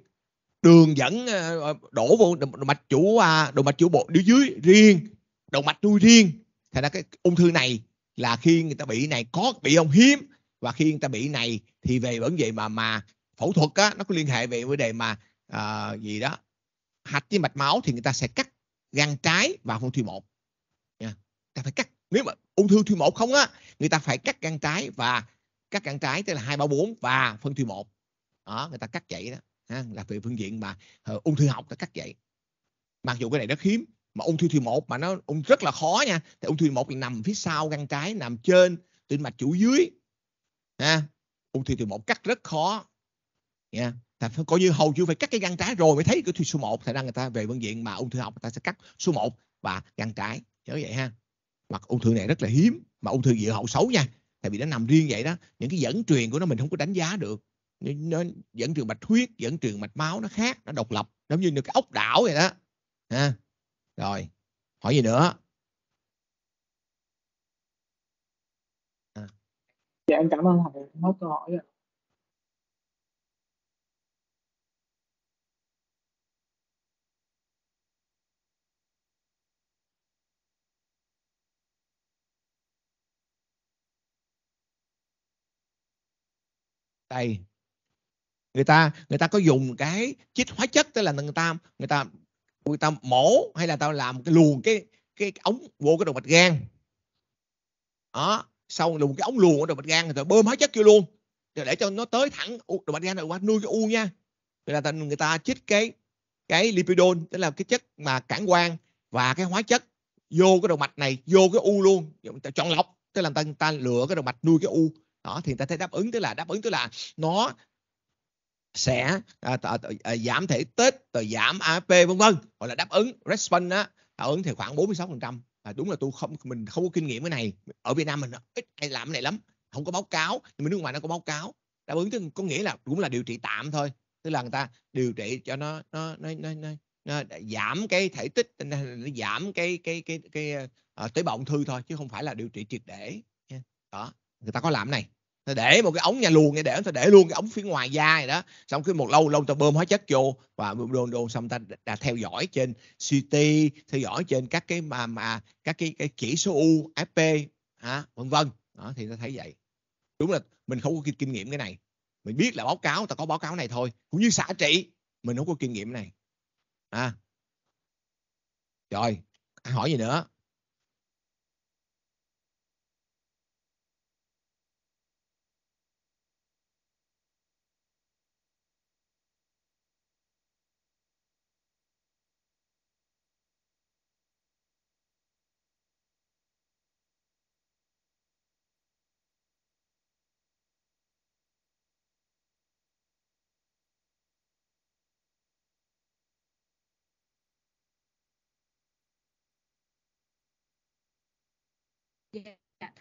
đường dẫn ờ, ờ, đổ vô động mạch chủ à, động mạch chủ bộ đứa dưới riêng động mạch nuôi riêng thành ra cái ung thư này là khi người ta bị này có bị ông hiếm và khi người ta bị này thì về vẫn vậy mà mà phẫu thuật á, nó có liên hệ về vấn đề mà à, gì đó hạch với mạch máu thì người ta sẽ cắt gan trái và ung thư thùy một nha ta phải cắt nếu mà ung thư thùy một không á người ta phải cắt gan trái và cắt gan trái tức là hai ba bốn và phân thùy một đó người ta cắt vậy đó ha, là về phương diện mà uh, ung thư học ta cắt vậy mặc dù cái này rất hiếm mà ung thư thùy một mà nó ung rất là khó nha thì ung thư một thì nằm phía sau gan trái nằm trên tĩnh mạch chủ dưới ha ung thư thùy một cắt rất khó yeah. Dạ. thành coi như hầu như phải cắt cái gan trái rồi mới thấy cái số 1 Thì ra người ta về bệnh viện mà ung thư học người ta sẽ cắt số 1 và gan trái nhớ vậy ha hoặc ung thư này rất là hiếm mà ung thư dự hậu xấu nha tại vì nó nằm riêng vậy đó những cái dẫn truyền của nó mình không có đánh giá được nó dẫn truyền mạch huyết dẫn truyền mạch máu nó khác nó độc lập giống như được cái ốc đảo vậy đó ha rồi hỏi gì nữa à. dạ em cảm ơn thầy. hết câu hỏi rồi tay người ta người ta có dùng cái chích hóa chất tức là người ta người ta người ta mổ hay là tao làm cái luồn cái cái ống vô cái động mạch gan đó sau luồn cái ống luồn ở động mạch gan rồi bơm hóa chất vô luôn rồi để cho nó tới thẳng động mạch gan rồi qua nuôi cái u nha người ta người ta chích cái cái lipidon tức là cái chất mà cản quan và cái hóa chất vô cái động mạch này vô cái u luôn chọn lọc tức là người ta, người ta lựa cái động mạch nuôi cái u đó thì người ta thấy đáp ứng tức là đáp ứng tức là nó sẽ à, t, à, t, à, giảm thể tích rồi giảm AP vân vân gọi là đáp ứng response á đáp ứng thì khoảng 46 phần trăm à, đúng là tôi không mình không có kinh nghiệm cái này ở Việt Nam mình ít hay làm cái này lắm không có báo cáo nhưng mà nước ngoài nó có báo cáo đáp ứng tức có nghĩa là cũng là điều trị tạm thôi tức là người ta điều trị cho nó nó nó nó, nó, nó giảm cái thể tích nó giảm cái cái cái cái, cái à, uh, tế bào ung thư thôi chứ không phải là điều trị triệt để đó người ta có làm này ta để một cái ống nha luôn để ta để luôn cái ống phía ngoài da này đó xong cái một lâu lâu ta bơm hóa chất vô và đồn đồn xong ta đã theo dõi trên CT theo dõi trên các cái mà mà các cái, cái chỉ số u FP à, vân vân đó, thì ta thấy vậy đúng là mình không có kinh nghiệm cái này mình biết là báo cáo ta có báo cáo này thôi cũng như xã trị mình không có kinh nghiệm này à rồi hỏi gì nữa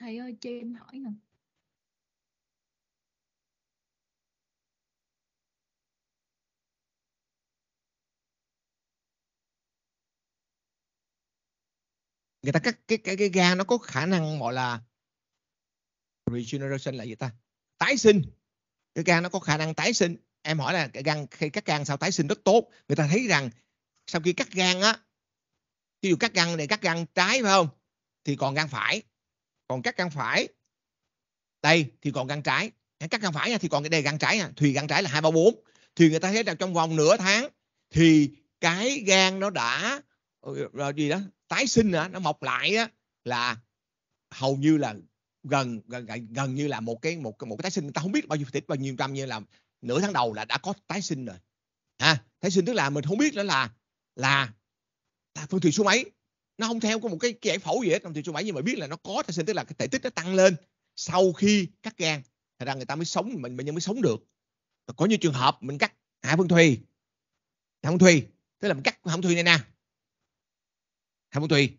thầy ơi cho em hỏi nè người ta cắt cái cái cái gan nó có khả năng gọi là regeneration là gì ta tái sinh cái gan nó có khả năng tái sinh em hỏi là cái gan khi cắt gan sao tái sinh rất tốt người ta thấy rằng sau khi cắt gan á ví dụ cắt gan này cắt gan trái phải không thì còn gan phải còn cắt gan phải đây thì còn gan trái cắt gan phải nha thì còn cái đây gan trái nha thùy gan trái là hai ba bốn thì người ta thấy rằng trong vòng nửa tháng thì cái gan nó đã rồi ờ, ờ, gì đó tái sinh nữa nó mọc lại á, là hầu như là gần gần gần như là một cái một một cái tái sinh người ta không biết bao nhiêu thịt bao nhiêu trăm như là nửa tháng đầu là đã có tái sinh rồi ha tái sinh tức là mình không biết nữa là là là phương thủy số mấy nó không theo có một cái, cái giải phẫu gì hết trong tiểu chu 7 nhưng mà biết là nó có thai sinh tức là cái thể tích nó tăng lên sau khi cắt gan thì ra người ta mới sống mình bệnh nhân mới sống được và có nhiều trường hợp mình cắt hạ phân thùy hạ phân thùy tức là mình cắt hạ phân thùy này nè hạ phân thùy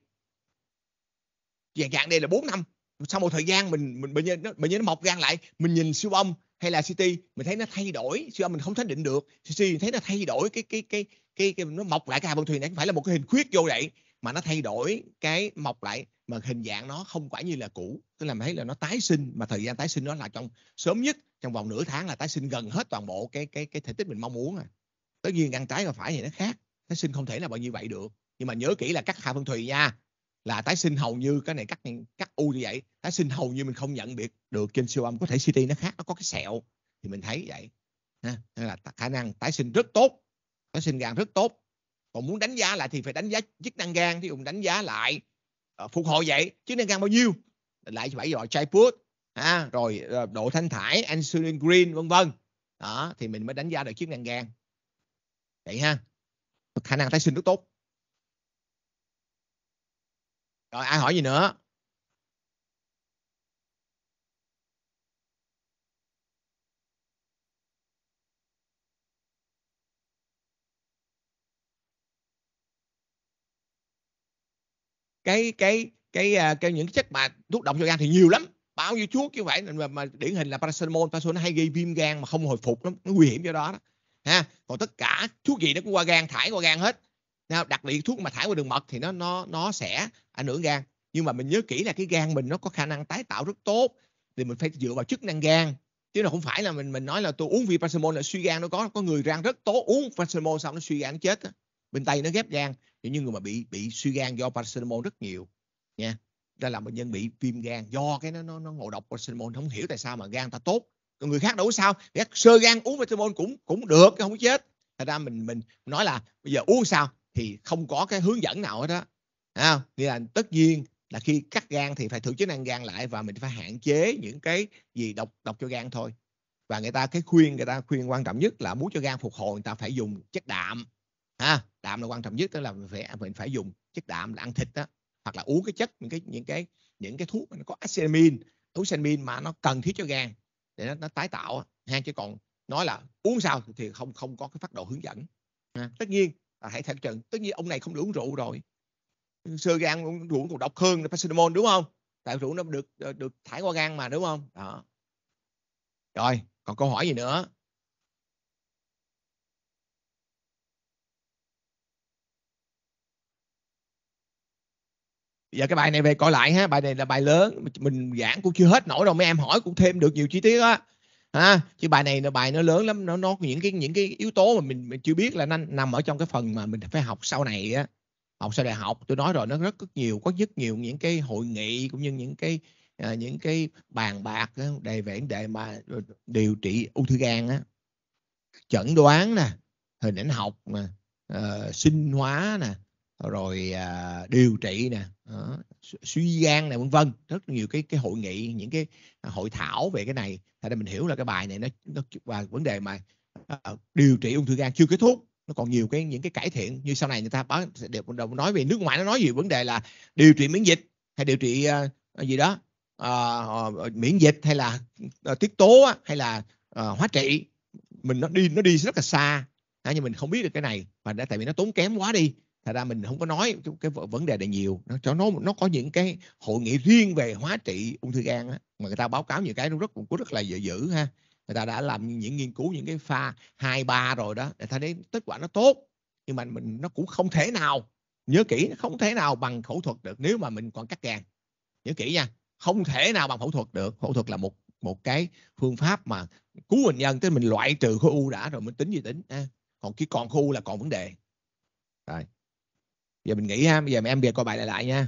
dạng dạng đây là 4 năm sau một thời gian mình mình bệnh nhân bệnh nhân nó mọc gan lại mình nhìn siêu âm hay là CT mình thấy nó thay đổi siêu âm mình không xác định được CT thấy nó thay đổi cái cái cái cái, cái, cái nó mọc lại cái hạ phân thùy này không phải là một cái hình khuyết vô vậy mà nó thay đổi cái mọc lại mà hình dạng nó không phải như là cũ tức là mình thấy là nó tái sinh mà thời gian tái sinh nó là trong sớm nhất trong vòng nửa tháng là tái sinh gần hết toàn bộ cái cái cái thể tích mình mong muốn à tất nhiên ăn trái và phải thì nó khác tái sinh không thể là bao nhiêu vậy được nhưng mà nhớ kỹ là cắt hai phân thùy nha là tái sinh hầu như cái này cắt cắt u như vậy tái sinh hầu như mình không nhận biết được trên siêu âm có thể CT nó khác nó có cái sẹo thì mình thấy vậy ha nên là khả năng tái sinh rất tốt tái sinh gan rất tốt còn muốn đánh giá lại thì phải đánh giá chức năng gan thì dùng đánh giá lại ờ, phục hồi vậy chức năng gan bao nhiêu lại phải gọi chai put ha rồi ờ, độ thanh thải insulin green vân vân đó thì mình mới đánh giá được chức năng gan vậy ha khả năng tái sinh rất tốt rồi ai hỏi gì nữa cái cái cái cái, à, cái những chất mà thuốc động cho gan thì nhiều lắm bao nhiêu thuốc chứ phải mà, mà điển hình là paracetamol paracetamol nó hay gây viêm gan mà không hồi phục lắm nó nguy hiểm cho đó, đó ha còn tất cả thuốc gì nó cũng qua gan thải qua gan hết nào đặc biệt thuốc mà thải qua đường mật thì nó nó nó sẽ ảnh hưởng gan nhưng mà mình nhớ kỹ là cái gan mình nó có khả năng tái tạo rất tốt thì mình phải dựa vào chức năng gan chứ nó không phải là mình mình nói là tôi uống vi paracetamol là suy gan nó có có người gan rất tốt uống paracetamol xong nó suy gan nó chết đó. bên tây nó ghép gan những người mà bị bị suy gan do paracetamol rất nhiều nha ra làm bệnh nhân bị viêm gan do cái nó nó, nó ngộ độc paracetamol không hiểu tại sao mà gan ta tốt còn người khác đâu có sao khác sơ gan uống paracetamol cũng cũng được không chết thật ra mình mình nói là bây giờ uống sao thì không có cái hướng dẫn nào hết đó à, thì là tất nhiên là khi cắt gan thì phải thử chức năng gan lại và mình phải hạn chế những cái gì độc độc cho gan thôi và người ta cái khuyên người ta khuyên quan trọng nhất là muốn cho gan phục hồi người ta phải dùng chất đạm ha đạm là quan trọng nhất tức là mình phải mình phải dùng chất đạm là ăn thịt đó hoặc là uống cái chất những cái những cái những cái thuốc mà nó có acetamin oxalamin mà nó cần thiết cho gan để nó, nó tái tạo ha chứ còn nói là uống sao thì không không có cái phát độ hướng dẫn ha. tất nhiên là hãy thận trần tất nhiên ông này không được uống rượu rồi sơ gan uống rượu còn độc hơn là paracetamol đúng không tại rượu nó được được thải qua gan mà đúng không đó rồi còn câu hỏi gì nữa Dạ cái bài này về coi lại ha, bài này là bài lớn, mình giảng cũng chưa hết nổi đâu mấy em hỏi cũng thêm được nhiều chi tiết á. Ha, chứ bài này là bài nó lớn lắm, nó nó những cái những cái yếu tố mà mình mình chưa biết là nó nằm ở trong cái phần mà mình phải học sau này á. Học sau đại học tôi nói rồi nó rất, rất nhiều, có rất nhiều những cái hội nghị cũng như những cái à, những cái bàn bạc á, đề về vấn đề mà điều trị ung thư gan á. Chẩn đoán nè, hình ảnh học nè, uh, sinh hóa nè, rồi à, điều trị nè à, suy gan này vân vân rất nhiều cái cái hội nghị những cái à, hội thảo về cái này tại đây mình hiểu là cái bài này nó nó và vấn đề mà à, điều trị ung thư gan chưa kết thúc nó còn nhiều cái những cái cải thiện như sau này người ta báo đều nói về nước ngoài nó nói gì vấn đề là điều trị miễn dịch hay điều trị uh, gì đó uh, uh, miễn dịch hay là uh, tiết tố hay là uh, hóa trị mình nó đi nó đi rất là xa à, nhưng mình không biết được cái này và đã tại vì nó tốn kém quá đi thật ra mình không có nói cái vấn đề này nhiều nó cho nó nó có những cái hội nghị riêng về hóa trị ung thư gan á mà người ta báo cáo những cái nó rất cũng rất là dữ dữ ha người ta đã làm những nghiên cứu những cái pha hai ba rồi đó để ta thấy kết quả nó tốt nhưng mà mình nó cũng không thể nào nhớ kỹ không thể nào bằng phẫu thuật được nếu mà mình còn cắt gan nhớ kỹ nha không thể nào bằng phẫu thuật được phẫu thuật là một một cái phương pháp mà cứu bệnh nhân tới mình loại trừ khối u đã rồi mình tính gì tính à. còn khi còn khối u là còn vấn đề rồi giờ mình nghỉ ha bây giờ em về coi bài lại lại nha